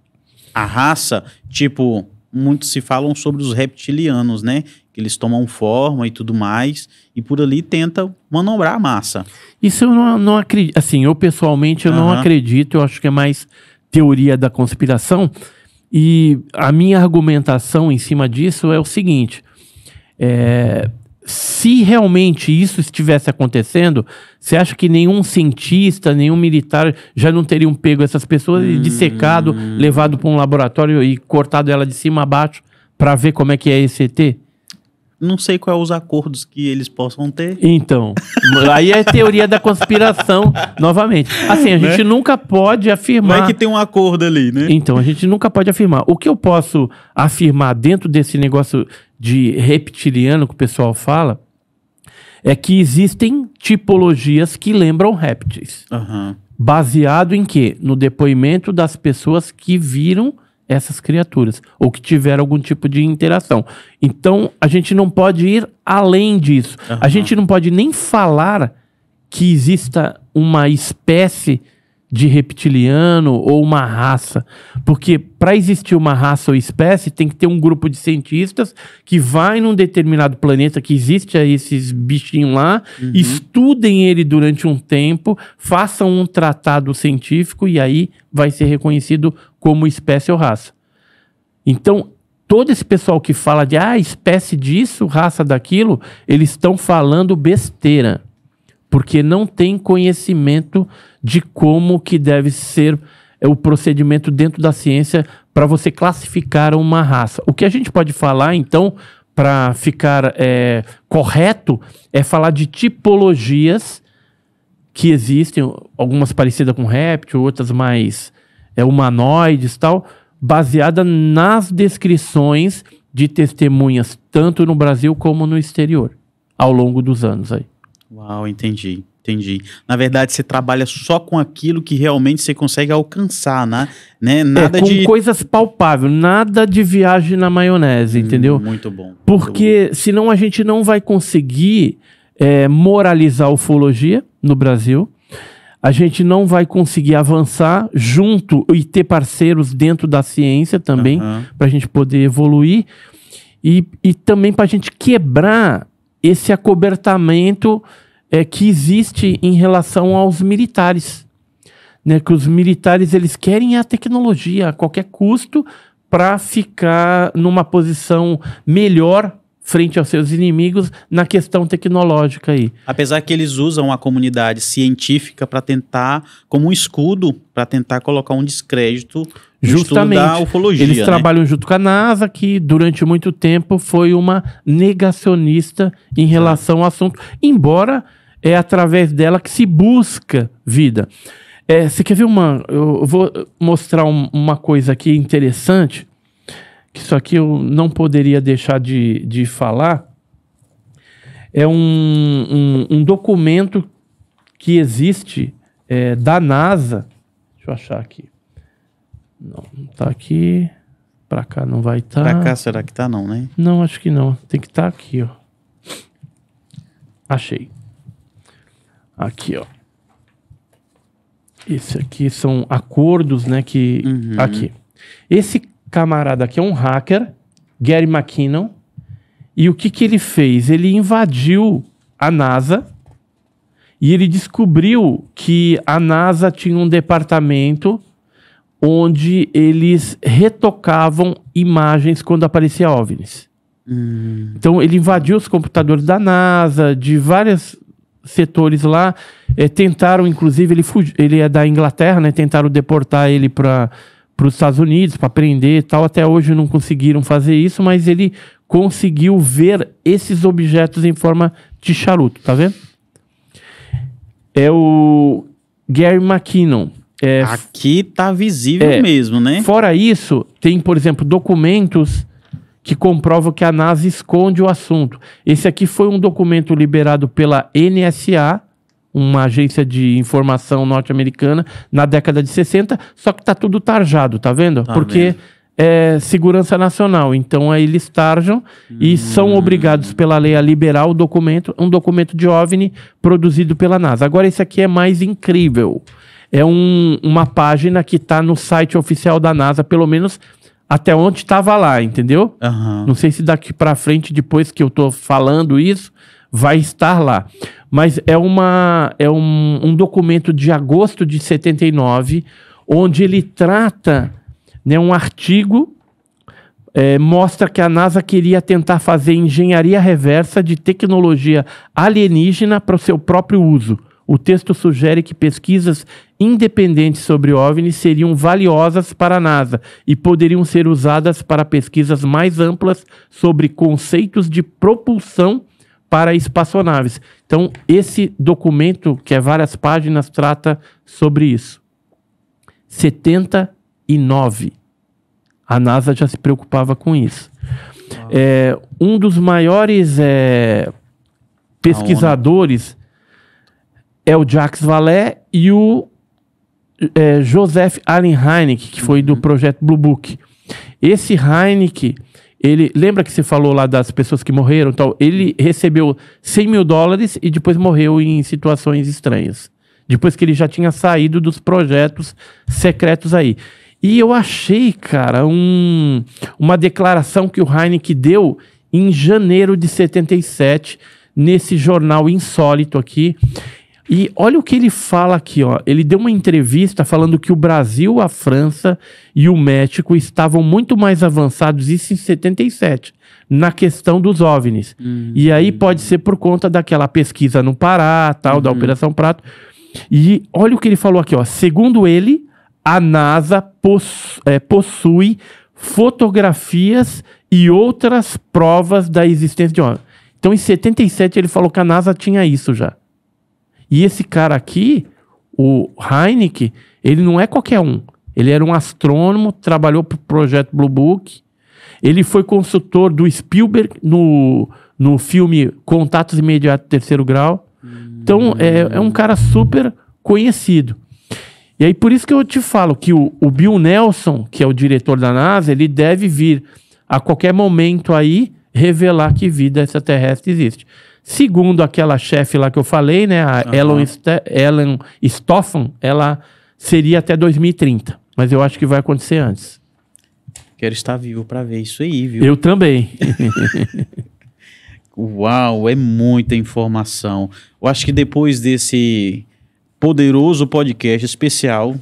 [SPEAKER 1] a raça, tipo, muitos se falam sobre os reptilianos, né? eles tomam forma e tudo mais, e por ali tenta
[SPEAKER 2] manobrar a massa. Isso eu não, não acredito, assim, eu pessoalmente eu uhum. não acredito, eu acho que é mais teoria da conspiração, e a minha argumentação em cima disso é o seguinte, é, se realmente isso estivesse acontecendo, você acha que nenhum cientista, nenhum militar já não teriam pego essas pessoas e dissecado, hum. levado para um laboratório e cortado ela de cima a baixo para ver como é que é esse ET?
[SPEAKER 1] não sei quais os acordos que eles possam ter.
[SPEAKER 2] Então, [LAUGHS] aí é teoria da conspiração novamente. Assim, a né? gente nunca pode afirmar. é que tem um acordo ali, né? Então, a gente nunca pode afirmar. O que eu posso afirmar dentro desse negócio de reptiliano que o pessoal fala é que existem tipologias que lembram répteis. Uhum. Baseado em quê? No depoimento das pessoas que viram essas criaturas ou que tiveram algum tipo de interação. Então, a gente não pode ir além disso. Uhum. A gente não pode nem falar que exista uma espécie de reptiliano ou uma raça, porque para existir uma raça ou espécie tem que ter um grupo de cientistas que vai num determinado planeta que existe esses bichinhos lá, uhum. estudem ele durante um tempo, façam um tratado científico e aí vai ser reconhecido como espécie ou raça. Então, todo esse pessoal que fala de ah, espécie disso, raça daquilo, eles estão falando besteira. Porque não tem conhecimento de como que deve ser o procedimento dentro da ciência para você classificar uma raça. O que a gente pode falar, então, para ficar é, correto, é falar de tipologias que existem, algumas parecidas com réptil, outras mais é, humanoides tal, baseada nas descrições de testemunhas, tanto no Brasil como no exterior, ao longo dos anos aí. Uau,
[SPEAKER 1] entendi. Entendi. Na verdade, você trabalha só com aquilo que realmente você consegue alcançar, né? né? É, nada é, com de...
[SPEAKER 2] coisas palpáveis, nada de viagem na maionese, hum, entendeu? Muito bom. Muito Porque bom. senão a gente não vai conseguir é, moralizar a ufologia no Brasil a gente não vai conseguir avançar junto e ter parceiros dentro da ciência também, uhum. para a gente poder evoluir e, e também para a gente quebrar esse acobertamento é, que existe em relação aos militares. Né, que os militares eles querem a tecnologia a qualquer custo para ficar numa posição melhor frente aos seus inimigos na questão tecnológica aí. Apesar que
[SPEAKER 1] eles usam a comunidade científica para tentar, como um escudo, para tentar colocar um descrédito Justamente. Da ufologia, eles né? trabalham
[SPEAKER 2] junto com a NASA, que durante muito tempo foi uma negacionista em relação ao assunto, embora é através dela que se busca vida. É, você quer ver uma. Eu vou mostrar um, uma coisa aqui interessante que isso aqui eu não poderia deixar de, de falar, é um, um, um documento que existe é, da NASA. Deixa eu achar aqui. Não, não tá aqui. Pra cá não vai estar. Tá. Pra cá será que tá, não, né? Não, acho que não. Tem que estar tá aqui, ó. Achei. Aqui, ó. Esse aqui são acordos, né? Que. Uhum. Aqui. Esse camarada que é um hacker, Gary McKinnon, e o que, que ele fez? Ele invadiu a NASA e ele descobriu que a NASA tinha um departamento onde eles retocavam imagens quando aparecia OVNIs. Hum. Então ele invadiu os computadores da NASA, de vários setores lá, é, tentaram inclusive ele fugiu, ele é da Inglaterra, né? Tentaram deportar ele para para os Estados Unidos para aprender tal. Até hoje não conseguiram fazer isso, mas ele conseguiu ver esses objetos em forma de charuto, tá vendo? É o Gary McKinnon. É, Aqui tá visível é, mesmo, né? Fora isso, tem, por exemplo, documentos que comprovam que a NASA esconde o assunto. Esse aqui foi um documento liberado pela NSA uma agência de informação norte-americana na década de 60, só que tá tudo tarjado, tá vendo? Tá Porque mesmo. é segurança nacional. Então aí eles tarjam hum. e são obrigados pela lei a liberar o documento, um documento de OVNI produzido pela NASA. Agora esse aqui é mais incrível. É um, uma página que tá no site oficial da NASA, pelo menos até onde estava lá, entendeu? Uhum. Não sei se daqui para frente, depois que eu tô falando isso, vai estar lá mas é, uma, é um, um documento de agosto de 79, onde ele trata né, um artigo é, mostra que a NASA queria tentar fazer engenharia reversa de tecnologia alienígena para o seu próprio uso. O texto sugere que pesquisas independentes sobre OVNIs seriam valiosas para a NASA e poderiam ser usadas para pesquisas mais amplas sobre conceitos de propulsão para espaçonaves. Então, esse documento, que é várias páginas, trata sobre isso. 79. A NASA já se preocupava com isso. É, um dos maiores é, pesquisadores é o Jacques Vallée e o é, Joseph Allen Heineck, que foi do uhum. projeto Blue Book. Esse Heineck ele lembra que você falou lá das pessoas que morreram, tal. Ele recebeu 100 mil dólares e depois morreu em situações estranhas. Depois que ele já tinha saído dos projetos secretos aí. E eu achei, cara, um, uma declaração que o Heineken deu em janeiro de 77 nesse jornal insólito aqui. E olha o que ele fala aqui, ó. Ele deu uma entrevista falando que o Brasil, a França e o México estavam muito mais avançados, isso em 77, na questão dos OVNIs. Uhum. E aí uhum. pode ser por conta daquela pesquisa no Pará, tal, uhum. da Operação Prato. E olha o que ele falou aqui, ó. Segundo ele, a NASA é, possui fotografias e outras provas da existência de OVNIs. Então, em 77, ele falou que a NASA tinha isso já. E esse cara aqui, o Heineken, ele não é qualquer um. Ele era um astrônomo, trabalhou para o projeto Blue Book. Ele foi consultor do Spielberg no, no filme Contatos Imediatos Terceiro Grau. Então, hum. é, é um cara super conhecido. E aí, por isso que eu te falo que o, o Bill Nelson, que é o diretor da NASA, ele deve vir a qualquer momento aí revelar que vida extraterrestre existe. Segundo aquela chefe lá que eu falei, né, a uhum. Ellen, Ellen Stoffen, ela seria até 2030. Mas eu acho que vai acontecer antes.
[SPEAKER 1] Quero estar vivo para ver isso aí, viu? Eu
[SPEAKER 2] também. [LAUGHS]
[SPEAKER 1] Uau, é muita informação. Eu acho que depois desse poderoso podcast especial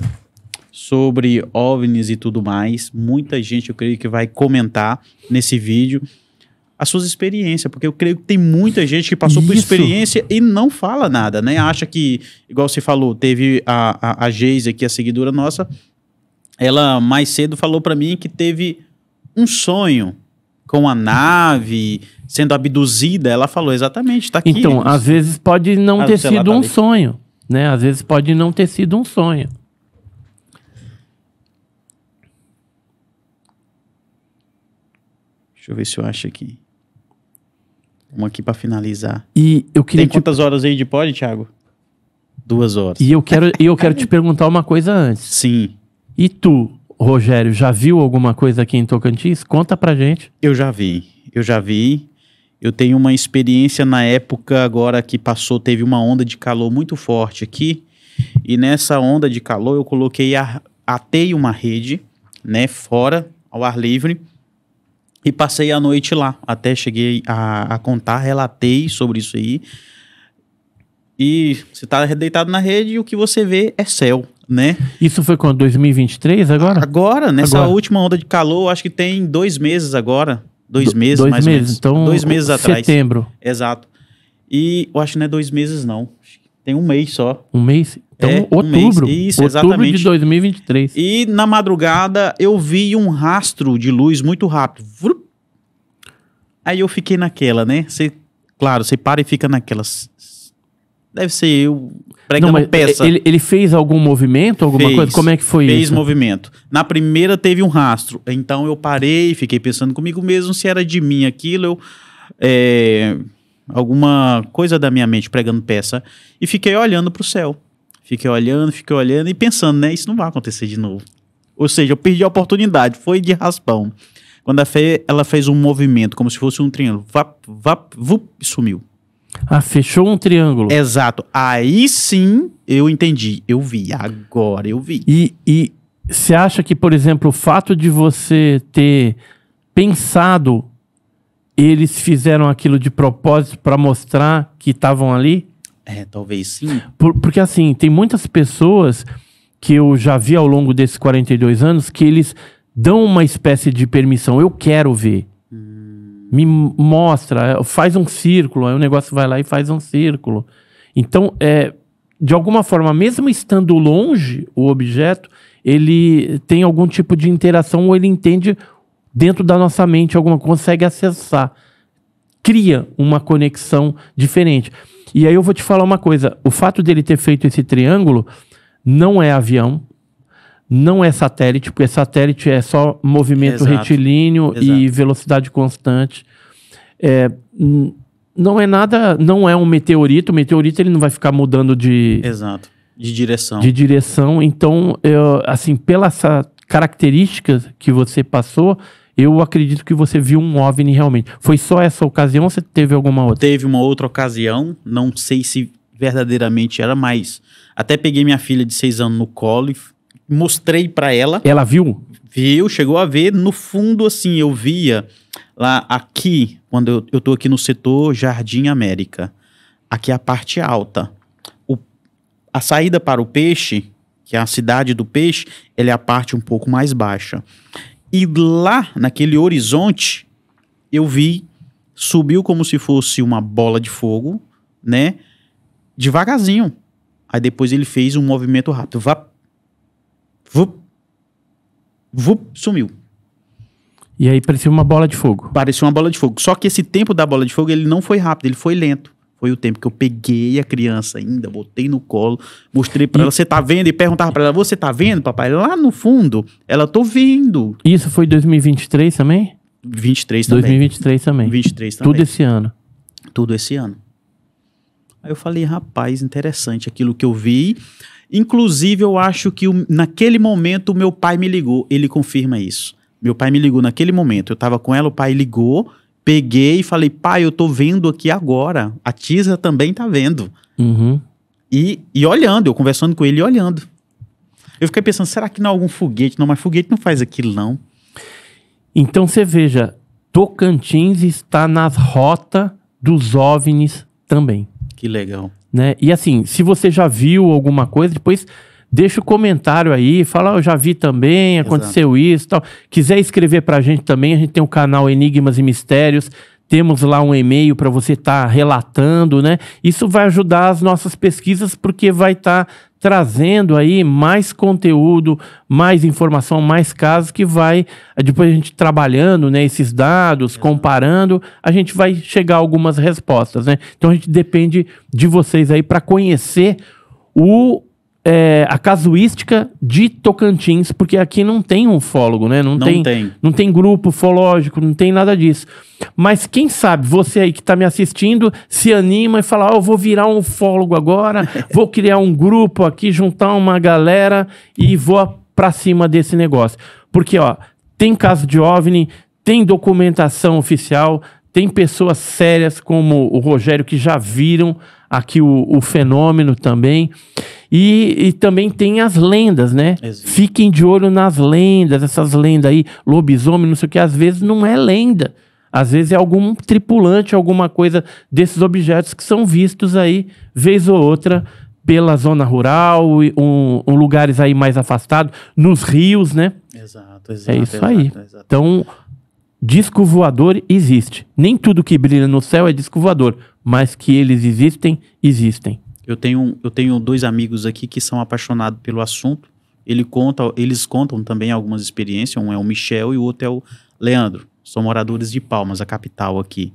[SPEAKER 1] sobre OVNIs e tudo mais, muita gente eu creio que vai comentar nesse vídeo as suas experiências, porque eu creio que tem muita gente que passou Isso. por experiência e não fala nada, né? Acha que, igual você falou, teve a, a, a Geise aqui, a seguidora nossa, ela mais cedo falou para mim que teve um sonho com a nave sendo abduzida, ela falou exatamente, tá aqui. Então, às
[SPEAKER 2] vezes pode não ah, ter sido lá, tá um ali. sonho, né? Às vezes pode não ter sido um sonho.
[SPEAKER 1] Deixa eu ver se eu acho aqui. Uma aqui para finalizar. E eu queria. Tem quantas horas aí de pod, Thiago? Duas horas. E
[SPEAKER 2] eu quero, eu quero te perguntar uma coisa antes. Sim. E tu, Rogério, já viu alguma coisa aqui em Tocantins? Conta pra gente. Eu já vi. Eu
[SPEAKER 1] já vi. Eu tenho uma experiência na época agora que passou, teve uma onda de calor muito forte aqui. E nessa onda de calor eu coloquei a, atei uma rede, né, fora ao ar livre e passei a noite lá. Até cheguei a, a contar, relatei sobre isso aí. E você está deitado na rede e o que você vê é céu, né? Isso foi quando? 2023 agora? Agora, nessa agora. última onda de calor, acho que tem dois meses agora. Dois Do, meses, dois mais meses, ou menos. Então, dois meses atrás. Setembro. Exato. E eu acho que não é dois meses, não. Tem um mês só. Um mês? Então, é, outubro. Um Isso, outubro exatamente. de 2023. E na madrugada eu vi um rastro de luz muito rápido. Aí eu fiquei naquela, né? Você, claro, você para e fica naquelas. Deve ser eu pregando Não, peça. Ele,
[SPEAKER 2] ele, fez algum movimento, alguma fez, coisa? Como é que foi fez isso? Fez movimento.
[SPEAKER 1] Na primeira teve um rastro. Então eu parei, fiquei pensando comigo mesmo se era de mim aquilo. Eu, é, alguma coisa da minha mente pregando peça. E fiquei olhando para o céu. Fiquei olhando, fiquei olhando e pensando, né? Isso não vai acontecer de novo. Ou seja, eu perdi a oportunidade, foi de raspão. Quando a Fê, ela fez um movimento, como se fosse um triângulo, vap, vap, vup, sumiu. Ah, fechou um triângulo. Exato.
[SPEAKER 2] Aí sim eu entendi. Eu vi. Agora eu vi. E, e você acha que, por exemplo, o fato de você ter pensado, eles fizeram aquilo de propósito para mostrar que estavam ali? É, talvez sim. Por, porque assim, tem muitas pessoas que eu já vi ao longo desses 42 anos que eles dão uma espécie de permissão. Eu quero ver. Hum. Me mostra, faz um círculo, aí o negócio vai lá e faz um círculo. Então, é, de alguma forma, mesmo estando longe o objeto, ele tem algum tipo de interação ou ele entende dentro da nossa mente alguma, consegue acessar, cria uma conexão diferente. E aí eu vou te falar uma coisa: o fato dele ter feito esse triângulo não é avião, não é satélite, porque satélite é só movimento Exato. retilíneo Exato. e velocidade constante. É, não é nada, não é um meteorito. O meteorito ele não vai ficar mudando de. Exato. De direção. De direção. Então, eu, assim, pelas características que você passou, eu acredito que você viu um OVNI realmente. Foi só essa ocasião ou você teve alguma outra?
[SPEAKER 1] Teve uma outra ocasião, não sei se verdadeiramente era, mas até peguei minha filha de seis anos no colo e mostrei para ela. Ela viu? Viu, chegou a ver. No fundo, assim, eu via lá aqui, quando eu, eu tô aqui no setor Jardim América. Aqui é a parte alta. O, a saída para o peixe, que é a cidade do peixe, ela é a parte um pouco mais baixa. E lá, naquele horizonte, eu vi, subiu como se fosse uma bola de fogo, né? Devagarzinho. Aí depois ele fez um movimento rápido. Vap, vup, vup, sumiu.
[SPEAKER 2] E aí parecia uma bola de fogo.
[SPEAKER 1] Parecia uma bola de fogo. Só que esse tempo da bola de fogo, ele não foi rápido, ele foi lento. Foi o tempo que eu peguei a criança ainda, botei no colo, mostrei para ela, você tá vendo? E perguntava para ela, você tá vendo, papai? Lá no fundo, ela, tô vendo. Isso foi 2023 também? 23 também. 2023 também. 23 também. Tudo esse ano. Tudo esse ano. Aí eu falei, rapaz, interessante aquilo que eu vi. Inclusive, eu acho que naquele momento o meu pai me ligou, ele confirma isso. Meu pai me ligou naquele momento. Eu tava com ela, o pai ligou peguei e falei, pai, eu tô vendo aqui agora. A Tisa também tá vendo. Uhum. E, e olhando, eu conversando com ele e olhando. Eu fiquei pensando, será que não é algum foguete? Não,
[SPEAKER 2] mas foguete não faz aquilo, não. Então você veja, Tocantins está na rota dos OVNIs também. Que legal. Né? E assim, se você já viu alguma coisa, depois deixa o um comentário aí, fala, oh, eu já vi também, aconteceu Exato. isso tal. Quiser escrever pra gente também, a gente tem o canal Enigmas e Mistérios, temos lá um e-mail para você estar tá relatando, né? Isso vai ajudar as nossas pesquisas porque vai estar tá trazendo aí mais conteúdo, mais informação, mais casos que vai depois a gente trabalhando, né, esses dados, comparando, a gente vai chegar a algumas respostas, né? Então a gente depende de vocês aí para conhecer o é, a casuística de Tocantins, porque aqui não tem um fólogo, né? Não, não tem, tem, Não tem grupo fológico, não tem nada disso. Mas quem sabe, você aí que está me assistindo, se anima e fala: oh, eu vou virar um fólogo agora, [LAUGHS] vou criar um grupo aqui, juntar uma galera e vou para cima desse negócio. Porque, ó, tem caso de OVNI, tem documentação oficial, tem pessoas sérias como o Rogério que já viram aqui o, o fenômeno também. E, e, também tem as lendas, né? Existe. Fiquem de olho nas lendas, essas lendas aí, lobisomem, não sei o que, às vezes não é lenda. Às vezes é algum tripulante, alguma coisa desses objetos que são vistos aí, vez ou outra, pela zona rural, um, um lugares aí mais afastados, nos rios, né? Exato, é exato. É isso exato, aí. Exato. Então, Disco voador existe. Nem tudo que brilha no céu é disco voador, mas que eles existem, existem. Eu tenho,
[SPEAKER 1] eu tenho dois amigos aqui que são apaixonados pelo assunto. Ele conta, eles contam também algumas experiências. Um é o Michel e o outro é o Leandro. São moradores de Palmas, a capital aqui.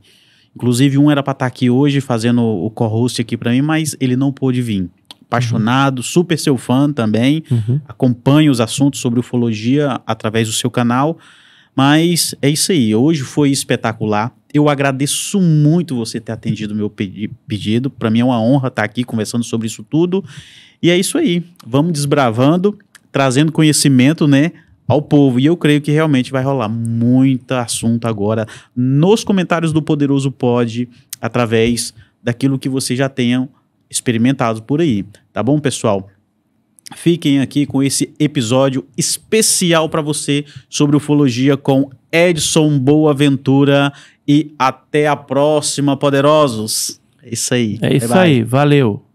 [SPEAKER 1] Inclusive, um era para estar tá aqui hoje fazendo o co-host aqui para mim, mas ele não pôde vir. Apaixonado, uhum. super seu fã também. Uhum. Acompanha os assuntos sobre ufologia através do seu canal. Mas é isso aí. Hoje foi espetacular. Eu agradeço muito você ter atendido o meu pedi pedido. Para mim é uma honra estar aqui conversando sobre isso tudo. E é isso aí. Vamos desbravando, trazendo conhecimento, né? Ao povo. E eu creio que realmente vai rolar muito assunto agora nos comentários do Poderoso Pod, através daquilo que vocês já tenham experimentado por aí. Tá bom, pessoal? Fiquem aqui com esse episódio especial para você sobre ufologia com Edson Boaventura e até a próxima, poderosos. É isso aí. É isso bye, bye. aí,
[SPEAKER 2] valeu.